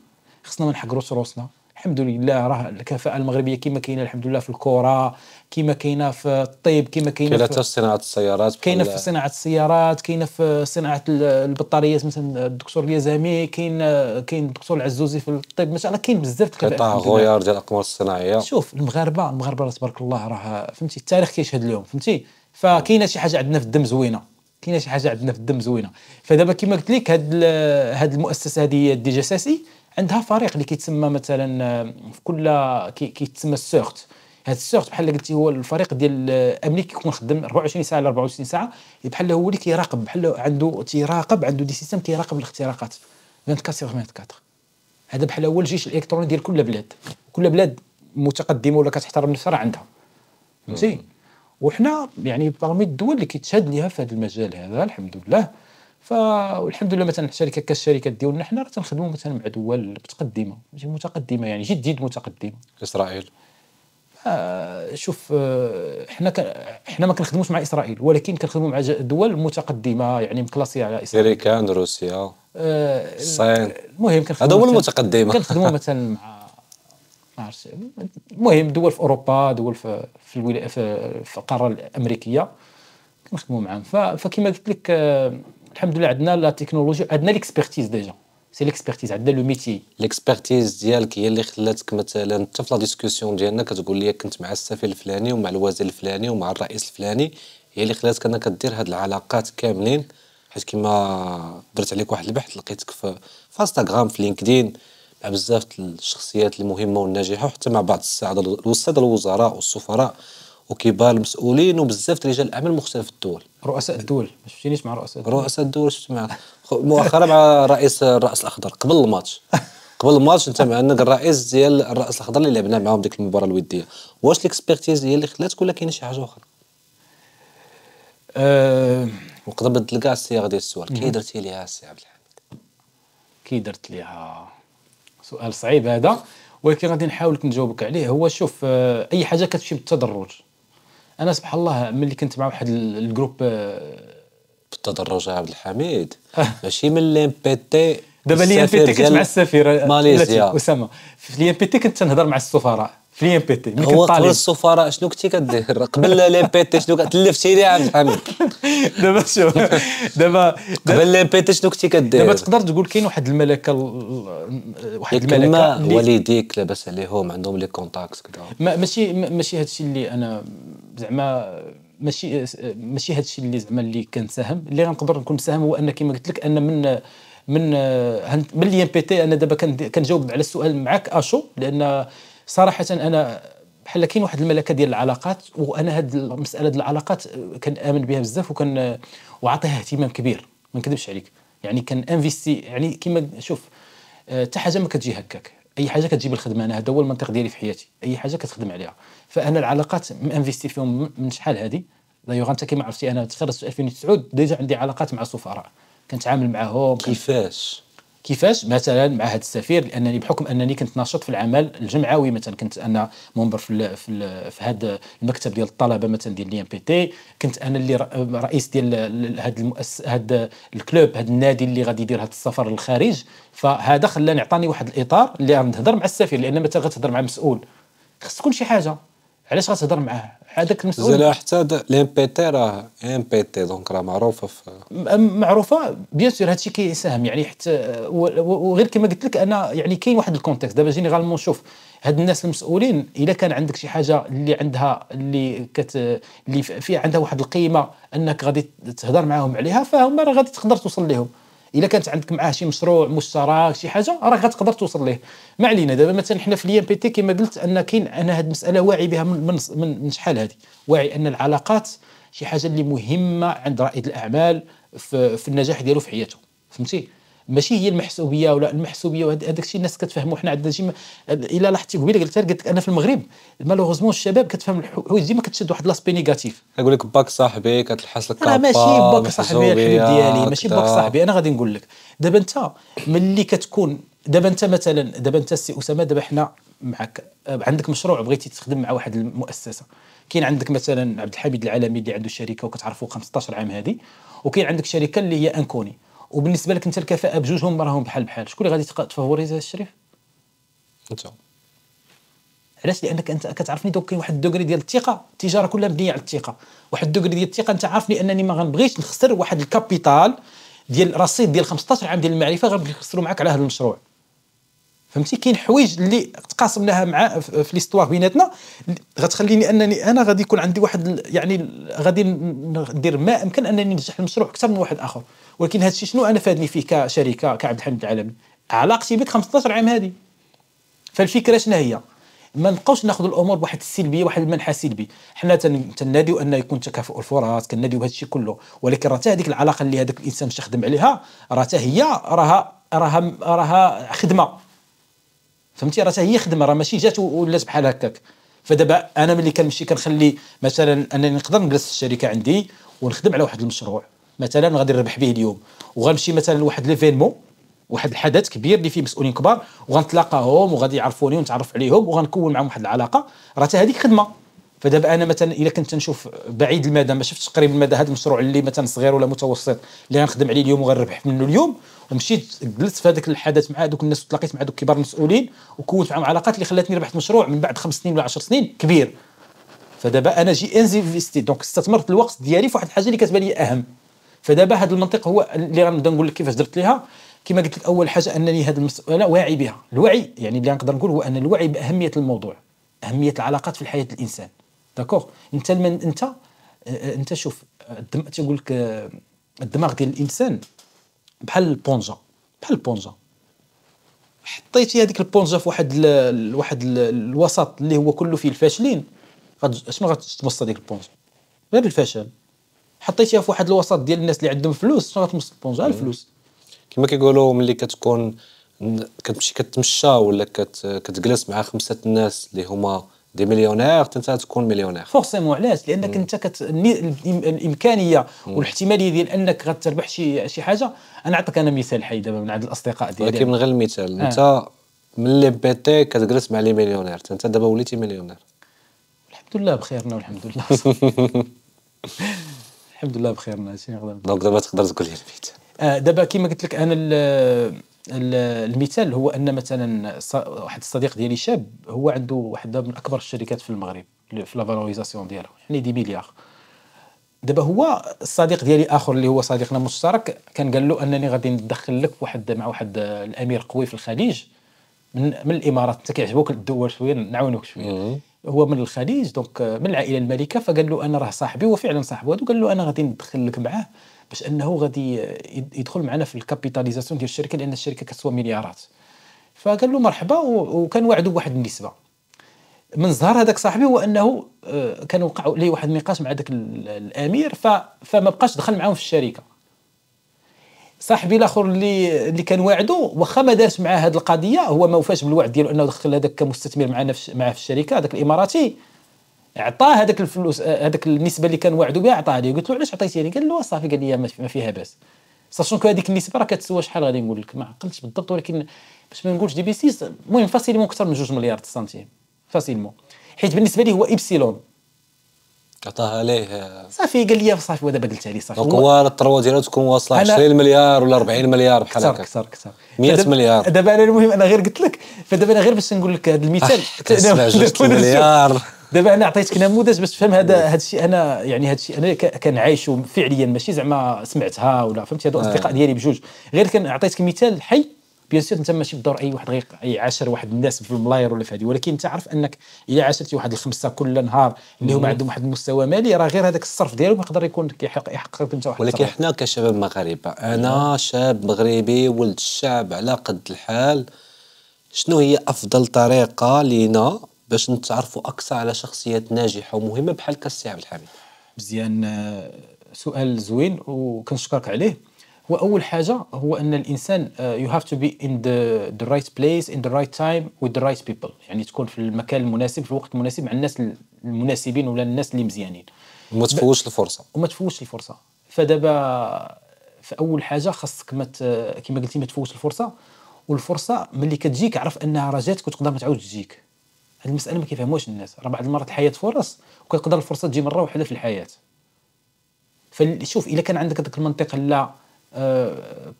خصنا ما نحقروش روسنا الحمد لله راه الكفاءه المغربيه كما كاينه الحمد لله في الكره كما كاينه في الطب كما كاينه كاينه في صناعه السيارات كاينه في صناعه السيارات كاينه في صناعه البطاريات مثلا الدكتور اليزامي كاين كاين الدكتور العزوزي في الطب مثلا كاين بزاف قطاع غيار ديال الاقمار الصناعيه شوف المغاربه المغاربه تبارك الله راه فهمتي التاريخ كيشهد لهم فهمتي فكاينه شي حاجه عندنا في الدم زوينه كاينه شي حاجه عندنا في الدم زوينه فدابا كما قلت لك هاد هاد المؤسسه هذه دي جي عندها فريق اللي كيتسمى مثلا آه، في كل كيتسمى السيرت هذا السيرت بحال قلتي هو الفريق ديال الامني آه، كيكون خدام 24 ساعه على 24 ساعه بحال هو اللي كيراقب بحال عنده تيراقب عنده دي سيستم كيراقب الاختراقات 24 ساعه 24 هذا بحال هو الجيش الالكتروني ديال كل بلاد كل بلاد متقدمه ولا كتحترم نفسها راه عندها فهمتي وحنا يعني باغمي الدول اللي كيتشهد ليها في هذا المجال هذا الحمد لله فالحمد لله مثلا شركه كالشركه ديالنا حنا راه تنخدموا مثلا مع دول متقدمه متقدمه يعني جد جد متقدمه اسرائيل شوف آه، حنا حنا ما كنخدموش مع اسرائيل ولكن كنخدموا مع دول متقدمه يعني مكلاسيه على اسرائيل امريكان روسيا آه الصين المهم كنخدموا هذا هو المتقدمه كنخدموا مثلا مع ما عرفتش المهم دول في اوروبا دول في في, في, في القاره الامريكيه كنخدموا معاهم فكما قلت لك آه، الحمد لله عندنا لا تكنولوجي عندنا ليكسبيرتيز ديجا سي ليكسبيرتيز عندنا لو ميتي ليكسبيرتيز ديالك هي اللي خلاتك مثلا حتى في لا ديسكسيون ديالنا كتقول لي كنت مع السفير الفلاني ومع الوزير الفلاني ومع الرئيس الفلاني هي اللي خلاتك انك دير هاد العلاقات كاملين حيت كما درت عليك واحد البحث لقيتك في انستغرام في لينكدين مع بزاف الشخصيات المهمه والناجحه وحتى مع بعض الساده الوزراء والسفراء وكبار المسؤولين وبزاف رجال الاعمال مختلف الدول رؤساء الدول ما شفتينيش مع رؤساء الدول رؤساء الدول شفت مع مؤخرا مع رئيس الراس الاخضر قبل الماتش قبل الماتش انت مع عندك الرئيس ديال الراس الاخضر اللي لعبنا معاهم ديك المباراه الوديه واش ليكسبيرتيز هي اللي خلاتك ولا كاين شي حاجه اخرى أه... وقد بدل كاع الصياغه ديال السؤال كي درتي ليها السي عبد الحميد كي درت ليها سؤال صعيب هذا ولكن غادي نحاول نجاوبك عليه هو شوف أه، اي حاجه كتمشي بالتدرج انا سبحان الله ملي كنت مع واحد الجروب آه، في التدرج عبد الحميد آه. ماشي من لي بي تي دابا لي ام بي تي كنت مع السفير ماليزيا اسامه في لي ام بي تي كنت تنهضر مع السفراء في لي ام بي تي هو قبل السفراء شنو كنتي كدير قبل لي ام بي تي شنو تلفتي لي عبد الحميد دابا شوف دابا قبل لي ام بي تي شنو كنتي كدير دابا تقدر تقول كاين واحد الملكه واحد الملكه اللي... والديك لاباس عليهم عندهم لي كونتاكت كذا ماشي ماشي هادشي اللي انا زعما ماشي ماشي هادشي اللي زعما اللي كنساهم اللي غنقدر نكون مساهم هو ان كما قلت لك ان من من آه، من الام بي تي انا دابا كنجاوب على السؤال معك اشو لان صراحه انا بحال كاين واحد الملكه ديال العلاقات وانا هاد المساله ديال العلاقات آه، كنامن بها بزاف وكن وعطيها اهتمام كبير ما نكذبش عليك يعني كان انفيستي يعني كما شوف آه، حتى حاجه ما كتجي هكاك اي حاجه كتجيب الخدمه انا هذا هو المنطق ديالي في حياتي اي حاجه كتخدم عليها فانا العلاقات مانفيستي فيهم من شحال هذه دايوغ انت كيما عرفتي انا تخرجت في 2009 ديجا عندي علاقات مع سفراء كنتعامل معاهم كيفاش كيفاش مثلا مع هذا السفير لانني بحكم انني كنت ناشط في العمل الجمعوي مثلا كنت انا منبر في الـ في, الـ في هذا المكتب ديال الطلبه مثلا ديال الام بي تي كنت انا اللي رئيس ديال هذا المؤس هذا الكلوب هذا النادي اللي غادي يدير هذا السفر للخارج فهذا خلاني عطاني واحد الاطار اللي غنهضر مع السفير لان مثلا غتهضر مع مسؤول خص تكون شي حاجه علاش غتهضر معاه هذاك المسؤول زعما حتى الام بي تي راه ام بي تي دونك راه معروفه في معروفه بيان سور هادشي كيساهم يعني حتى وغير كما قلت لك انا يعني كاين واحد الكونتكست دابا جينيرالمون شوف هاد الناس المسؤولين الا كان عندك شي حاجه اللي عندها اللي كت اللي فيها عندها واحد القيمه انك غادي تهضر معاهم عليها فهم راه غادي تقدر توصل لهم الا كانت عندك معاه شي مشروع مشترك شي حاجه راه غتقدر توصل ليه ما علينا دابا مثلا حنا في الام بي e تي كما قلت ان كاين انا هذه المساله واعي بها من من, من شحال هذه واعي ان العلاقات شي حاجه اللي مهمه عند رائد الاعمال في, في النجاح ديالو في حياته فهمتي ماشي هي المحسوبيه ولا المحسوبيه وهذاك الشيء الناس كتفهموا حنا عندنا ديما الا لاحظتي قبيله قلت قلت لك انا في المغرب مالوغوزمون الشباب كتفهم الحوايج ديما كتشد واحد لاسبي نيجاتيف كنقول لك باك صاحبي كتلحس لك انا ماشي باك صاحبي الحبيب ديالي ماشي باك صاحبي انا غادي نقول لك دابا انت ملي كتكون دابا انت مثلا دابا انت السي اسامه دابا حنا معك عندك مشروع بغيتي تخدم مع واحد المؤسسه كاين عندك مثلا عبد الحميد العالمي اللي عنده شركه وكتعرفوا 15 عام هذه وكاين عندك شركه اللي هي انكوني وبالنسبه لك انت الكفاءه بجوجهم راهم بحال بحال شكون اللي غادي تفافوريزي الشريف انت علاش لانك انت كتعرفني دوك كاين واحد الدوغري ديال الثقه التجاره كلها مبنيه على الثقه واحد الدوغري ديال الثقه انت عارفني انني ما غنبغيش نخسر واحد الكابيتال ديال رصيد ديال 15 عام ديال المعرفه غنبغي نخسرو معاك على هذا المشروع فهمتي كاين حوايج اللي تقاسمناها مع في ليستوار بيناتنا غتخليني انني انا غادي يكون عندي واحد يعني غادي ندير ما امكن انني ننجح المشروع اكثر من واحد اخر ولكن هذا الشيء شنو انا فادني فيه كشركه كعبد الحميد العالمي علاقتي بك 15 عام هذه فالفكره شنو هي ما نبقاوش ناخذ الامور بواحد السلبيه واحد المنحى سلبي حنا تناديو ان يكون تكافؤ الفرص كناديو هذا الشيء كله ولكن راه هذيك العلاقه اللي هذاك الانسان مش خدم عليها راه هي راها راها راها خدمه فهمتي راه هي خدمه راه ماشي جات ولات بحال هكاك فدابا انا ملي كنمشي كنخلي مثلا انني نقدر نجلس في الشركه عندي ونخدم على واحد المشروع مثلا غادي نربح به اليوم وغنمشي مثلا لواحد ليفينمون واحد الحدث كبير اللي فيه مسؤولين كبار وغنتلاقاهم وغادي يعرفوني ونتعرف عليهم وغنكون معهم واحد العلاقه راه هذيك خدمه فدابا انا مثلا الا كنت نشوف بعيد المدى ما شفتش قريب المدى هذا المشروع اللي مثلا صغير ولا متوسط اللي غنخدم عليه اليوم وغنربح منه اليوم ومشيت جلست في هذاك الحدث مع هذوك الناس وتلاقيت مع هذوك كبار المسؤولين وكونت معهم علاقات اللي خلاتني ربحت مشروع من بعد خمس سنين ولا 10 سنين كبير فدابا انا جي انزيفيستي دونك استثمرت الوقت ديالي في واحد الحاجه اللي كتبان لي اهم فدابا هذا المنطق هو اللي غنبدا نقول لك كيفاش درت ليها كما قلت لك اول حاجه انني هذه المساله واعي بها الوعي يعني اللي غنقدر نقول هو ان الوعي باهميه الموضوع اهميه العلاقات في حياه الانسان داكوغ انت المن انت اه، انت شوف الدم تيقول لك اه، الدماغ ديال الانسان بحال البونجا بحال البونجا حطيتي هذيك البونجا في واحد ال... واحد ال... الوسط اللي هو كله فيه الفاشلين غد... شنو غتبسط هذيك البونجا غير الفشل حطيتيها في واحد الوسط ديال الناس اللي عندهم فلوس شنو غتبسط البونجا الفلوس كما كيقولوا ملي كتكون كتمشي كتمشى ولا كتجلس مع خمسه الناس اللي هما دي مليونير تنسى تكون مليونير فورسيمون علاش لانك انت كت... الامكانيه والاحتماليه ديال انك غتربح شي شي حاجه انا نعطيك انا مثال حي دابا من عند الاصدقاء ديالي ولكن من غير المثال آه. انت من لي بي تي كتجلس مع لي مليونير انت دابا وليتي مليونير الحمد لله بخيرنا والحمد لله الحمد لله بخيرنا هادشي نقدر دونك دابا تقدر تقول لي المثال آه دابا كما قلت لك انا المثال هو ان مثلا واحد الصديق ديالي شاب هو عنده واحد من اكبر الشركات في المغرب في لافالوريزاسيون ديالو يعني دي مليار دابا هو الصديق ديالي اخر اللي هو صديقنا مشترك كان قال له انني غادي ندخل لك واحد مع واحد الامير قوي في الخليج من من الامارات انت كيعجبوك الدول شويه نعاونوك شويه هو من الخليج دونك من العائله الملكه فقال له انا راه صاحبي هو فعلا صاحبه قال له انا غادي ندخل لك معاه باش انه غادي يدخل معنا في الكابيتاليزاسيون ديال الشركه لان الشركه كتسوى مليارات فقال له مرحبا وكان وعدوا بواحد النسبه من ظهر هذاك صاحبي هو انه آه، كان وقع ليه واحد النقاش مع ذاك الامير فما بقاش دخل معاهم في الشركه صاحبي الاخر اللي اللي كان واعده واخا ما دارش معاه هذه القضيه هو ما وفاش بالوعد ديالو انه دخل هذاك كمستثمر معنا معاه في الشركه هذاك الاماراتي اعطاه هذاك الفلوس هذاك النسبه اللي كان وعدو بها اعطاه لي قلت له علاش عطيتيني لي قال له صافي قال لي ما فيها باس ساشون كو هذيك النسبه راه كتسوى شحال غادي نقول لك ما عقلتش بالضبط ولكن باش ما نقولش دي بيسيس المهم فاسيلمون اكثر من 2 مليار سنتيم فاسيلمون حيت بالنسبه لي هو ايبسيلون عطاها ليه صافي قال لي صافي ودابا قلت عليه صافي دونك هو الثروه ديالو تكون واصله 20 مليار ولا 40 مليار بحال هكا كثر كثر 100 مليار دابا انا المهم انا غير قلت لك فدابا انا غير باش نقول لك هذا المثال مليار دابا انا عطيتك نموذج باش تفهم هذا هذا الشيء انا يعني هذا الشيء انا كنعايشه فعليا ماشي زعما سمعتها ولا فهمتي هادو آه. اصدقاء ديالي بجوج غير كان عطيتك مثال حي بيان سور انت ماشي بدور اي واحد عاشر واحد الناس في الملاير ولا في هذه ولكن انت عارف انك الا عاشرتي واحد الخمسه كل نهار اللي هما عندهم واحد المستوى مالي راه غير هذاك الصرف ديالهم يقدر يكون يحق لك انت واحد ولكن حنا كشباب مغاربه نعم. انا شاب مغربي ولد الشعب على قد الحال شنو هي افضل طريقه لينا باش نتعرفوا اكثر على شخصيات ناجحه ومهمه بحال كاسي عبد الحميد مزيان آه، سؤال زوين وكنشكرك عليه هو اول حاجه هو ان الانسان يو هاف تو بي ان ذا ذا رايت بليس ان ذا رايت تايم وذ ذا رايت بيبل يعني تكون في المكان المناسب في الوقت المناسب مع الناس المناسبين ولا الناس اللي مزيانين وما تفوتش الفرصه وما تفوتش الفرصه فدابا فاول حاجه خاصك ما كما قلتي ما تفوتش الفرصه والفرصه ملي كتجيك عرف انها راه جاتك وتقدر ما تعاودش تجيك هذه المساله ما كيفهموش الناس راه بعض المرات الحياه فرص وكتقدر الفرصه تجي مره واحده في الحياه فشوف الا كان عندك هذاك المنطق لا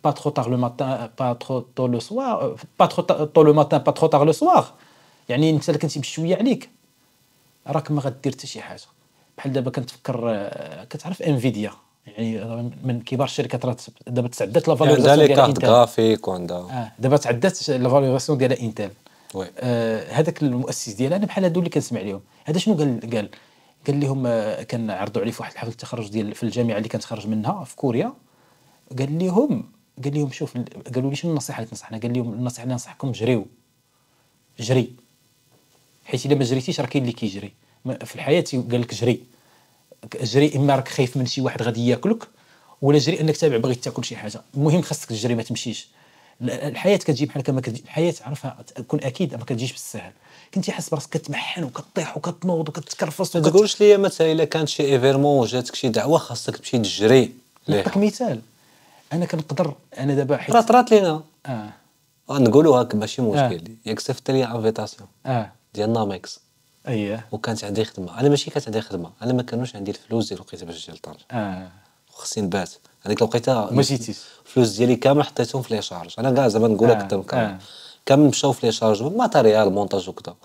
با ترو تار لو ماتان با ترو طو لو سوار با ترو طو لو ماتان با ترو تار لو سوار يعني انت اللي كنتي بشويه عليك راك ما غدير حتى شي حاجه بحال دابا كنتفكر آه، كتعرف انفيديا يعني من كبار الشركات راه دابا تعدات لا فالوريزاسيون ديال انتل عندها لي كارت غرافيك وعندها اه دابا تعدات لا فالوريزاسيون ديال انتل آه، هذاك المؤسس ديالها انا بحال هذو اللي كنسمع لهم هذا شنو قال قال قال لهم آه، كان عرضوا عليه في واحد الحفل التخرج ديال في الجامعه اللي كان تخرج منها في كوريا قال لهم قال لهم شوف قالوا لي شنو النصيحه اللي تنصحنا قال لهم النصيحه اللي ننصحكم جريو جري حيت الا ما جريتيش راه كاين اللي كيجري في الحياه قال لك جري جري اما راك خايف من شي واحد غادي ياكلك ولا جري انك تابع باغي تاكل شي حاجه المهم خاصك تجري ما تمشيش الحياه كتجي بحال كما كتجي الحياه عرفها كل اكيد ما كتجيش بالسهل كنت تحس براسك كتمحن وكطيح وكتنوض وكتكرفص ما تقولش لي مثلا الا كانت شي ايفيرمون وجاتك شي دعوه خاصك تمشي تجري نعطيك مثال انا كنقدر انا دابا حيت رات طرات لينا اه نقولوها هكا ماشي مشكل آه. ياك صيفط لي انفيتاسيون اه ديال ناميكس اييه وكانت عندي خدمه انا ماشي كانت عندي خدمه انا ما كانوش عندي الفلوس ديال الوقيته باش نجي لطنجه اه خصني نبات هذيك الوقيته ما جيتيش الفلوس ديالي كامل حطيتهم في لي شارج انا كاع زعما نقول آه. آه. كامل مشاو في لي شارج ماتيريال مونتاج وكذا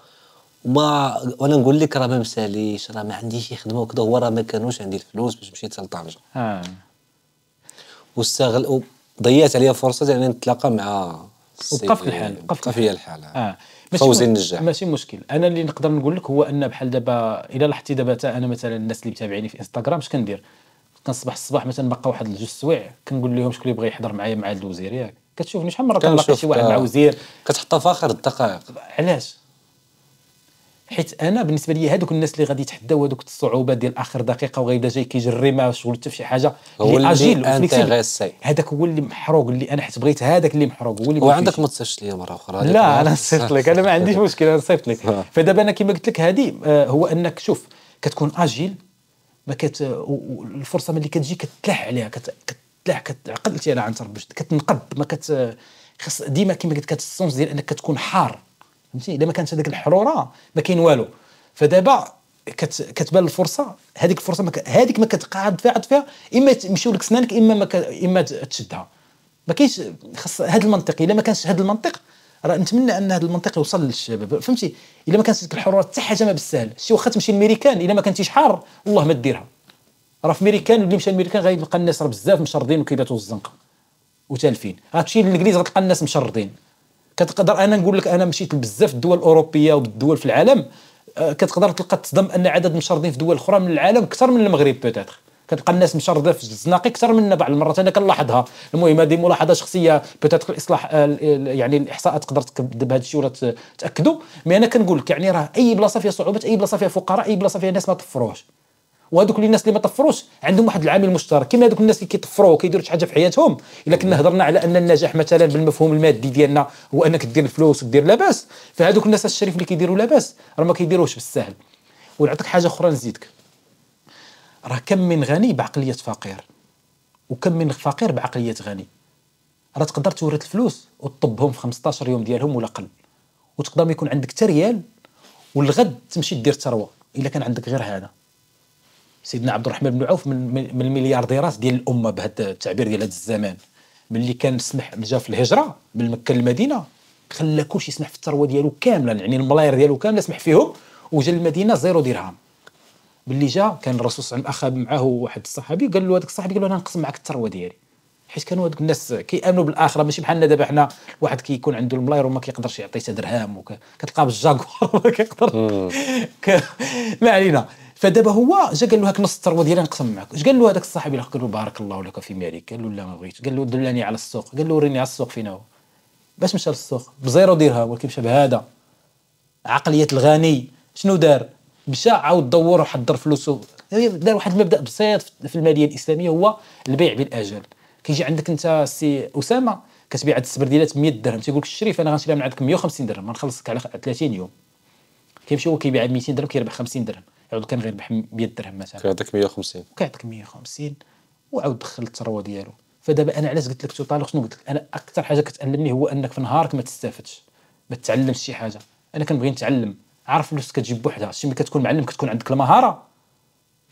وما وانا نقول لك راه ما مساليش راه ما عنديش خدمه وكذا هو راه ما كانوش عندي الفلوس باش مشيت لطنجه آه. واستغل ضيعت عليا فرصه اني نتلاقى مع وبقى في الحال بقى في الحال اه فوزي النجاح ماشي مشكل انا اللي نقدر نقول لك هو ان بحال دابا الا لاحظتي دابا انا مثلا الناس اللي متابعيني في انستغرام اش كندير كنصبح الصباح مثلا باقا واحد الجوج سوايع كنقول لهم شكون اللي بغى يحضر معايا مع الوزير ياك كتشوفني شحال مره كنلاقي شي واحد مع وزير كتحطها في اخر الدقائق علاش حيت انا بالنسبه لي هذوك الناس اللي غادي يتحداو هذوك الصعوبات ديال اخر دقيقه وغيبدا جاي كيجري ما شغل حتى شي حاجه هو اللي اجيل هذاك هو اللي محروق اللي انا حيت بغيت هذاك اللي محروق هو اللي وعندك ما تصيفطش ليا مره اخرى لا انا نصيفط لك انا ما عنديش مشكل انا نصيفط لك فدابا انا كما قلت لك هذه آه، هو انك شوف كتكون اجيل ما كت الفرصه ملي كتجي كتلاح عليها كتلح كتلاح كتعقلتي على عنتر باش كتنقض ما كت خص ديما كما قلت كتسونس ديال انك كتكون حار فهمتي الا ما كانت هذيك الحروره ما كاين والو فدابا كت... كتبان الفرصه هذيك الفرصه ما هذيك ما كتقعد فيها عاد فيها اما تمشيو لك سنانك اما ما اما تشدها ما كاينش خص هذا المنطق الا ما كانش هذا المنطق راه نتمنى ان هذا المنطق يوصل للشباب فهمتي الا ما كانت تلك الحروره حتى حاجه ما بالسهل شي واخا تمشي لميريكان الا ما كنتيش حار والله ما ديرها راه في ميريكان اللي مشى لميريكان غيلقى الناس راه بزاف مشردين وكيباتوا الزنقه وتالفين غتمشي للانجليز غتلقى الناس مشردين كتقدر انا نقول لك انا مشيت لبزاف الدول الاوروبيه والدول في العالم آه، كتقدر تلقى تصدم ان عدد المشردين في دول اخرى من العالم اكثر من المغرب بوتيتر كتلقى الناس مشرده في الزناقي اكثر منا بعض المرات انا كنلاحظها المهم هذه ملاحظه شخصيه بتاتك الاصلاح آه، يعني الاحصاءات تقدر تكذب هذا الشيء ولا تاكدوا مي انا كنقول لك يعني راه اي بلاصه فيها صعوبات اي بلاصه فيها فقراء اي بلاصه فيها ناس ما طفروهاش وهذوك اللي الناس اللي ما طفروش عندهم واحد العامل مشترك كما هذوك الناس اللي كيطفروا وكيديروا شي حاجه في حياتهم الا كنا هضرنا على ان النجاح مثلا بالمفهوم المادي ديالنا هو انك دير الفلوس ودير لاباس فهذوك الناس الشريف اللي كيديروا لاباس راه ما كيديروش بالسهل ونعطيك حاجه اخرى نزيدك راه كم من غني بعقليه فقير وكم من فقير بعقليه غني راه تقدر تورث الفلوس وتطبهم في 15 يوم ديالهم ولا قل وتقدر ما يكون عندك حتى ريال والغد تمشي دير ثروه الا كان عندك غير هذا سيدنا عبد الرحمن بن عوف من من المليارديرات ديال الامه بهذا التعبير ديال هذا الزمان ملي كان سمح جا في الهجره من مكه للمدينه خلى كلشي يسمح في الثروه ديالو كامله يعني الملاير ديالو كامله سمح فيهم وجا للمدينه زيرو درهم باللي جا كان الرسول صلى الله عليه وسلم اخا معاه واحد الصحابي قال له هذاك الصحابي قال له انا نقسم معك الثروه ديالي حيت كانوا هذوك الناس كيامنوا بالاخره ماشي بحالنا دابا حنا واحد كيكون عنده الملاير وما كيقدرش يعطي حتى درهم كتلقاه بالجاكور ما كيقدر آه. ما علينا فدابا هو جا قال له هاك نص الثروه ديالي نقسم معك اش قال له هذاك الصحابي قال له بارك الله لك في مالك قال له لا ما بغيتش قال له دلاني على السوق قال له وريني على السوق فين هو باش مشى للسوق بزيرو درهم ولكن مشى بهذا عقليه الغني شنو دار مشى عاود دور وحضر فلوسه يعني دار واحد المبدا بسيط في الماليه الاسلاميه هو البيع بالاجل كيجي عندك انت سي اسامه كتبيع هاد السبرديلات ب 100 درهم تيقول لك الشريف انا غنشريها من عندك 150 درهم غنخلصك على 30 يوم كيمشي هو كيبيع ب 200 درهم كيربح 50 درهم يعود كان غيربح 100 درهم مثلا كيعطيك 150 وكيعطيك 150 وعاود دخل الثروه ديالو فدابا انا علاش قلت لك تو طالق شنو قلت لك انا اكثر حاجه كتالمني هو انك في نهارك ما تستافدش ما تتعلمش شي حاجه انا كنبغي نتعلم عارف الفلوس كتجيب بوحدها شي ملي كتكون معلم كتكون عندك المهاره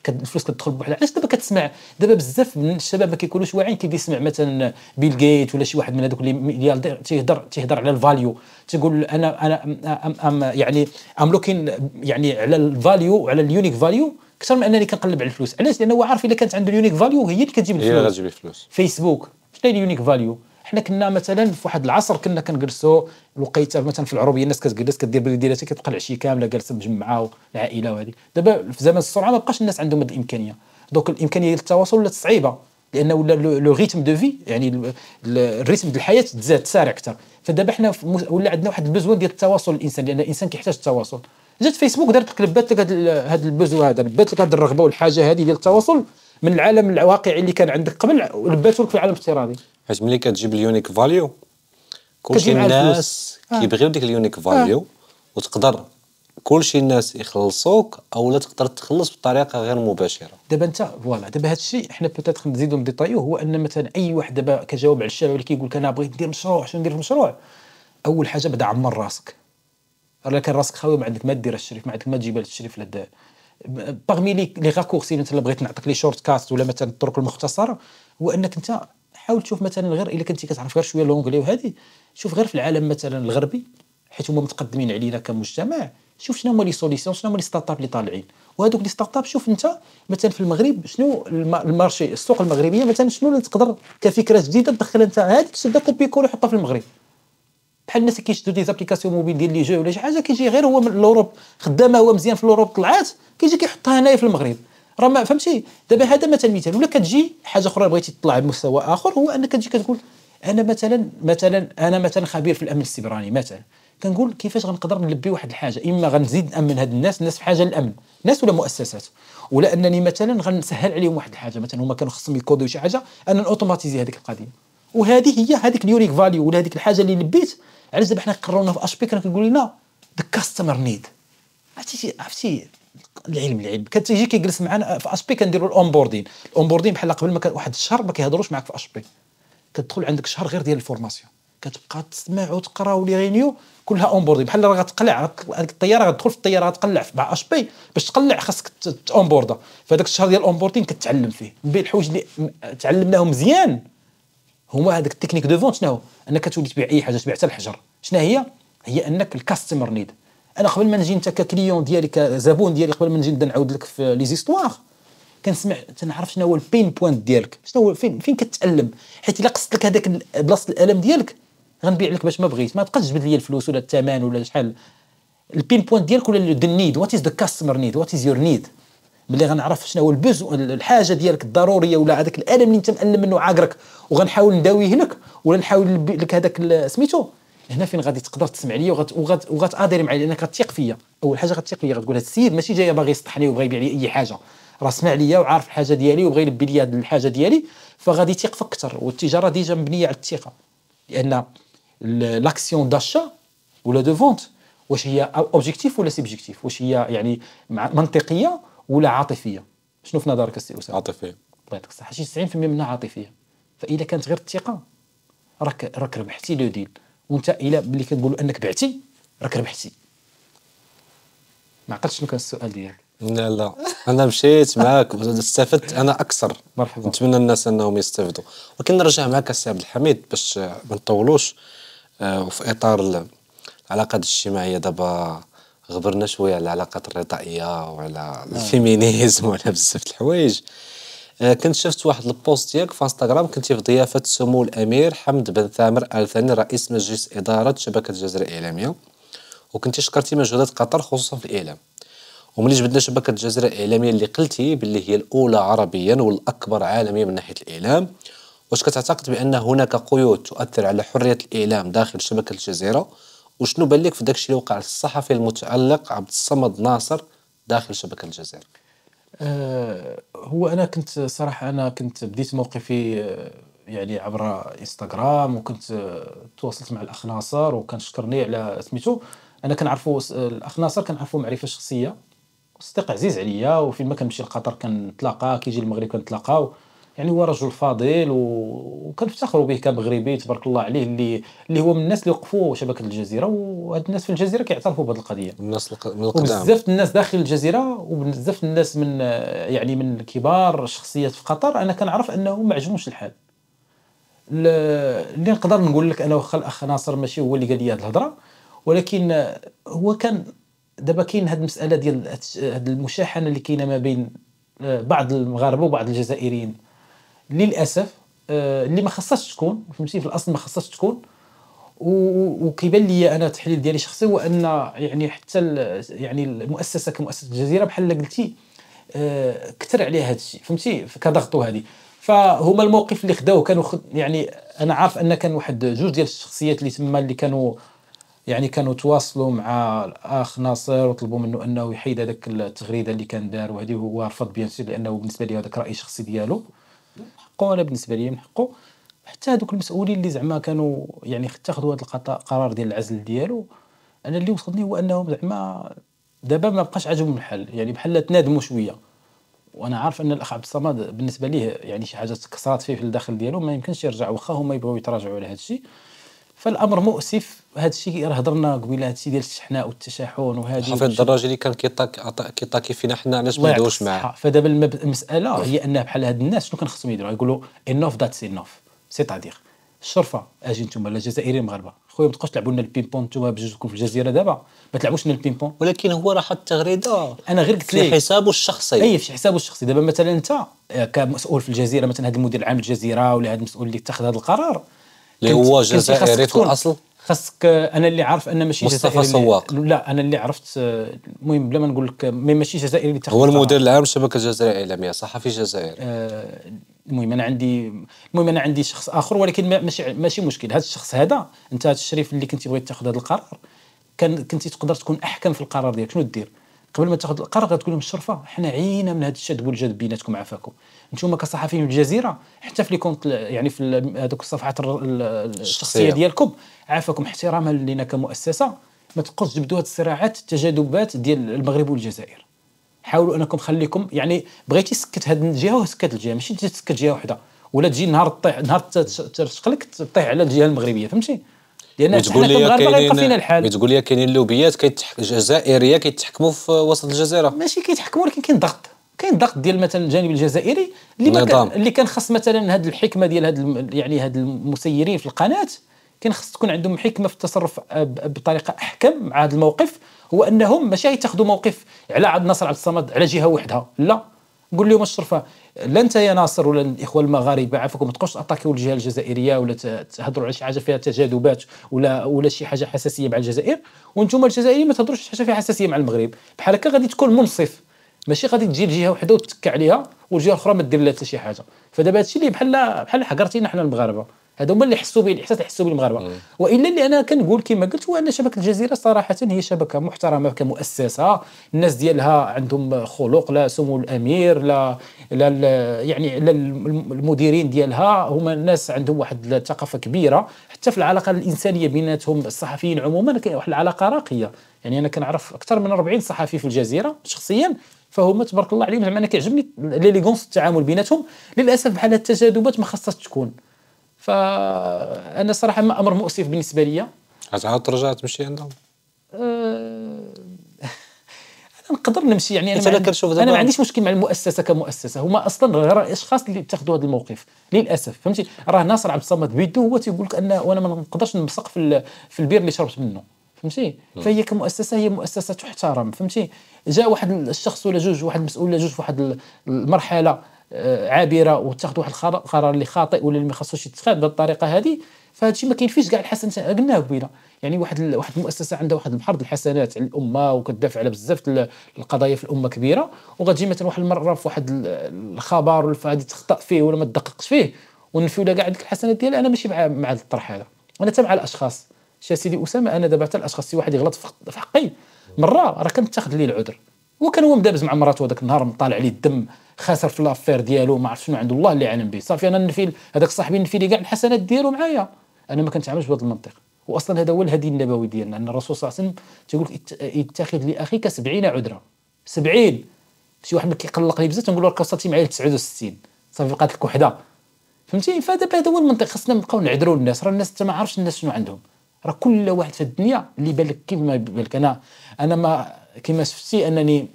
الفلوس كتدخل بوحدها علاش دابا كتسمع دابا بزاف من الشباب ما كيكونوش واعيين كيدي يسمع مثلا بيل جيت ولا شي واحد من هذوك اللي ملياردير تيهضر تيهضر على الفاليو تيقول انا انا أم أم يعني ام لوكين يعني على الفاليو وعلى اليونيك فاليو اكثر من انني كنقلب على الفلوس علاش لانه هو عارف اذا كانت عنده اليونيك فاليو هي اللي كتجيب الفلوس هي اللي كتجيب الفلوس فيسبوك شنو هي اليونيك فاليو حنا كنا مثلا في واحد العصر كنا كنجلسوا الوقيته مثلا في العروبيه الناس كتجلس كدير بلدياتها كتبقى العشيه كامله جالسه مجمعه والعائله وهذه دابا في زمن السرعه ما بقاش الناس عندهم هذه الامكانيه دونك الامكانيه ديال التواصل ولات صعيبه لان ولا لو ريتم دو في يعني الريتم ديال الحياه تزاد سارع اكثر فدابا حنا ولا عندنا واحد البزوان ديال التواصل الانسان لان الانسان كيحتاج التواصل جات فيسبوك دارت لك لبات لك هذا البزو هذا لبات لك هذه الرغبه والحاجه هذه ديال التواصل من العالم الواقعي اللي كان عندك قبل لباتو في العالم الافتراضي حيت ملي كتجيب اليونيك فاليو كلشي الناس كيبغيو آه. ديك اليونيك آه. فاليو آه. وتقدر كلشي الناس يخلصوك او لا تقدر تخلص بطريقه غير مباشره دابا انت فوالا دابا هذا الشيء حنا بيتيتر نزيدو نديطايو هو ان مثلا اي واحد دابا كجاوب على الشباب اللي كيقول لك انا بغيت ندير مشروع شنو ندير في مشروع اول حاجه بدا عمر راسك الا كان راسك خاوي ما عندك ما دير الشريف ما عندك ما تجيب الشريف لهذا باغمي لي لي غاكورسي مثلا بغيت نعطيك لي شورت كاست ولا مثلا الطرق المختصره هو انك انت حاول تشوف مثلا غير الا كنتي كتعرف غير شويه لونجلي وهذه شوف غير في العالم مثلا الغربي حيت هما متقدمين علينا كمجتمع شوف شنو هما لي سوليسيون شنو هما لي ستارت اب اللي طالعين وهذوك لي ستارت اب شوف انت مثلا في المغرب شنو المارشي السوق المغربيه مثلا شنو اللي تقدر كفكره جديده تدخل انت هذه تسدها كوبي كول وحطها في المغرب بحال الناس اللي كيشدوا دي زابليكاسيون موبيل ديال لي جو ولا شي حاجه كيجي غير هو من الاوروب خدامه هو مزيان في الاوروب طلعات كيجي كيحطها هنايا في المغرب راه ما فهمتي دابا هذا مثلا مثال ولا كتجي حاجه اخرى بغيتي تطلع بمستوى اخر هو انك كتجي كتقول انا مثلا مثلا انا مثلا خبير في الامن السيبراني مثلا كنقول كيفاش غنقدر نلبي واحد الحاجه اما غنزيد نامن هاد الناس الناس في حاجه للامن ناس ولا مؤسسات ولا انني مثلا غنسهل عليهم واحد الحاجه مثلا هما كانوا خصهم يكودوا شي حاجه انا اوتوماتيزي هذيك القضيه وهذه هي هذيك اليونيك فاليو ولا هذيك الحاجه اللي لبيت علاش دابا حنا قررنا في بي كان كيقول لنا ذا كاستمر نيد عرفتي عرفتي العلم العلم كان تيجي كيجلس معنا في اش بي كنديروا الاونبوردين الاونبوردين بحال قبل ما كان واحد الشهر ما كيهضروش معك في اش بي كتدخل عندك شهر غير ديال الفورماسيون كتبقى تسمع وتقرا ولي رينيو كلها اونبوردين بحال راه غتقلع هذيك الطياره غتدخل في الطياره غتقلع مع اش بي باش تقلع خاصك تاونبوردا فهذاك الشهر ديال الاونبوردين كتعلم فيه من بين الحوايج اللي تعلمناهم مزيان هما هذاك التكنيك دو فونت شنو هو انك تولي تبيع اي حاجه تبيع حتى الحجر شنو هي هي انك الكاستمر نيد انا قبل ما نجي انت ككليون ديالي كزبون ديالي قبل ما نجي نبدا نعاود لك في لي زيستوار كنسمع تنعرف شنو هو البين بوينت ديالك شنو هو فين فين كتالم حيت الا قصت لك هذاك بلاصه الالم ديالك غنبيع لك باش ما بغيت ما تبقاش تجبد لي الفلوس ولا الثمن ولا شحال البين بوينت ديالك ولا النيد وات از ذا كاستمر نيد وات از يور نيد ملي غنعرف شنو هو البز الحاجه ديالك الضروريه ولا هذاك الالم اللي انت مألم منه عاقرك وغنحاول نداويه لك ولا نحاول نلبي لك هذاك سميتو هنا فين غادي تقدر تسمع ليا وغت وغت معايا لانك غتثيق فيا اول حاجه غتثيق فيا غتقول هذا السيد ماشي جاي باغي يسطحني وبغى يبيع لي اي حاجه راه سمع ليا وعارف الحاجه ديالي وبغى يلبي لي هذه الحاجه ديالي فغادي يثيق فيك اكثر والتجاره ديجا مبنيه على الثقه لان لاكسيون داشا ولا دو فونت واش هي اوبجيكتيف ولا سيبجيكتيف واش هي يعني منطقيه ولا عاطفيه شنو في نظرك السي اسامه عاطفيه الله يعطيك الصحه شي 90% منها عاطفيه فاذا كانت غير الثقه راك راك ربحتي لو ديل وانت الى ملي كنقولوا انك بعتي راك ربحتي ما عقلتش شنو كان السؤال ديالك لا لا انا مشيت معاك استفدت انا اكثر مرحبا نتمنى الناس انهم يستافدوا ولكن نرجع معاك السي عبد الحميد باش ما نطولوش آه، وفي اطار العلاقات الاجتماعيه دابا غبرنا شويه على العلاقات الرضائيه وعلى آه. الفيمينيزم وعلى بزاف الحوايج آه، كنت شفت واحد البوست ديالك في انستغرام كنتي في ضيافه سمو الامير حمد بن ثامر ال ثاني رئيس مجلس اداره شبكه الجزائر الاعلاميه وكنتي شكرتي مجهودات قطر خصوصا في الاعلام وملي جبدنا شبكه الجزائر الاعلاميه اللي قلتي باللي هي الاولى عربيا والاكبر عالميا من ناحيه الاعلام واش كتعتقد بان هناك قيود تؤثر على حريه الاعلام داخل شبكه الجزيره وشنو بان لك في داك الشيء اللي وقع للصحفي المتالق عبد الصمد ناصر داخل شبكه الجزائر أه هو انا كنت صراحه انا كنت بديت موقفي آه، يعني عبر انستغرام وكنت آه، تواصلت مع الاخ ناصر وكان شكرني على سميتو انا كنعرفو آه، الاخ ناصر كنعرفو معرفه شخصيه صديق عزيز عليا وفين ما كنمشي لقطر كنتلاقى كيجي المغرب كنتلاقاو يعني هو رجل فاضل وكنفتخروا به كمغربي تبارك الله عليه اللي اللي هو من الناس اللي وقفوا شبكه الجزيره وهاد الناس في الجزيره كيعترفوا بهذه القضيه الناس الق... من القدام وبزاف الناس داخل الجزيره وبزاف الناس من يعني من كبار الشخصيات في قطر انا كنعرف انه ما عجبهمش الحال اللي نقدر نقول لك انا واخا الاخ ناصر ماشي هو اللي قال لي هذه الهضره ولكن هو كان دابا كاين هذه المساله ديال هذه المشاحنه اللي كاينه ما بين آه، بعض المغاربه وبعض الجزائريين للاسف آه، اللي ما خصهاش تكون فهمتي في الاصل ما خصهاش تكون وكيبان لي انا التحليل ديالي شخصي هو ان يعني حتى يعني المؤسسه كمؤسسه الجزيره بحال قلتي آه، كثر عليها هذا الشيء فهمتي كضغط وهذه فهما الموقف اللي خداوه كانوا يعني انا عارف ان كان واحد جوج ديال الشخصيات اللي تما اللي كانوا يعني كانوا تواصلوا مع الاخ ناصر وطلبوا منه انه يحيد هذاك التغريده اللي كان دار وهذه هو رفض بيان سور لانه بالنسبه لي هذاك راي شخصي دياله حقه انا بالنسبه لي من حقه حتى هذوك المسؤولين اللي زعما كانوا يعني اتخذوا هذا القرار ديال العزل ديالو انا اللي وصلني هو انهم زعما دابا ما بقاش عاجبهم الحل يعني بحال تنادموا شويه وانا عارف ان الاخ عبد الصمد بالنسبه ليه يعني شي حاجه تكسرات فيه في الداخل ديالو ما يمكنش يرجع واخا هما يبغيو يتراجعوا على هذا الشيء فالامر مؤسف هذا الشيء راه هضرنا قبيله هذا الشيء ديال الشحناء والتشاحن وهذه حفيظ الدراجي اللي كان كيطاك كيطاكي فينا حنا علاش ما ندوش معاه فدابا المساله هي انها بحال هاد الناس شنو كان خصهم يديروا يقولوا انوف ذاتس انوف سي تادير الشرفه اجي نتوما الجزائريين المغاربه خويا ما تبقاوش تلعبوا لنا البين بون نتوما بجوجكم في الجزيره دابا ما تلعبوش لنا بون ولكن هو راه حط التغريده انا غير قلت لك في حسابه الشخصي اي في حسابه الشخصي دابا مثلا انت آه، كمسؤول في الجزيره مثلا هذا المدير العام الجزيره ولا هذا المسؤول اللي اتخذ هذا القرار اللي هو جزائري في الاصل خاصك انا اللي عارف انا ماشي جزائري مصطفى سواق لا انا اللي عرفت المهم بلا ما نقول لك ماشي جزائري اللي هو المدير العام شبكه الجزائر الاعلاميه صحفي جزائري آه، المهم انا عندي المهم انا عندي شخص اخر ولكن ماشي ماشي مشكل هذا الشخص هذا انت هذا الشريف اللي كنت بغيت تاخذ هذا القرار كان كنت تقدر تكون احكم في القرار ديالك شنو دير قبل ما تاخذ القرار غتقول لهم الشرفه حنا عينا من هذا التشاد والجذب بيناتكم عفاكم انتم كصحفيين الجزيره حتى في لي كونت يعني في هذوك الصفحات الشخصيه ديالكم عافاكم احتراما لنا كمؤسسه ما تبقاوش تجبدوا هذه الصراعات التجاذبات ديال المغرب والجزائر حاولوا انكم خليكم يعني بغيتي سكت هذه الجهه وسكت الجهه ماشي تسكت جهه واحده ولا تجي نهار طيح نهار تشقلك تطيح على الجهه المغربيه فهمتي لان يعني تقول لي كاينين تقول لي كاينين لوبيات جزائريه كيتحكموا في وسط الجزيره ماشي كيتحكموا ولكن كاين ضغط كاين ضغط ديال مثلا الجانب الجزائري اللي كان اللي كان خاص مثلا هذه الحكمه ديال هاد يعني هاد المسيرين في القناه كان خاص تكون عندهم حكمه في التصرف آه، بطريقه احكم مع هذا الموقف هو انهم ماشي يتخذوا موقف على عبد الناصر عبد الصمد على جهه وحدها لا قول لهم الشرفه لا انت يا ناصر ولا الاخوه المغاربه عافاكم ما تبقاوش تاتاكيو الجهه الجزائريه ولا تهضروا على شي حاجه فيها تجاذبات ولا ولا شي حاجه حساسيه مع الجزائر وانتم الجزائريين ما تهضروش شي حاجه فيها حساسيه مع المغرب بحال هكا غادي تكون منصف ماشي غادي تجي لجهه وحده وتتك عليها والجهه الاخرى ما دير لها حتى شي حاجه فدابا هادشي اللي بحال بحال حقرتينا حنا المغاربه هذا هما اللي حسوا به الاحساس اللي حسوا به المغاربه والا اللي انا كنقول كما قلت هو ان شبكه الجزيره صراحه هي شبكه محترمه كمؤسسه الناس ديالها عندهم خلق لا سمو الامير لا لا يعني لا المديرين ديالها هما الناس عندهم واحد الثقافه كبيره حتى في العلاقه الانسانيه بيناتهم الصحفيين عموما كاين واحد العلاقه راقيه يعني انا كنعرف اكثر من 40 صحفي في الجزيره شخصيا فهما تبارك الله عليهم زعما انا كيعجبني ليليغونس التعامل بيناتهم للاسف بحال التجاذبات ما خاصهاش تكون فانا صراحه ما امر مؤسف بالنسبه لي عاد ترجع تمشي عندهم أه، انا نقدر نمشي يعني انا ما انا ما عنديش مشكل مع المؤسسه كمؤسسه هما اصلا غير الاشخاص اللي تاخذوا هذا الموقف للاسف فهمتي راه ناصر عبد الصمد بيدو هو تيقول لك انه وانا ما نقدرش نمسق في في البير اللي شربت منه فهمتي فهي كمؤسسه هي مؤسسه تحترم فهمتي جاء واحد الشخص ولا جوج واحد المسؤول ولا جوج في واحد المرحله آه، عابره وتاخذ واحد القرار اللي خاطئ ولا اللي ما خصوش يتخذ بهذه الطريقه هذه فهذا الشيء ما كاينفيش كاع الحسن قلناه قبيله يعني واحد ال... واحد المؤسسه عندها واحد المحرض الحسنات على الامه وكتدافع على بزاف القضايا في الامه كبيره وغتجي مثلا واحد المره في واحد الخبر ولا غادي تخطا فيه ولا ما تدققش فيه ونفيو ولا كاع ديك الحسنات ديالها انا ماشي مع مع الطرح هذا انا تا مع الاشخاص شي سيدي اسامه انا دابا حتى الاشخاص شي واحد يغلط في حقي مره راه كنتاخذ ليه العذر وكان هو مدابز مع مراته هذاك النهار مطالع عليه الدم خاسر في لافير ديالو ما عرفت شنو عنده الله اللي عالم به صافي انا نفي هذاك صاحبي نفي لي كاع الحسنات ديالو معايا انا ما كنتعاملش بهذا المنطق واصلا هذا هو الهدي النبوي ديالنا ان الرسول صلى الله عليه وسلم تيقول لك اتخذ لاخيك 70 عذرا 70 شي واحد ما كيقلقني بزاف تنقول له راك وصلتي معايا 69 صافي بقات لك وحده فهمتي فهذا هذا هو المنطق خصنا نبقاو نعذروا الناس راه الناس حتى ما عرفش الناس شنو عندهم راه كل واحد في الدنيا اللي بالك كيما بالك انا انا ما كيما شفتي انني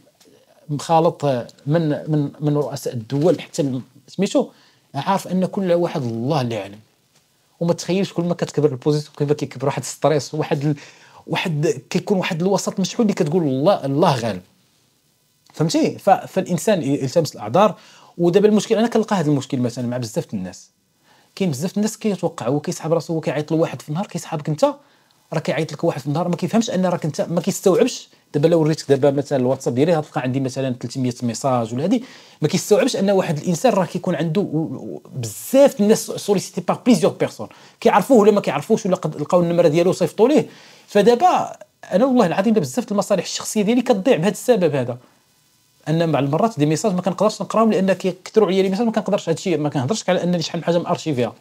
مخالط من من من رؤساء الدول حتى سميتو عارف ان كل واحد الله اللي يعلم وما تخيلش كل ما كتكبر البوزيسيون كيف كيكبر واحد ستريس واحد ال... واحد كيكون واحد الوسط مشحون اللي كتقول الله الله غالب فهمتي فالانسان يلتمس الاعذار ودابا المشكل انا كنلقى هذا المشكل مثلا مع بزاف الناس كاين بزاف الناس كيتوقعوا هو كيسحب راسو هو كيعيط لواحد في النهار كيسحبك انت راه كيعيط لك واحد في النهار ما كيفهمش ان راك انت ما كيستوعبش دابا لو وريتك دابا مثلا الواتساب ديالي غتلقى عندي مثلا 300 ميساج ولا هذه ما كيستوعبش ان واحد الانسان راه كيكون عنده بزاف الناس سوليسيتي باغ بليزيور بيرسون كيعرفوه ولا ما كيعرفوش ولا قد لقاو النمره ديالو صيفطوا ليه فدابا انا والله العظيم بزاف المصالح الشخصيه ديالي كتضيع بهذا السبب هذا ان بعض المرات دي ميساج ما كنقدرش نقراهم لان كيكثروا عليا لي ميساج ما كنقدرش هادشي ما كنهضرش على انني شحال من حاجه مارشيفيها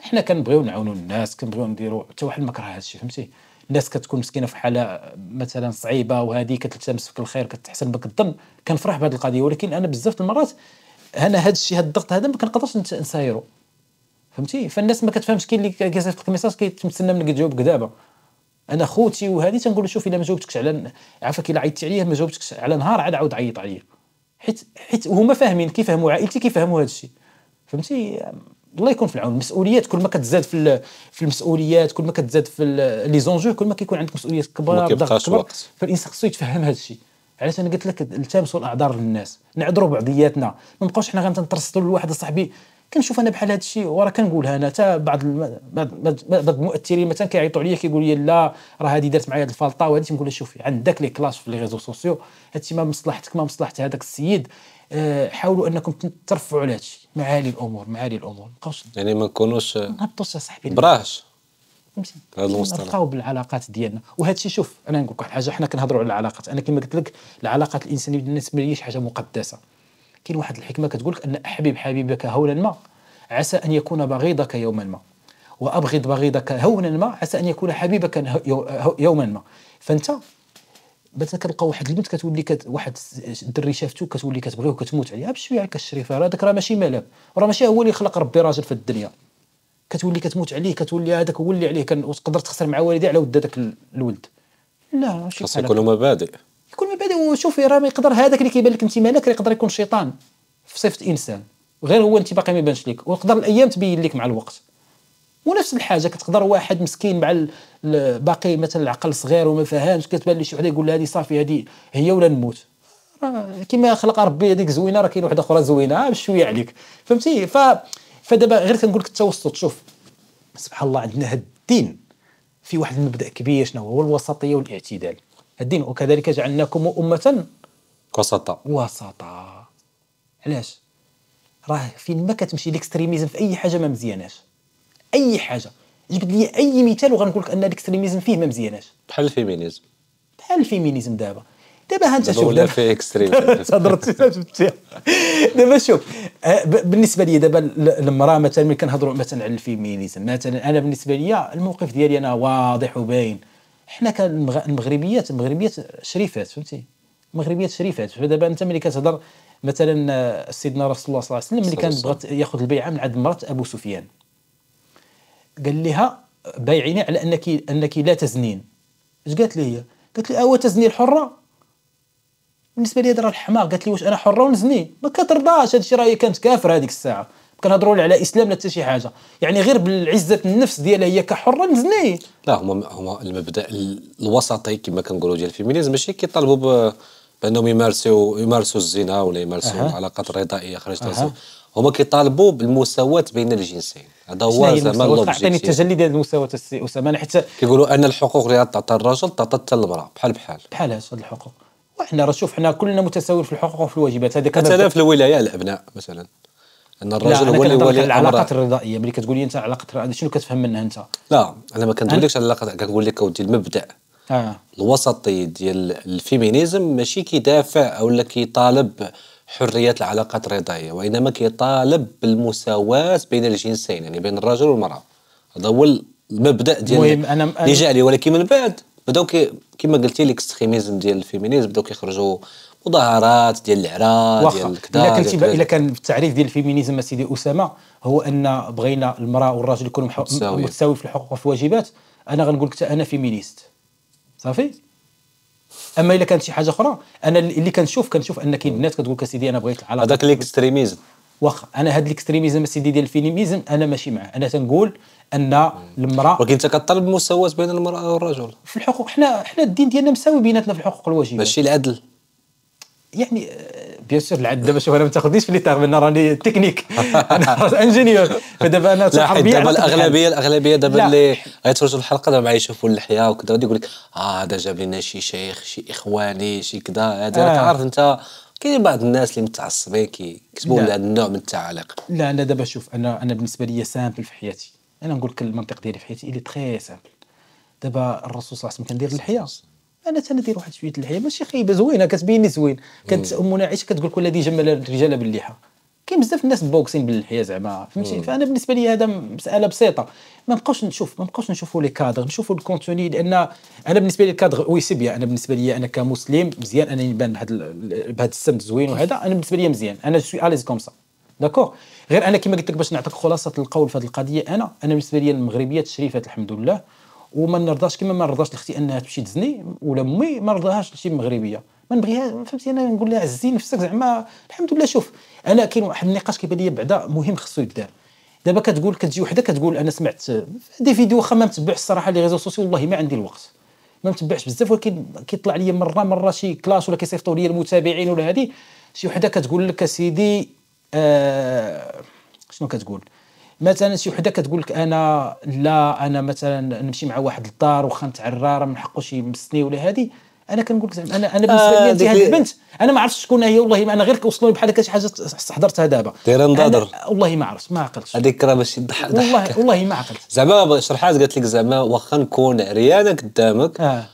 حنا كنبغيو نعاونوا الناس كنبغيو نديروا حتى واحد ما كره هادشي فهمتي الناس كتكون مسكينه في حاله مثلا صعيبه وهذه كتلتمس فيك الخير كتحسن بك الظن كنفرح بهذه القضيه ولكن انا بزاف المرات انا هادشي الشيء هذا الضغط هذا ما كنقدرش نسايرو فهمتي فالناس ما كتفهمش كاين اللي كيصيفط لك ميساج كيتمنى منك تجاوب كدابه انا خوتي وهذه تنقول له شوف الا ما جاوبتكش على عافاك الا عيطتي عليا ما جاوبتكش على نهار عاد عاود عيط عليا حيت حيت هما فاهمين كيفهموا عائلتي كيفهموا هذا الشيء فهمتي الله يكون في العون المسؤوليات كل ما كتزاد في في المسؤوليات كل ما كتزاد في لي زونجو كل ما كيكون عندك مسؤوليات كبار ضغط كبار فالانسان خصو يتفهم هذا الشيء علاش انا قلت لك التمسوا الاعذار للناس نعذروا بعضياتنا ما نبقاوش حنا غنترصدوا لواحد صاحبي كنشوف انا بحال هذا الشيء وراه كنقولها انا حتى بعض بعض المؤثرين مثلا كيعيطوا عليا كيقول لي لا راه هذه دارت معايا هذه الفلطه وهذه تنقول لها شوفي عندك لي كلاش في لي ريزو سوسيو هادشي ما مصلحتك ما مصلحه هذاك السيد آه، حاولوا انكم ترفعوا على هادشي معالي الامور معالي الامور مابقاوش يعني ما نكونوش نهبطوش يا صاحبي براش هذا المصطلح نبقاو بالعلاقات ديالنا وهذا الشيء شوف انا نقول لك واحد الحاجه حنا كنهضروا على العلاقات انا كما قلت لك العلاقات الانسانيه بالنسبه لي شي حاجه مقدسه كاين واحد الحكمه كتقول لك ان احبب حبيبك هونا ما عسى ان يكون بغيضك يوما ما وابغض بغيضك هونا ما عسى ان يكون حبيبك يوما ما فانت بس كتلقى واحد البنت كتولي كت... واحد الدري شافته كتولي كتبغيه وكتموت عليه بشويه الشريفه راه هذاك راه ماشي ملاك راه ماشي هو اللي خلق ربي راجل في الدنيا كتولي كتموت عليه كتولي هذاك هو اللي عليه كان وتقدر تخسر مع والديه على ود هذاك الولد لا خاص يكونوا مبادئ يكون مبادئ وشوفي راه يقدر هذاك اللي كيبان لك انت ملاك يقدر يكون شيطان في صفه انسان غير هو انت باقي ما يبانش لك ويقدر الايام تبين لك مع الوقت ونفس الحاجه كتقدر واحد مسكين مع باقي مثلا العقل صغير وما فهمش كتبان لي شي وحده يقول لها هذه صافي هذه هي ولا نموت كما خلق ربي هذيك زوينه راه كاين وحده اخرى زوينه بشويه عليك فهمتي ف فدابا غير كنقول لك التوسط شوف سبحان الله عندنا هاد الدين في واحد المبدا كبير شنو هو الوسطيه والاعتدال الدين وكذلك جعلناكم أمة وسطا وسطا علاش راه فين ما كتمشي الاكستريميزم في اي حاجه ما مزياناش اي حاجه جبد لي اي مثال وغنقول لك ان الاكستريميزم فيه ما مزياناش بحال الفيمينيزم بحال الفيمينيزم دابا دابا ها انت شوف ولا في اكستريم هضرت جبتيها دابا شوف بالنسبه لي دابا المراه مثلا ملي كنهضروا مثلا على الفيمينيزم مثلا انا بالنسبه لي الموقف ديالي انا واضح وباين حنا كالمغربيات المغربيات المغربيات شريفات فهمتي المغربيات شريفات فدابا انت ملي كتهضر مثلا آه، سيدنا رسول الله صلى الله عليه وسلم ملي كان بغى ياخذ البيعه من عند مرات ابو سفيان قال لها بايعيني على انك انك لا تزنين اش قالت لي هي قالت لي اوا أه، تزني الحره بالنسبه لي هذا راه الحماق قالت لي واش انا حره ونزني ما كترضاش هذا الشيء راه هي كانت كافره هذيك الساعه كنهضروا على اسلام لا حتى شي حاجه يعني غير بالعزه النفس ديالها هي كحره نزناي لا هما هما المبدا الوسطي كما كنقولوا ديال الفيمينيزم ماشي كيطالبوا بانهم يمارسوا يمارسوا الزنا ولا يمارسوا أه. العلاقات الرضائيه خارج أه. هما كيطالبوا بالمساواه بين الجنسين هذا هو زعما لوبجيكتيف عطيني التجلي ديال المساواه السي اسامه حيت كيقولوا ان الحقوق اللي تعطى الرجل تعطى حتى المراه بحال بحال بحال هاد الحقوق وحنا راه شوف حنا كلنا متساويين في الحقوق وفي الواجبات هذا مثلا في الولايه الابناء مثلا ان الراجل هو اللي ولي العلاقات الرضائيه ملي كتقول لي انت علاقه رضائيه شنو كتفهم منها انت؟ لا انا ما على العلاقه كنقول لك اودي المبدا آه. الوسطي ديال الفيمينيزم ماشي كيدافع او لا كيطالب حريه العلاقات الرضائيه وانما كيطالب بالمساواه بين الجنسين يعني بين الرجل والمراه هذا هو المبدا ديال المهم انا اللي جاء لي ولكن من بعد بداو كيما قلتي ليكستريميزم ديال الفيمينيزم بداو كيخرجوا مظاهرات ديال العراق ديال كذا الا كنتي الا كان التعريف ديال الفيمينيزم سيدي اسامه هو ان بغينا المراه والراجل يكونوا متساويين في الحقوق وفي الواجبات انا غنقول لك انا فيمينيست صافي اما الا كانت شي حاجه اخرى انا اللي كنشوف كنشوف ان كاين بنات كتقول لك سيدي انا بغيت العلاقه هذاك الاكستريميزم واخا انا هذا الاكستريميزم سيدي ديال الفيمينيزم انا ماشي معاه انا تنقول ان المراه ولكن انت كطالب مساواه بين المراه والرجل في الحقوق حنا حنا الدين ديالنا مساوي بيناتنا في الحقوق والواجبات ماشي العدل يعني آه، بيان سور العد دابا شوف انا ما تاخذنيش في لي تيرم انا راني تكنيك انا انجينيور فدابا انا لا دابا الاغلبيه الاغلبيه دابا اللي غيتفرجوا الحلقه دابا يشوفوا اللحيه وكذا غادي يقول لك اه هذا جاب لنا شي شيخ شي اخواني شي كذا هذا آه. راك عارف انت كاين بعض الناس اللي متعصبين كيكتبوا هذا النوع من التعاليق لا انا دابا شوف انا انا بالنسبه لي سامبل في حياتي انا نقول لك المنطق ديالي في حياتي اللي تخي سامبل دابا الرسول صلى الله عليه وسلم كان داير اللحيه انا تندير واحد شويه اللحيه ماشي خايبه زوينه كتبين لي زوين كانت امنا عائشه كتقول لك الذي جمل الرجال باللحى كاين بزاف الناس بوكسين باللحيه زعما فهمتي فانا بالنسبه لي هذا مساله بسيطه ما نبقاوش نشوف ما نبقاوش نشوفوا لي كادر نشوفوا الكونتوني لان انا بالنسبه لي الكادر وي سيبيا انا بالنسبه لي انا كمسلم مزيان انني نبان بهذا بهذا السمت زوين وهذا انا بالنسبه لي مزيان انا سوي اليز كوم سا داكور غير انا كما قلت لك باش نعطيك خلاصه القول في هذه القضيه انا انا بالنسبه لي المغربيه تشريفات الحمد لله وما نرضاش كما ما نرضاش لاختي انها تمشي تزني ولا امي ما رضاهاش لشي مغربيه ما نبغيها فهمتي انا نقول لها عزي نفسك زعما الحمد لله شوف انا كاين واحد النقاش كيبان لي بعدا مهم خصو يدار دابا كتقول كتجي وحده كتقول انا سمعت دي فيديو واخا ما متبعش الصراحه لي ريزو سوسيو والله ما عندي الوقت ما متبعش بزاف ولكن كيطلع لي مره مره شي كلاس ولا كيصيفطوا لي المتابعين ولا هذه شي وحده كتقول لك سيدي آه شنو كتقول مثلا شي وحده كتقول لك انا لا انا مثلا نمشي مع واحد للدار وخا نتعرى راه ما نحقوش يمسني ولا هذه انا كنقول لك انا انا بالنسبه آه، لي هذه البنت انا ما عرفتش شكون هي والله انا غير كوصلوني بحال هكا شي حاجه استحضرتها دابا تيران دادر والله ما عرفت ما عقلتش هذيك راه باش يضحك والله والله ما عقلت زعما شرحات قالت لك زعما واخا نكون عريانه قدامك آه.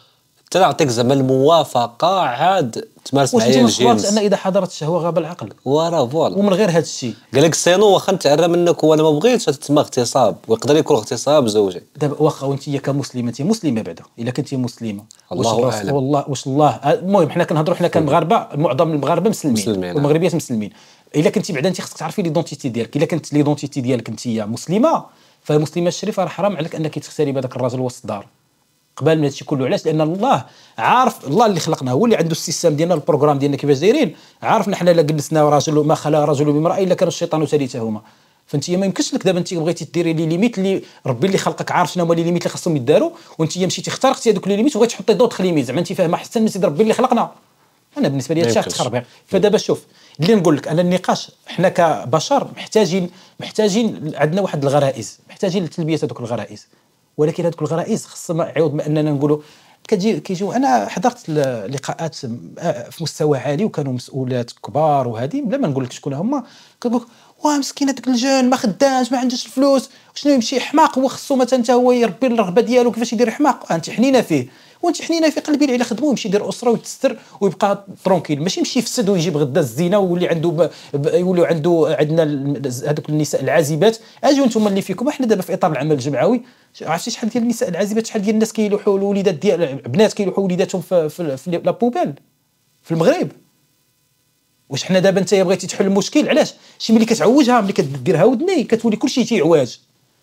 تعطيك زعما الموافقه عاد تمارس معايا الجنس واش ان اذا حضرت الشهوه غاب العقل ورا فوالا ومن غير هذا الشيء قال لك سينو واخا نتعرى منك وانا ما بغيتش تسمى اغتصاب ويقدر يكون اغتصاب زوجي دابا واخا وانت كمسلمه انت مسلمه بعدا الا كنتي مسلمه الله اعلم والله واش الله آه، المهم حنا كنهضروا حنا كمغاربه معظم المغاربه مسلمين, مسلمين. والمغربيات مسلمين الا كنتي بعدا انت خصك تعرفي ليدونتيتي ديالك الا كانت ليدونتيتي ديالك انت مسلمه فالمسلمه الشريفه راه حرام عليك انك تختاري بهذاك الراجل وسط الدار قبل من هادشي كله علاش لان الله عارف الله اللي خلقنا هو اللي عنده السيستم ديالنا البروغرام ديالنا كيفاش دايرين عارفنا نحن الا جلسنا رجل ما خلا رجل بامراه الا كان الشيطان ثالثهما فانت ما يمكنش لك دابا انت بغيتي ديري لي ليميت اللي ربي اللي خلقك عارف شنو هما لي ليميت اللي خاصهم يداروا وانت مشيتي اخترقتي هذوك لي ليميت وبغيتي تحطي دوت ليميت زعما انت فاهمه حتى من سيد ربي اللي خلقنا انا بالنسبه لي هذا تخربيق فدابا شوف اللي نقول لك انا النقاش حنا كبشر محتاجين محتاجين عندنا واحد الغرائز محتاجين لتلبيه هذوك الغرائز ولكن هذوك الغرائز خصهم عوض ما اننا نقولوا كتجي كيجيو انا حضرت لقاءات آه، في مستوى عالي وكانوا مسؤولات كبار وهذه بلا ما نقول لك شكون هما كتقول واه مسكين هذاك الجن ما خدامش ما عندوش الفلوس شنو يمشي حماق هو خصو مثلا حتى هو يربي الرغبه ديالو كيفاش يدير حماق آه، انت حنينه فيه وانت حنينه في قلبي اللي على خدمه ويمشي يدير اسره ويتستر ويبقى ترونكيل ماشي يمشي يفسد ويجيب غدا الزينه ويولي عنده ب... ب... يولي عنده عندنا هذوك النساء العازبات اجيو انتم اللي فيكم احنا دابا في اطار العمل الجمعوي عرفتي شحال ديال النساء العازبات شحال ديال الناس كيلوحوا الوليدات ديال بنات كيلوحوا وليداتهم في, في, في لابوبيل في المغرب واش حنا دابا انت بغيتي تحل المشكل علاش شي ملي كتعوجها ملي كديرها ودني كتولي كلشي تيعواج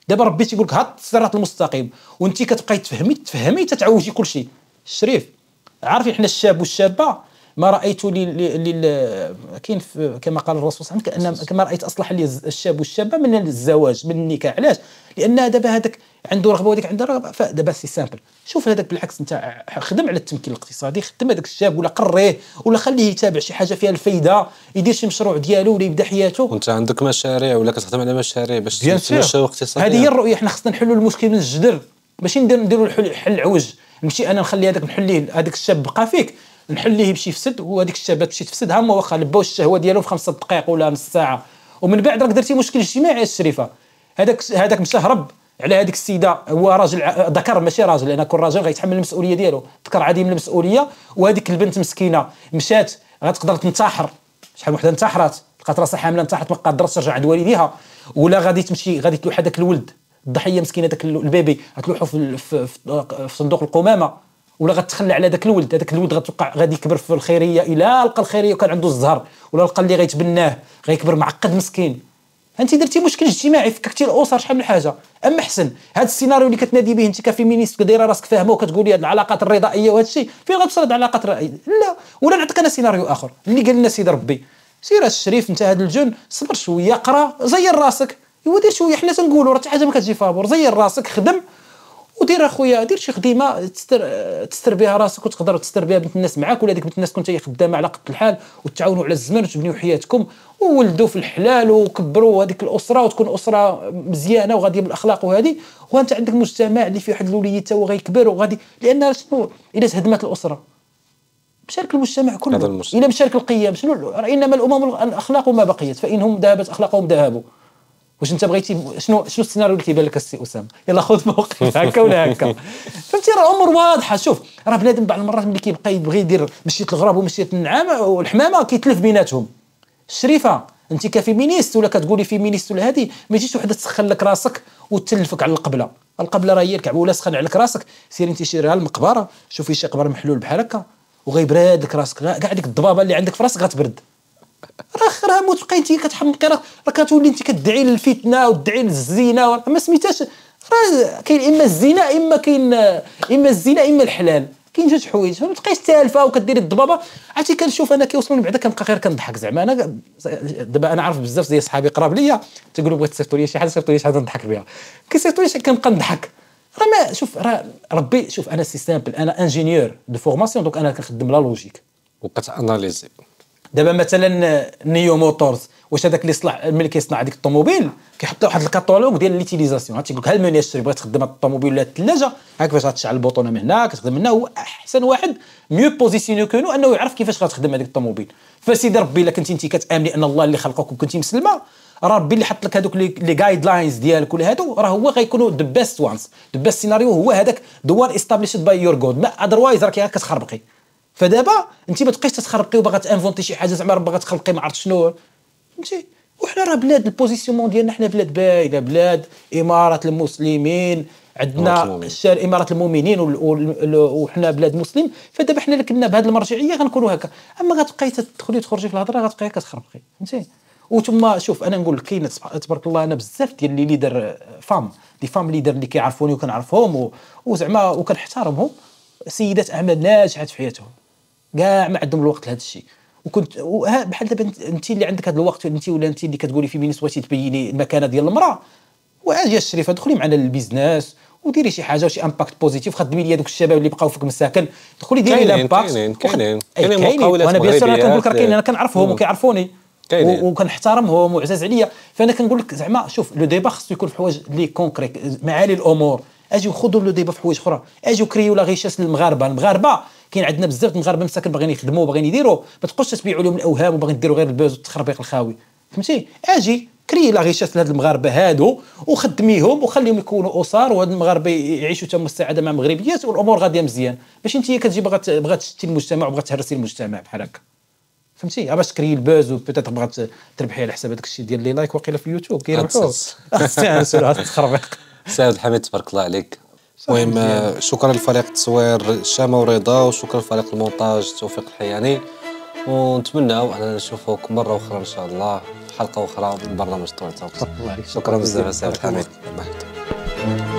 دابا ربي تيقول لك هاد الصراط المستقيم وانت كتبقاي تفهمي تفهمي تتعوجي كل شيء الشريف عارفين حنا الشاب والشابه ما رايت لل كاين كما قال الرسول صلى الله عليه وسلم كما رايت اصلح لي الشاب والشابه من الزواج من النكاح علاش لان دابا هذاك عنده رغبه وهذيك عنده رغبه فدابا سي سامبل شوف هذاك بالعكس انت خدم على التمكين الاقتصادي خدم هذاك الشاب ولا قريه ولا خليه يتابع شي حاجه فيها الفايده يدير شي مشروع ديالو ولا يبدا حياته وانت عندك مشاريع ولا كتخدم على مشاريع باش تمشى اقتصاديا هذه هي الرؤيه حنا خصنا نحلوا المشكل من الجذر ماشي نديروا نديروا الحل عوج نمشي انا نخلي هذاك نحل ليه هذاك الشاب بقى فيك نحل ليه يمشي يفسد وهذيك الشباب تمشي تفسدها هما واخا لباو الشهوه ديالهم في خمسة دقائق ولا نص ساعه ومن بعد راك درتي مشكل اجتماعي يا الشريفه هذاك هذاك مشى هرب على هذيك السيده هو راجل ذكر ماشي راجل لان كل راجل غيتحمل المسؤوليه ديالو ذكر عديم المسؤوليه وهذيك البنت مسكينه مشات غتقدر تنتحر شحال وحده انتحرت لقات راسها حامله انتحرت ما قدرتش ترجع عند والديها ولا غادي تمشي غادي تلوح هذاك الولد الضحيه مسكينه ذاك البيبي غتلوحو في, في, في, في صندوق القمامه ولا غتخلى على ذاك الولد هذاك الولد غتوقع غادي يكبر في الخيريه الا لقى الخيريه وكان عنده الزهر ولا لقى اللي غيتبناه غيكبر معقد مسكين انت درتي مشكل اجتماعي فككتي الاسر شحال من حاجه اما حسن هذا السيناريو اللي كتنادي به انت كفيمينيست دايره راسك فاهمه وكتقولي هاد العلاقات الرضائيه وهذا الشيء فين غتوصل هاد العلاقات الرضائيه لا ولا نعطيك انا سيناريو اخر اللي قال لنا سيدي ربي سير الشريف انت هاد الجن صبر شويه قرا زير راسك ودير شويه حنا تنقولوا راه حتى حاجه ما كتجي فابور زير راسك خدم ودير اخويا دير شي خديمه تستر تستر بها راسك وتقدر تستر بها بنت الناس معاك ولا ديك بنت الناس كنت هي خدامه على قد الحال وتعاونوا على الزمن وتبنيو حياتكم وولدوا في الحلال وكبروا هذيك الاسره وتكون اسره مزيانه وغاديه بالاخلاق وهذه وانت عندك مجتمع اللي فيه واحد الوليته وغيكبر وغادي لان شنو الا تهدمت الاسره مشارك المجتمع كله الا مشارك القيم شنو انما الامم الاخلاق ما بقيت فانهم ذهبت اخلاقهم ذهبوا واش انت بغيتي شنو شنو السيناريو اللي كيبان لك السي اسامه يلا خذ موقف هكا ولا هكا فهمتي راه الامور واضحه شوف راه بنادم بعض المرات ملي كيبقى يبغي يدير مشيت الغراب ومشيت النعامه والحمامه كيتلف بيناتهم الشريفه انت كفيمينيست ولا كتقولي فيمينيست ولا هذه ما تجيش وحده تسخن لك راسك وتلفك على القبله القبله راه هي ولا سخن عليك راسك سيري انت شريها المقبره شوفي شي قبر محلول بحال هكا وغيبرد لك راسك كاع ديك الضبابه اللي عندك في راسك غتبرد راه راه موت بقيتي كتحمقي راه كتولي انت كدعي للفتنه وتدعي للزينه ما سميتهاش راه كاين اما الزنا اما كاين اما الزنا اما الحلال كاين جوج حوايج ما تبقايش تالفه وكديري الضبابه عرفتي كنشوف انا كيوصلوني بعدا كنبقى غير كنضحك زعما انا دابا انا عارف بزاف ديال صحابي قراب ليا تيقولوا بغيت تصيفطوا لي شي حاجه صيفطوا لي شي حاجه نضحك بها كيصيفطوا لي شي كنبقى نضحك راه ما شوف راه ربي شوف انا سي سامبل انا انجينيور دو فورماسيون دونك انا كنخدم لا لوجيك وكتاناليزي دابا مثلا نيو موتورز واش هذاك اللي صلح ملي كيصنع هذيك الطوموبيل كيحط واحد الكاتالوج ديال ليتيليزاسيون تيقول لك هل المنيا بغيت تخدم الطوموبيل ولا الثلاجه هاك فاش غتشعل البوطونه من هنا كتخدم هنا هو احسن واحد ميو بوزيسيوني كونو انه يعرف كيفاش غتخدم هذيك الطوموبيل فسيدي ربي الا كنتي انت كتامني ان الله اللي خلقك وكنتي مسلمه راه ربي اللي حط لك هذوك لي جايد لاينز ديالك ولا هادو راه هو غيكونوا ذا بيست وانس ذا بيست سيناريو هو هذاك دوار وان استابليشد باي يور جود ما اذروايز راه كتخربقي فدابا انت ما تبقيش تتخربقي وباغا تانفونتي شي حاجه زعما باغا تخلقي ما عرفت شنو فهمتي وحنا راه بلاد البوزيسيون ديالنا حنا بلاد باينه بلاد اماره المسلمين عندنا الشارع اماره المؤمنين وحنا بلاد مسلم فدابا حنا اللي كنا بهذه المرجعيه غنكونوا هكا اما غتبقاي تدخلي تخرجي في الهضره غتبقاي كتخربقي فهمتي وثم شوف انا نقول لك كاين تبارك الله انا بزاف ديال لي ليدر فام آه، لي فام ليدر اللي كيعرفوني وكنعرفهم وزعما وكنحترمهم سيدات اعمال ناجحات في حياتهم كاع ما عندهم الوقت لهذا الشيء وكنت بحال دابا انت اللي عندك هذا الوقت انت ولا انت اللي كتقولي في مينيس بغيتي تبيني المكانه ديال المراه واجي الشريفه دخلي معنا للبيزنس وديري شي حاجه وشي امباكت بوزيتيف خدمي لي هذوك الشباب اللي بقاو فيك مساكن دخلي ديري الامباكت كاينين كاينين كاينين مقاولات وانا بيان انا كنقول لك راه كاينين انا كنعرفهم وكيعرفوني وكنحترمهم وعزاز عليا فانا كنقول لك زعما شوف لو ديبا خصو يكون في حوايج لي كونكريت معالي الامور اجيو خذوا لو ديبا في حوايج اخرى اجيو كريو لا غيشاس للمغاربه المغاربه كاين عندنا بزاف المغاربه مساكن باغيين يخدموا باغيين يديروا ما تبقوش تبيعوا لهم الاوهام وباغيين ديروا غير البوز والتخربيق الخاوي فهمتي اجي كري لا غيشات لهاد المغاربه هادو وخدميهم وخليهم يكونوا اسر وهاد المغاربه يعيشوا تم السعاده مع مغربيات والامور غاديه مزيان باش انت كتجي باغا باغا تشتي المجتمع وباغا تهرسي المجتمع بحال هكا فهمتي باش تكري الباز وبيتات باغا تربحي على حساب هذاك الشيء ديال لي لايك واقيلا في اليوتيوب كيربحوا تستانس سعد الحميد تبارك الله عليك المهم شكرا لفريق التصوير شامه ورضا وشكرا لفريق المونتاج توفيق الحياني ونتمنى اننا نشوفوك مره اخرى ان شاء الله حلقه اخرى من برنامج طويل شكرا بزاف سي حميد